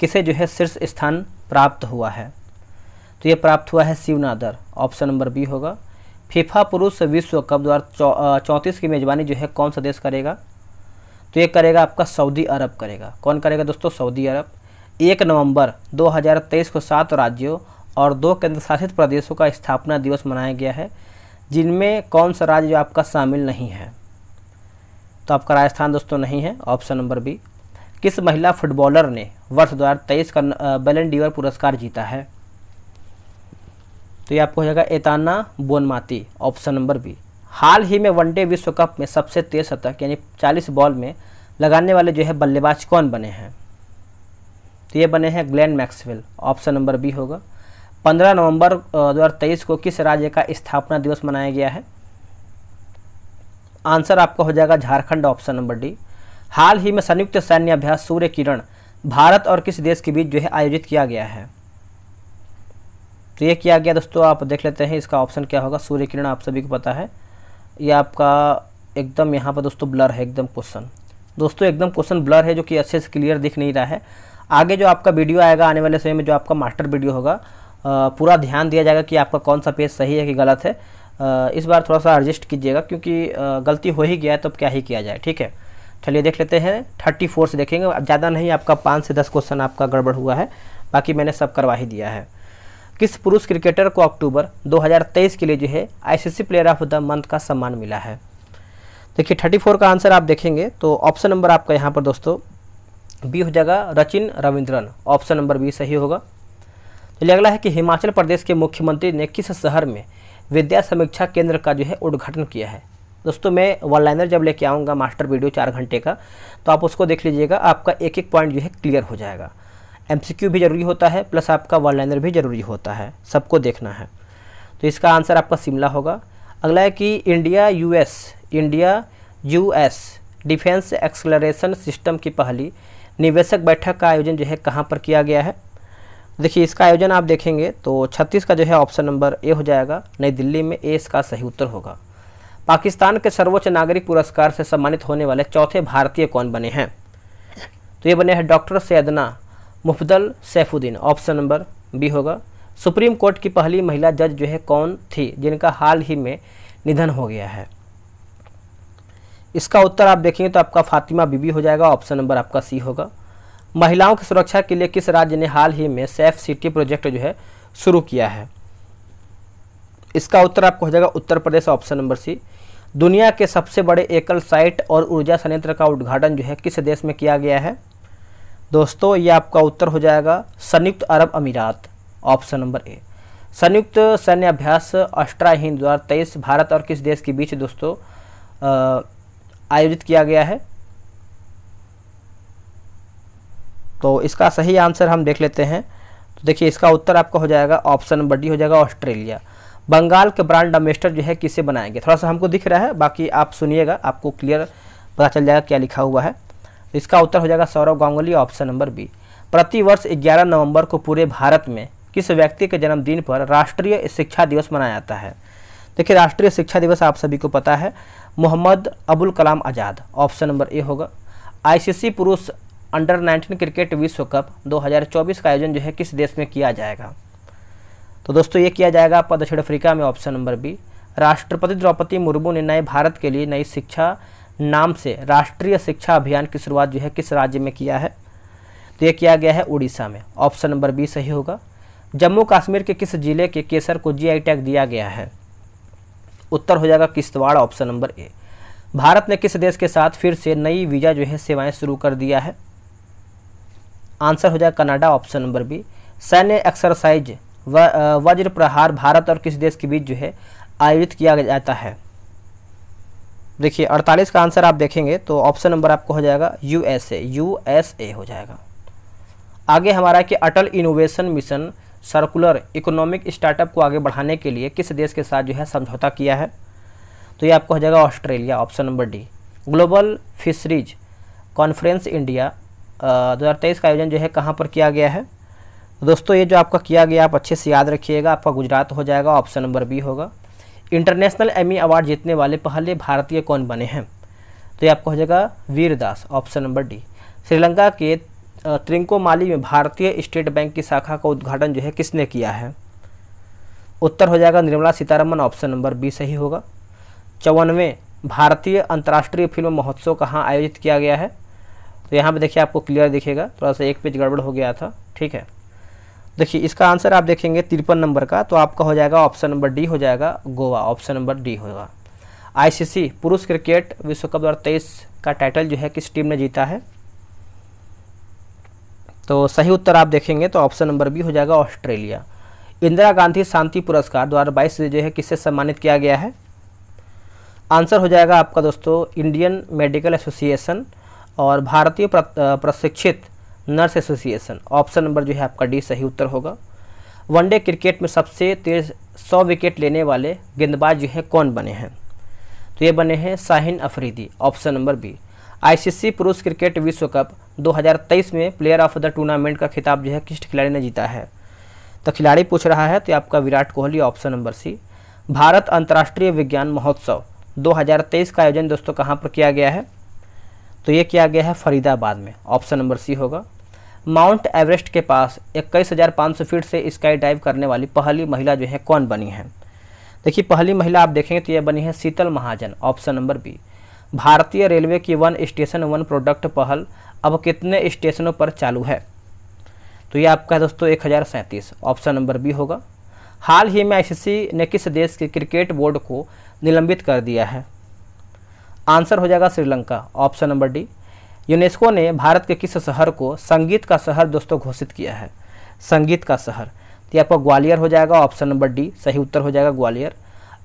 किसे जो है शीर्ष स्थान प्राप्त हुआ है तो ये प्राप्त हुआ है शिवनादर ऑप्शन नंबर बी होगा फीफा पुरुष विश्व कप दो हज़ार चौंतीस की मेज़बानी जो है कौन सा देश करेगा तो ये करेगा आपका सऊदी अरब करेगा कौन करेगा दोस्तों सऊदी अरब एक नवंबर 2023 को सात राज्यों और दो केंद्र शासित प्रदेशों का स्थापना दिवस मनाया गया है जिनमें कौन सा राज्य आपका शामिल नहीं है तो आपका राजस्थान दोस्तों नहीं है ऑप्शन नंबर बी किस महिला फुटबॉलर ने वर्ष तेईस का बेलन पुरस्कार जीता है तो ये आपको हो जाएगा Aitana Bonmati option number B हाल ही में वनडे विश्व कप में सबसे तेज शतक यानी 40 बॉल में लगाने वाले जो है बल्लेबाज कौन बने हैं तो ये बने हैं Glenn Maxwell option number B होगा 15 नवंबर 2023 को किस राज्य का स्थापना दिवस मनाया गया है आंसर आपका हो जाएगा झारखंड ऑप्शन नंबर डी हाल ही में संयुक्त सैन्य अभ्यास सूर्य किरण भारत और किस देश के बीच जो है आयोजित किया गया है तो ये किया गया दोस्तों आप देख लेते हैं इसका ऑप्शन क्या होगा सूर्य किरण आप सभी को पता है ये आपका एकदम यहाँ पर दोस्तों ब्लर है एकदम क्वेश्चन दोस्तों एकदम क्वेश्चन ब्लर है जो कि अच्छे से क्लियर दिख नहीं रहा है आगे जो आपका वीडियो आएगा आने वाले समय में जो आपका मास्टर वीडियो होगा पूरा ध्यान दिया जाएगा कि आपका कौन सा पेज सही है कि गलत है इस बार थोड़ा सा एडजस्ट कीजिएगा क्योंकि गलती हो ही गया है तो क्या ही किया जाए ठीक है चलिए देख लेते हैं थर्टी फोर से देखेंगे ज़्यादा नहीं आपका पाँच से दस क्वेश्चन आपका गड़बड़ हुआ है बाकी मैंने सब करवा ही दिया है किस पुरुष क्रिकेटर को अक्टूबर 2023 के लिए जो है ICC player of the month का सम्मान मिला है देखिए 34 का आंसर आप देखेंगे तो ऑप्शन नंबर आपका यहाँ पर दोस्तों बी हो जाएगा Rachin Ravindran option number B सही होगा चलिए अगला है कि हिमाचल प्रदेश के मुख्यमंत्री ने किस शहर में विद्या समीक्षा केंद्र का जो है उद्घाटन किया है दोस्तों मैं वन लाइनर जब लेके आऊँगा मास्टर वीडियो चार घंटे का तो आप उसको देख लीजिएगा आपका एक एक पॉइंट जो है क्लियर हो जाएगा एमसीक्यू भी ज़रूरी होता है प्लस आपका वन लाइनर भी ज़रूरी होता है सबको देखना है तो इसका आंसर आपका शिमला होगा अगला है कि India US India US defence acceleration system की पहली निवेशक बैठक का आयोजन जो है कहाँ पर किया गया है देखिए इसका आयोजन आप देखेंगे तो छत्तीस का जो है ऑप्शन नंबर ए हो जाएगा नई दिल्ली में ए इसका सही उत्तर होगा पाकिस्तान के सर्वोच्च नागरिक पुरस्कार से सम्मानित होने वाले चौथे भारतीय कौन बने हैं तो ये बने हैं doctor Syedna Mufaddal Saifuddin option number B होगा सुप्रीम कोर्ट की पहली महिला जज जो है कौन थी जिनका हाल ही में निधन हो गया है इसका उत्तर आप देखेंगे तो आपका फातिमा बीबी हो जाएगा ऑप्शन नंबर आपका सी होगा महिलाओं की सुरक्षा के लिए किस राज्य ने हाल ही में सेफ सिटी प्रोजेक्ट जो है शुरू किया है इसका उत्तर आपको हो जाएगा Uttar Pradesh option number C दुनिया के सबसे बड़े एकल साइट और ऊर्जा संयंत्र का उद्घाटन जो है किस देश में किया गया है दोस्तों ये आपका उत्तर हो जाएगा संयुक्त अरब अमीरात ऑप्शन नंबर ए संयुक्त सैन्य अभ्यास अस्ट्रा हिंद दो हज़ार तेईस भारत और किस देश के बीच दोस्तों आयोजित किया गया है तो इसका सही आंसर हम देख लेते हैं तो देखिए इसका उत्तर आपका हो जाएगा ऑप्शन नंबर डी हो जाएगा ऑस्ट्रेलिया बंगाल के ब्रांड अम्बेस्टर जो है किसे बनाएंगे थोड़ा सा हमको दिख रहा है बाकी आप सुनिएगा आपको क्लियर पता चल जाएगा क्या लिखा हुआ है इसका उत्तर हो जाएगा Sourav Ganguly option number B प्रतिवर्ष 11 नवंबर को पूरे भारत में किस व्यक्ति के जन्मदिन पर राष्ट्रीय शिक्षा दिवस मनाया जाता है देखिए राष्ट्रीय शिक्षा दिवस आप सभी को पता है Mohammad Abul Kalam Azad option number A होगा आईसीसी पुरुष अंडर 19 क्रिकेट विश्व कप 2024 का आयोजन जो है किस देश में किया जाएगा तो दोस्तों ये किया जाएगा आपका दक्षिण अफ्रीका में ऑप्शन नंबर बी राष्ट्रपति द्रौपदी मुर्मू ने नए भारत के लिए नई शिक्षा नाम से राष्ट्रीय शिक्षा अभियान की शुरुआत जो है किस राज्य में किया है तो यह किया गया है उड़ीसा में ऑप्शन नंबर बी सही होगा जम्मू कश्मीर के किस जिले के केसर को आई टैग दिया गया है उत्तर हो जाएगा Kishtwar option number A Bharat ने किस देश के साथ फिर से नई वीज़ा जो है सेवाएं शुरू कर दिया है आंसर हो जाएगा कनाडा ऑप्शन नंबर बी सैन्य एक्सरसाइज वज्र प्रहार भारत और किस देश के बीच जो है आयोजित किया जाता है देखिए 48 का आंसर आप देखेंगे तो ऑप्शन नंबर आपको हो जाएगा U S A U S A हो जाएगा आगे हमारा कि Atal innovation mission circular economic startup को आगे बढ़ाने के लिए किस देश के साथ जो है समझौता किया है तो ये आपको हो जाएगा Australia option number D global fisheries conference India दो हज़ार तेईस का आयोजन जो है कहाँ पर किया गया है दोस्तों ये जो आपका किया गया आप अच्छे से याद रखिएगा आपका गुजरात हो जाएगा ऑप्शन नंबर बी होगा इंटरनेशनल एमी अवार्ड जीतने वाले पहले भारतीय कौन बने हैं तो ये आपका हो जाएगा Vir Das option number D Sri Lanka के त्रिंकोमाली में भारतीय स्टेट बैंक की शाखा का उद्घाटन जो है किसने किया है उत्तर हो जाएगा Nirmala Sitharaman option number B सही होगा चौवनवे भारतीय अंतर्राष्ट्रीय फिल्म महोत्सव कहाँ आयोजित किया गया है तो यहाँ पे देखिए आपको क्लियर दिखेगा थोड़ा सा एक पेज गड़बड़ हो गया था ठीक है देखिए इसका आंसर आप देखेंगे तिरपन नंबर का तो आपका हो जाएगा ऑप्शन नंबर डी हो जाएगा गोवा ऑप्शन नंबर डी होगा आईसीसी पुरुष क्रिकेट विश्व कप दो का टाइटल जो है किस टीम ने जीता है तो सही उत्तर आप देखेंगे तो ऑप्शन नंबर बी हो जाएगा ऑस्ट्रेलिया इंदिरा गांधी शांति पुरस्कार दो हज़ार बाईस जो है किससे सम्मानित किया गया है आंसर हो जाएगा आपका दोस्तों इंडियन मेडिकल एसोसिएशन और भारतीय प्रशिक्षित नर्स एसोसिएशन ऑप्शन नंबर जो है आपका डी सही उत्तर होगा वनडे क्रिकेट में सबसे तेज सौ विकेट लेने वाले गेंदबाज जो हैं कौन बने हैं तो ये बने हैं Shaheen Afridi option number B ICC पुरुष क्रिकेट विश्व कप 2023 में प्लेयर ऑफ द टूर्नामेंट का खिताब जो है किस खिलाड़ी ने जीता है तो खिलाड़ी पूछ रहा है तो आपका Virat Kohli option number C Bharat अंतर्राष्ट्रीय विज्ञान महोत्सव 2023 का आयोजन दोस्तों कहाँ पर किया गया है तो ये किया गया है फरीदाबाद में ऑप्शन नंबर सी होगा माउंट एवरेस्ट के पास इक्कीस हज़ार पाँच सौ फीट से स्काई डाइव करने वाली पहली महिला जो है कौन बनी है देखिए पहली महिला आप देखेंगे तो यह बनी है Sheetal Mahajan option number B भारतीय रेलवे की वन स्टेशन वन प्रोडक्ट पहल अब कितने स्टेशनों पर चालू है तो ये आपका है दोस्तों एक हज़ार सैंतीस ऑप्शन नंबर बी होगा हाल ही में आईसीसी ने किस देश के क्रिकेट बोर्ड को निलंबित कर दिया है आंसर हो जाएगा Sri Lanka option number D UNESCO ने भारत के किस शहर को संगीत का शहर दोस्तों घोषित किया है संगीत का शहर तो आपका ग्वालियर हो जाएगा ऑप्शन नंबर डी सही उत्तर हो जाएगा ग्वालियर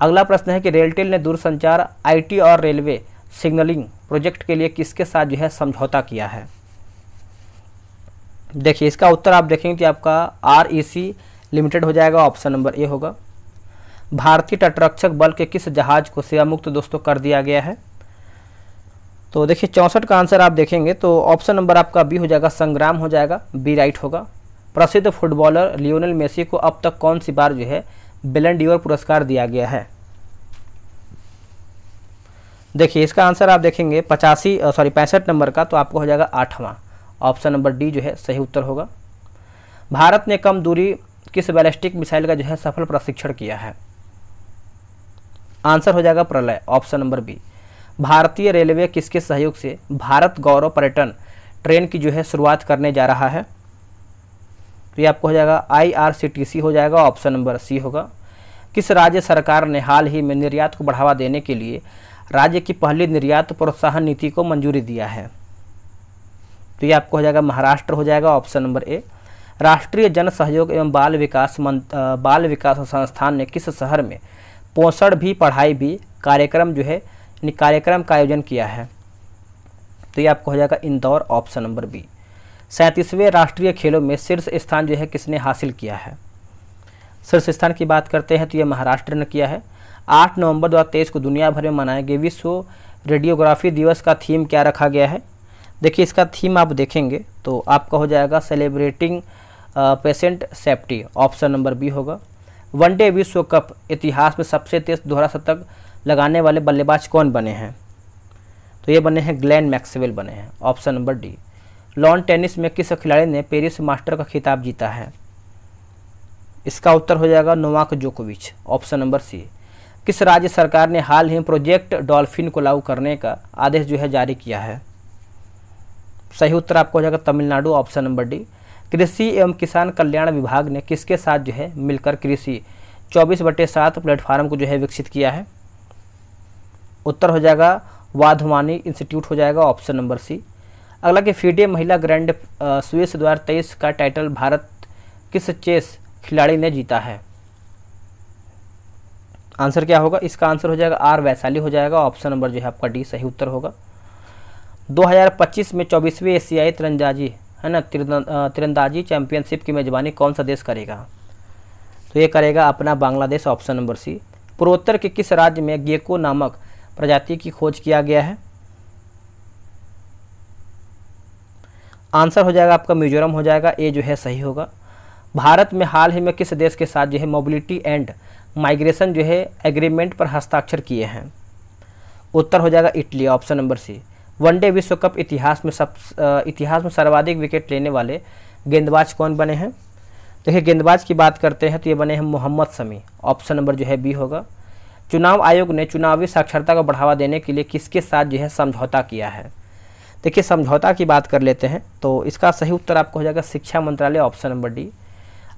अगला प्रश्न है कि रेलटेल ने दूरसंचार आईटी और रेलवे सिग्नलिंग प्रोजेक्ट के लिए किसके साथ जो है समझौता किया है देखिए इसका उत्तर आप देखेंगे तो आपका आर लिमिटेड e हो जाएगा ऑप्शन नंबर ए होगा भारतीय तटरक्षक बल के किस जहाज को सेवा मुक्त दोस्तों कर दिया गया है तो देखिए चौंसठ का आंसर आप देखेंगे तो ऑप्शन नंबर आपका बी हो जाएगा संग्राम हो जाएगा बी राइट होगा प्रसिद्ध फुटबॉलर लियोनल मेसी को अब तक कौन सी बार जो है बेलन डिवर पुरस्कार दिया गया है देखिए इसका आंसर आप देखेंगे पचासी सॉरी पैंसठ नंबर का तो आपको हो जाएगा आठवां ऑप्शन नंबर डी जो है सही उत्तर होगा भारत ने कम दूरी किस बैलिस्टिक मिसाइल का जो है सफल प्रशिक्षण किया है आंसर हो जाएगा प्रलय ऑप्शन नंबर बी भारतीय रेलवे किसके सहयोग से भारत गौरव पर्यटन ट्रेन की जो है शुरुआत करने जा रहा है तो ये आपको हो जाएगा आईआरसीटीसी हो जाएगा ऑप्शन नंबर सी होगा किस राज्य सरकार ने हाल ही में निर्यात को बढ़ावा देने के लिए राज्य की पहली निर्यात प्रोत्साहन नीति को मंजूरी दिया है तो ये आपको हो जाएगा महाराष्ट्र हो जाएगा ऑप्शन नंबर ए राष्ट्रीय जन सहयोग एवं बाल विकास मंत बाल विकास संस्थान ने किस शहर में पोषण भी पढ़ाई भी कार्यक्रम जो है ने कार्यक्रम का आयोजन किया है तो ये आपको हो जाएगा इंदौर ऑप्शन नंबर बी सैंतीसवें राष्ट्रीय खेलों में शीर्ष स्थान जो है किसने हासिल किया है शीर्ष स्थान की बात करते हैं तो यह महाराष्ट्र ने किया है आठ नवंबर 2023 को दुनिया भर में मनाए गए विश्व रेडियोग्राफी दिवस का थीम क्या रखा गया है देखिए इसका थीम आप देखेंगे तो आपका हो जाएगा celebrating patient safety option number B होगा वनडे विश्व कप इतिहास में सबसे तेज दोहरा शतक लगाने वाले बल्लेबाज कौन बने हैं तो ये बने हैं ग्लैन मैक्सवेल बने हैं option number D lawn tennis में किस खिलाड़ी ने पेरिस मास्टर का खिताब जीता है इसका उत्तर हो जाएगा नोवाक जोकोविच ऑप्शन नंबर सी किस राज्य सरकार ने हाल ही प्रोजेक्ट डॉल्फिन को लागू करने का आदेश जो है जारी किया है सही उत्तर आपको हो जाएगा तमिलनाडु ऑप्शन नंबर डी कृषि एवं किसान कल्याण विभाग ने किसके साथ जो है मिलकर कृषि चौबीस बटे सात प्लेटफार्म को जो है विकसित किया है उत्तर हो जाएगा वाधवानी इंस्टीट्यूट हो जाएगा ऑप्शन नंबर सी अगला कि फीडे महिला ग्रैंड स्विस दो का टाइटल भारत किस चेस खिलाड़ी ने जीता है आंसर क्या होगा इसका आंसर हो जाएगा आर वैशाली हो जाएगा ऑप्शन नंबर जो है आपका डी सही उत्तर होगा 2025 में चौबीसवीं एशियाई तिरंदाजी है ना तिरंदाजी चैंपियनशिप की मेजबानी कौन सा देश करेगा तो ये करेगा अपना बांग्लादेश ऑप्शन नंबर सी पूर्वोत्तर के किस राज्य में गेको नामक प्रजाति की खोज किया गया है आंसर हो जाएगा आपका मिजोरम हो जाएगा ए जो है सही होगा भारत में हाल ही में किस देश के साथ जो है मोबिलिटी एंड माइग्रेशन जो है एग्रीमेंट पर हस्ताक्षर किए हैं उत्तर हो जाएगा Italy option number C one day विश्व कप इतिहास में सब इतिहास में सर्वाधिक विकेट लेने वाले गेंदबाज कौन बने हैं देखिए गेंदबाज की बात करते हैं तो ये बने हैं मोहम्मद शमी ऑप्शन नंबर जो है बी होगा चुनाव आयोग ने चुनावी साक्षरता को बढ़ावा देने के लिए किसके साथ जो है समझौता किया है देखिए समझौता की बात कर लेते हैं तो इसका सही उत्तर आपको हो जाएगा शिक्षा मंत्रालय ऑप्शन नंबर डी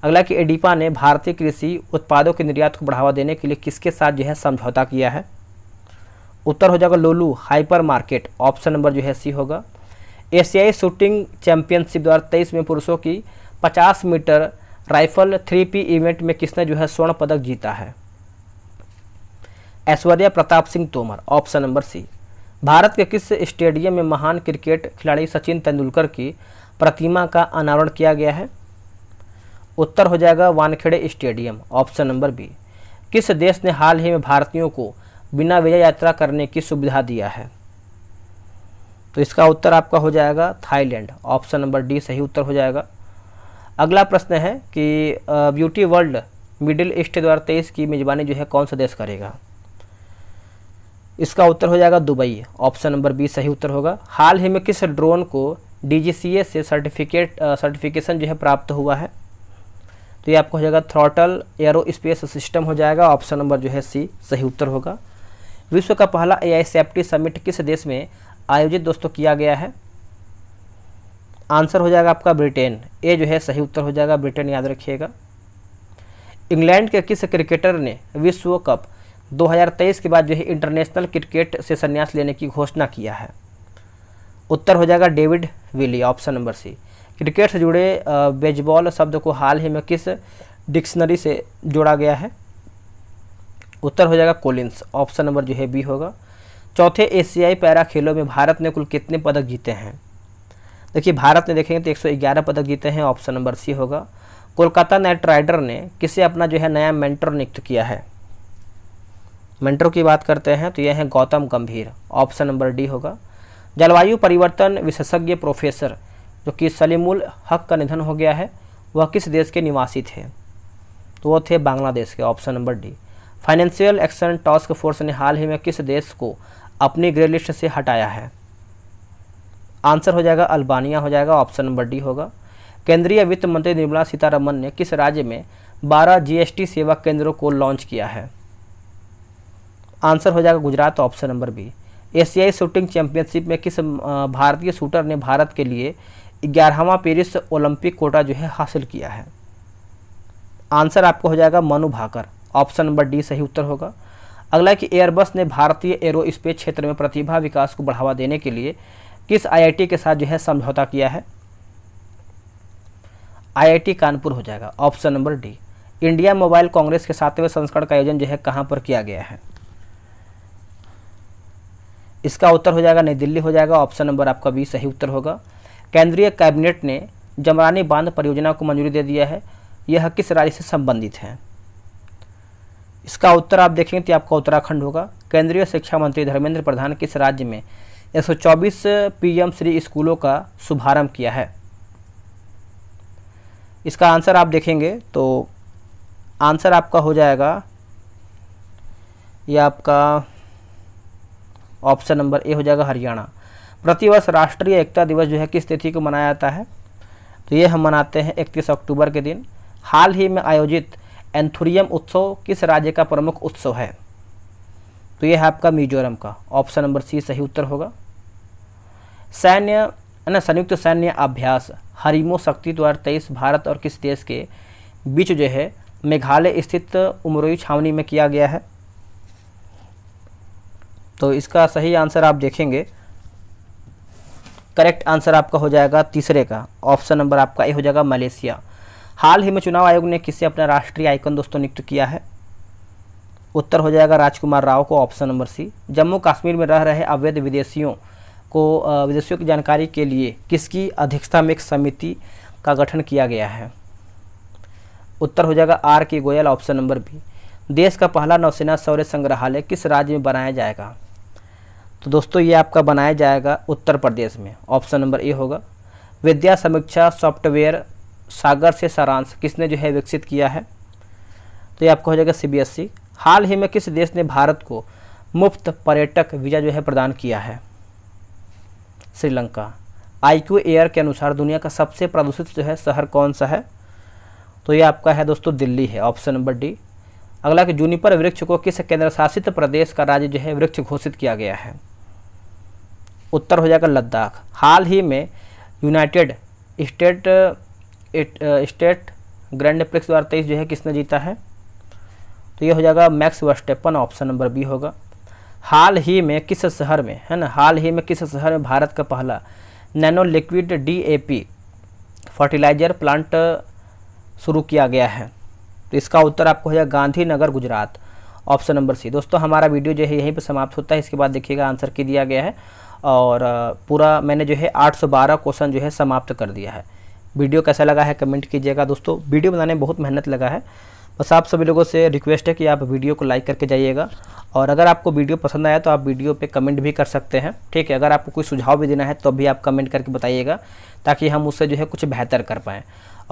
अगला कि एडिपा ने भारतीय कृषि उत्पादों के निर्यात को बढ़ावा देने के लिए किसके साथ जो है समझौता किया है उत्तर हो जाएगा Lulu hyper market option number जो है सी होगा एशियाई शूटिंग चैंपियनशिप दो तेईस में पुरुषों की पचास metre rifle three P event में किसने जो है स्वर्ण पदक जीता है Aishwarya Pratap Singh Tomar option number C Bharat के किस स्टेडियम में महान क्रिकेट खिलाड़ी सचिन तेंदुलकर की प्रतिमा का अनावरण किया गया है उत्तर हो जाएगा Wankhede stadium option number B किस देश ने हाल ही में भारतीयों को बिना वीजा यात्रा करने की सुविधा दिया है तो इसका उत्तर आपका हो जाएगा थाईलैंड ऑप्शन नंबर डी सही उत्तर हो जाएगा अगला प्रश्न है कि ब्यूटी वर्ल्ड मिडिल ईस्ट द्वारा तेईस की मेज़बानी जो है कौन सा देश करेगा इसका उत्तर हो जाएगा दुबई ऑप्शन नंबर बी सही उत्तर होगा हाल ही में किस ड्रोन को डी से सर्टिफिकेट सर्टिफिकेशन जो है प्राप्त हुआ है तो ये आपको हो जाएगा थ्रॉटल एयरो स्पेस सिस्टम हो जाएगा ऑप्शन नंबर जो है सी सही उत्तर होगा विश्व का पहला ए सेफ्टी समिट किस देश में आयोजित दोस्तों किया गया है आंसर हो जाएगा आपका ब्रिटेन ए जो है सही उत्तर हो जाएगा ब्रिटेन याद रखिएगा इंग्लैंड के किस क्रिकेटर ने विश्व कप 2023 के बाद जो है इंटरनेशनल क्रिकेट से संन्यास लेने की घोषणा किया है उत्तर हो जाएगा David Willey option number C cricket से जुड़े बेजबॉल शब्द को हाल ही में किस डिक्शनरी से जोड़ा गया है उत्तर हो जाएगा कोलिंस ऑप्शन नंबर जो है बी होगा चौथे एशियाई पैरा खेलों में भारत ने कुल कितने पदक जीते हैं देखिए भारत ने देखेंगे तो 111 पदक जीते हैं ऑप्शन नंबर सी होगा कोलकाता नाइट राइडर ने किसे अपना जो है नया मेंटर नियुक्त किया है मेंटर की बात करते हैं तो यह हैं गौतम गंभीर ऑप्शन नंबर डी होगा जलवायु परिवर्तन विशेषज्ञ प्रोफेसर जो कि सलीमुल हक का निधन हो गया है वह किस देश के निवासी थे तो वो थे बांग्लादेश के option number D financial action task force ने हाल ही में किस देश को अपनी ग्रे लिस्ट से हटाया है आंसर हो जाएगा अल्बानिया हो जाएगा ऑप्शन नंबर डी होगा केंद्रीय वित्त मंत्री निर्मला सीतारमन ने किस राज्य में 12 जीएसटी सेवा केंद्रों को लॉन्च किया है आंसर हो जाएगा गुजरात ऑप्शन नंबर बी एशियाई शूटिंग चैंपियनशिप में किस भारतीय शूटर ने भारत के लिए ग्यारहवा पेरिस ओलंपिक कोटा जो है हासिल किया है आंसर आपको हो जाएगा Manu Bhaker option number D सही उत्तर होगा अगला कि एयरबस ने भारतीय स्पेस क्षेत्र में प्रतिभा विकास को बढ़ावा देने के लिए किस आईआईटी के साथ जो है समझौता किया है आईआईटी कानपुर हो जाएगा option number D India mobile congress के सातवें संस्करण का आयोजन जो है कहाँ पर किया गया है इसका उत्तर हो जाएगा नई दिल्ली हो जाएगा ऑप्शन नंबर आपका बी सही उत्तर होगा केंद्रीय कैबिनेट ने जमरानी बांध परियोजना को मंजूरी दे दिया है यह किस राज्य से संबंधित है इसका उत्तर आप देखेंगे तो आपका उत्तराखंड होगा केंद्रीय शिक्षा मंत्री धर्मेंद्र प्रधान किस राज्य में एक पीएम श्री स्कूलों का शुभारंभ किया है इसका आंसर आप देखेंगे तो आंसर आपका हो जाएगा यह आपका ऑप्शन नंबर ए हो जाएगा हरियाणा प्रतिवर्ष राष्ट्रीय एकता दिवस जो है किस तिथि को मनाया जाता है तो ये हम मनाते हैं इकतीस अक्टूबर के दिन हाल ही में आयोजित एंथुरियम उत्सव किस राज्य का प्रमुख उत्सव है तो ये है आपका मिजोरम का ऑप्शन नंबर सी सही उत्तर होगा सैन्य है ना संयुक्त सैन्य अभ्यास हरिमो शक्ति द्वारा तेईस भारत और किस देश के बीच जो है मेघालय स्थित उमरोई छावनी में किया गया है तो इसका सही आंसर आप देखेंगे करेक्ट आंसर आपका हो जाएगा तीसरे का ऑप्शन नंबर आपका ए हो जाएगा मलेशिया हाल ही में चुनाव आयोग ने किससे अपना राष्ट्रीय आइकन दोस्तों नियुक्त किया है उत्तर हो जाएगा राजकुमार राव को option number C Jammu Kashmir में रह रहे अवैध विदेशियों को विदेशियों की जानकारी के लिए किसकी अध्यक्षता में एक समिति का गठन किया गया है उत्तर हो जाएगा आर के गोयल ऑप्शन नंबर बी देश का पहला नौसेना सौर्य संग्रहालय किस राज्य में बनाया जाएगा तो दोस्तों ये आपका बनाया जाएगा उत्तर प्रदेश में ऑप्शन नंबर ए होगा विद्या समीक्षा सॉफ्टवेयर सागर से सारांश किसने जो है विकसित किया है तो ये आपका हो जाएगा सीबीएसई हाल ही में किस देश ने भारत को मुफ्त पर्यटक वीज़ा जो है प्रदान किया है श्रीलंका आईक्यू एयर के अनुसार दुनिया का सबसे प्रदूषित जो है शहर कौन सा है तो ये आपका है दोस्तों दिल्ली है ऑप्शन नंबर डी अगला कि जूनिपर वृक्ष को किस केंद्र शासित प्रदेश का राज्य जो है वृक्ष घोषित किया गया है उत्तर हो जाएगा लद्दाख हाल ही में united state state grand prix द्वारा तेईस जो है किसने जीता है तो ये हो जाएगा Max Verstappen option number B होगा हाल ही में किस शहर में है ना हाल ही में किस शहर में भारत का पहला nano liquid DAP fertiliser plant शुरू किया गया है तो इसका उत्तर आपको हो जाएगा Gandhinagar Gujarat option number C दोस्तों हमारा वीडियो जो है यहीं पर समाप्त होता है इसके बाद देखिएगा आंसर की दिया गया है और पूरा मैंने जो है 812 क्वेश्चन जो है समाप्त कर दिया है वीडियो कैसा लगा है कमेंट कीजिएगा दोस्तों वीडियो बनाने में बहुत मेहनत लगा है बस आप सभी लोगों से रिक्वेस्ट है कि आप वीडियो को लाइक करके जाइएगा और अगर आपको वीडियो पसंद आया तो आप वीडियो पे कमेंट भी कर सकते हैं ठीक है अगर आपको कोई सुझाव भी देना है तो भी आप कमेंट करके बताइएगा ताकि हम उससे जो है कुछ बेहतर कर पाएँ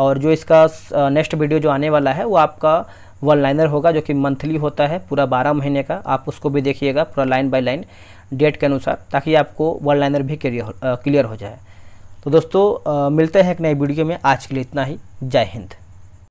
और जो इसका नेक्स्ट वीडियो जो आने वाला है वो आपका वन लाइनर होगा जो कि मंथली होता है पूरा बारह महीने का आप उसको भी देखिएगा पूरा लाइन बाई लाइन डेट के अनुसार ताकि आपको वन लाइनर भी क्लियर हो जाए तो दोस्तों मिलते हैं एक नए वीडियो में आज के लिए इतना ही जय हिंद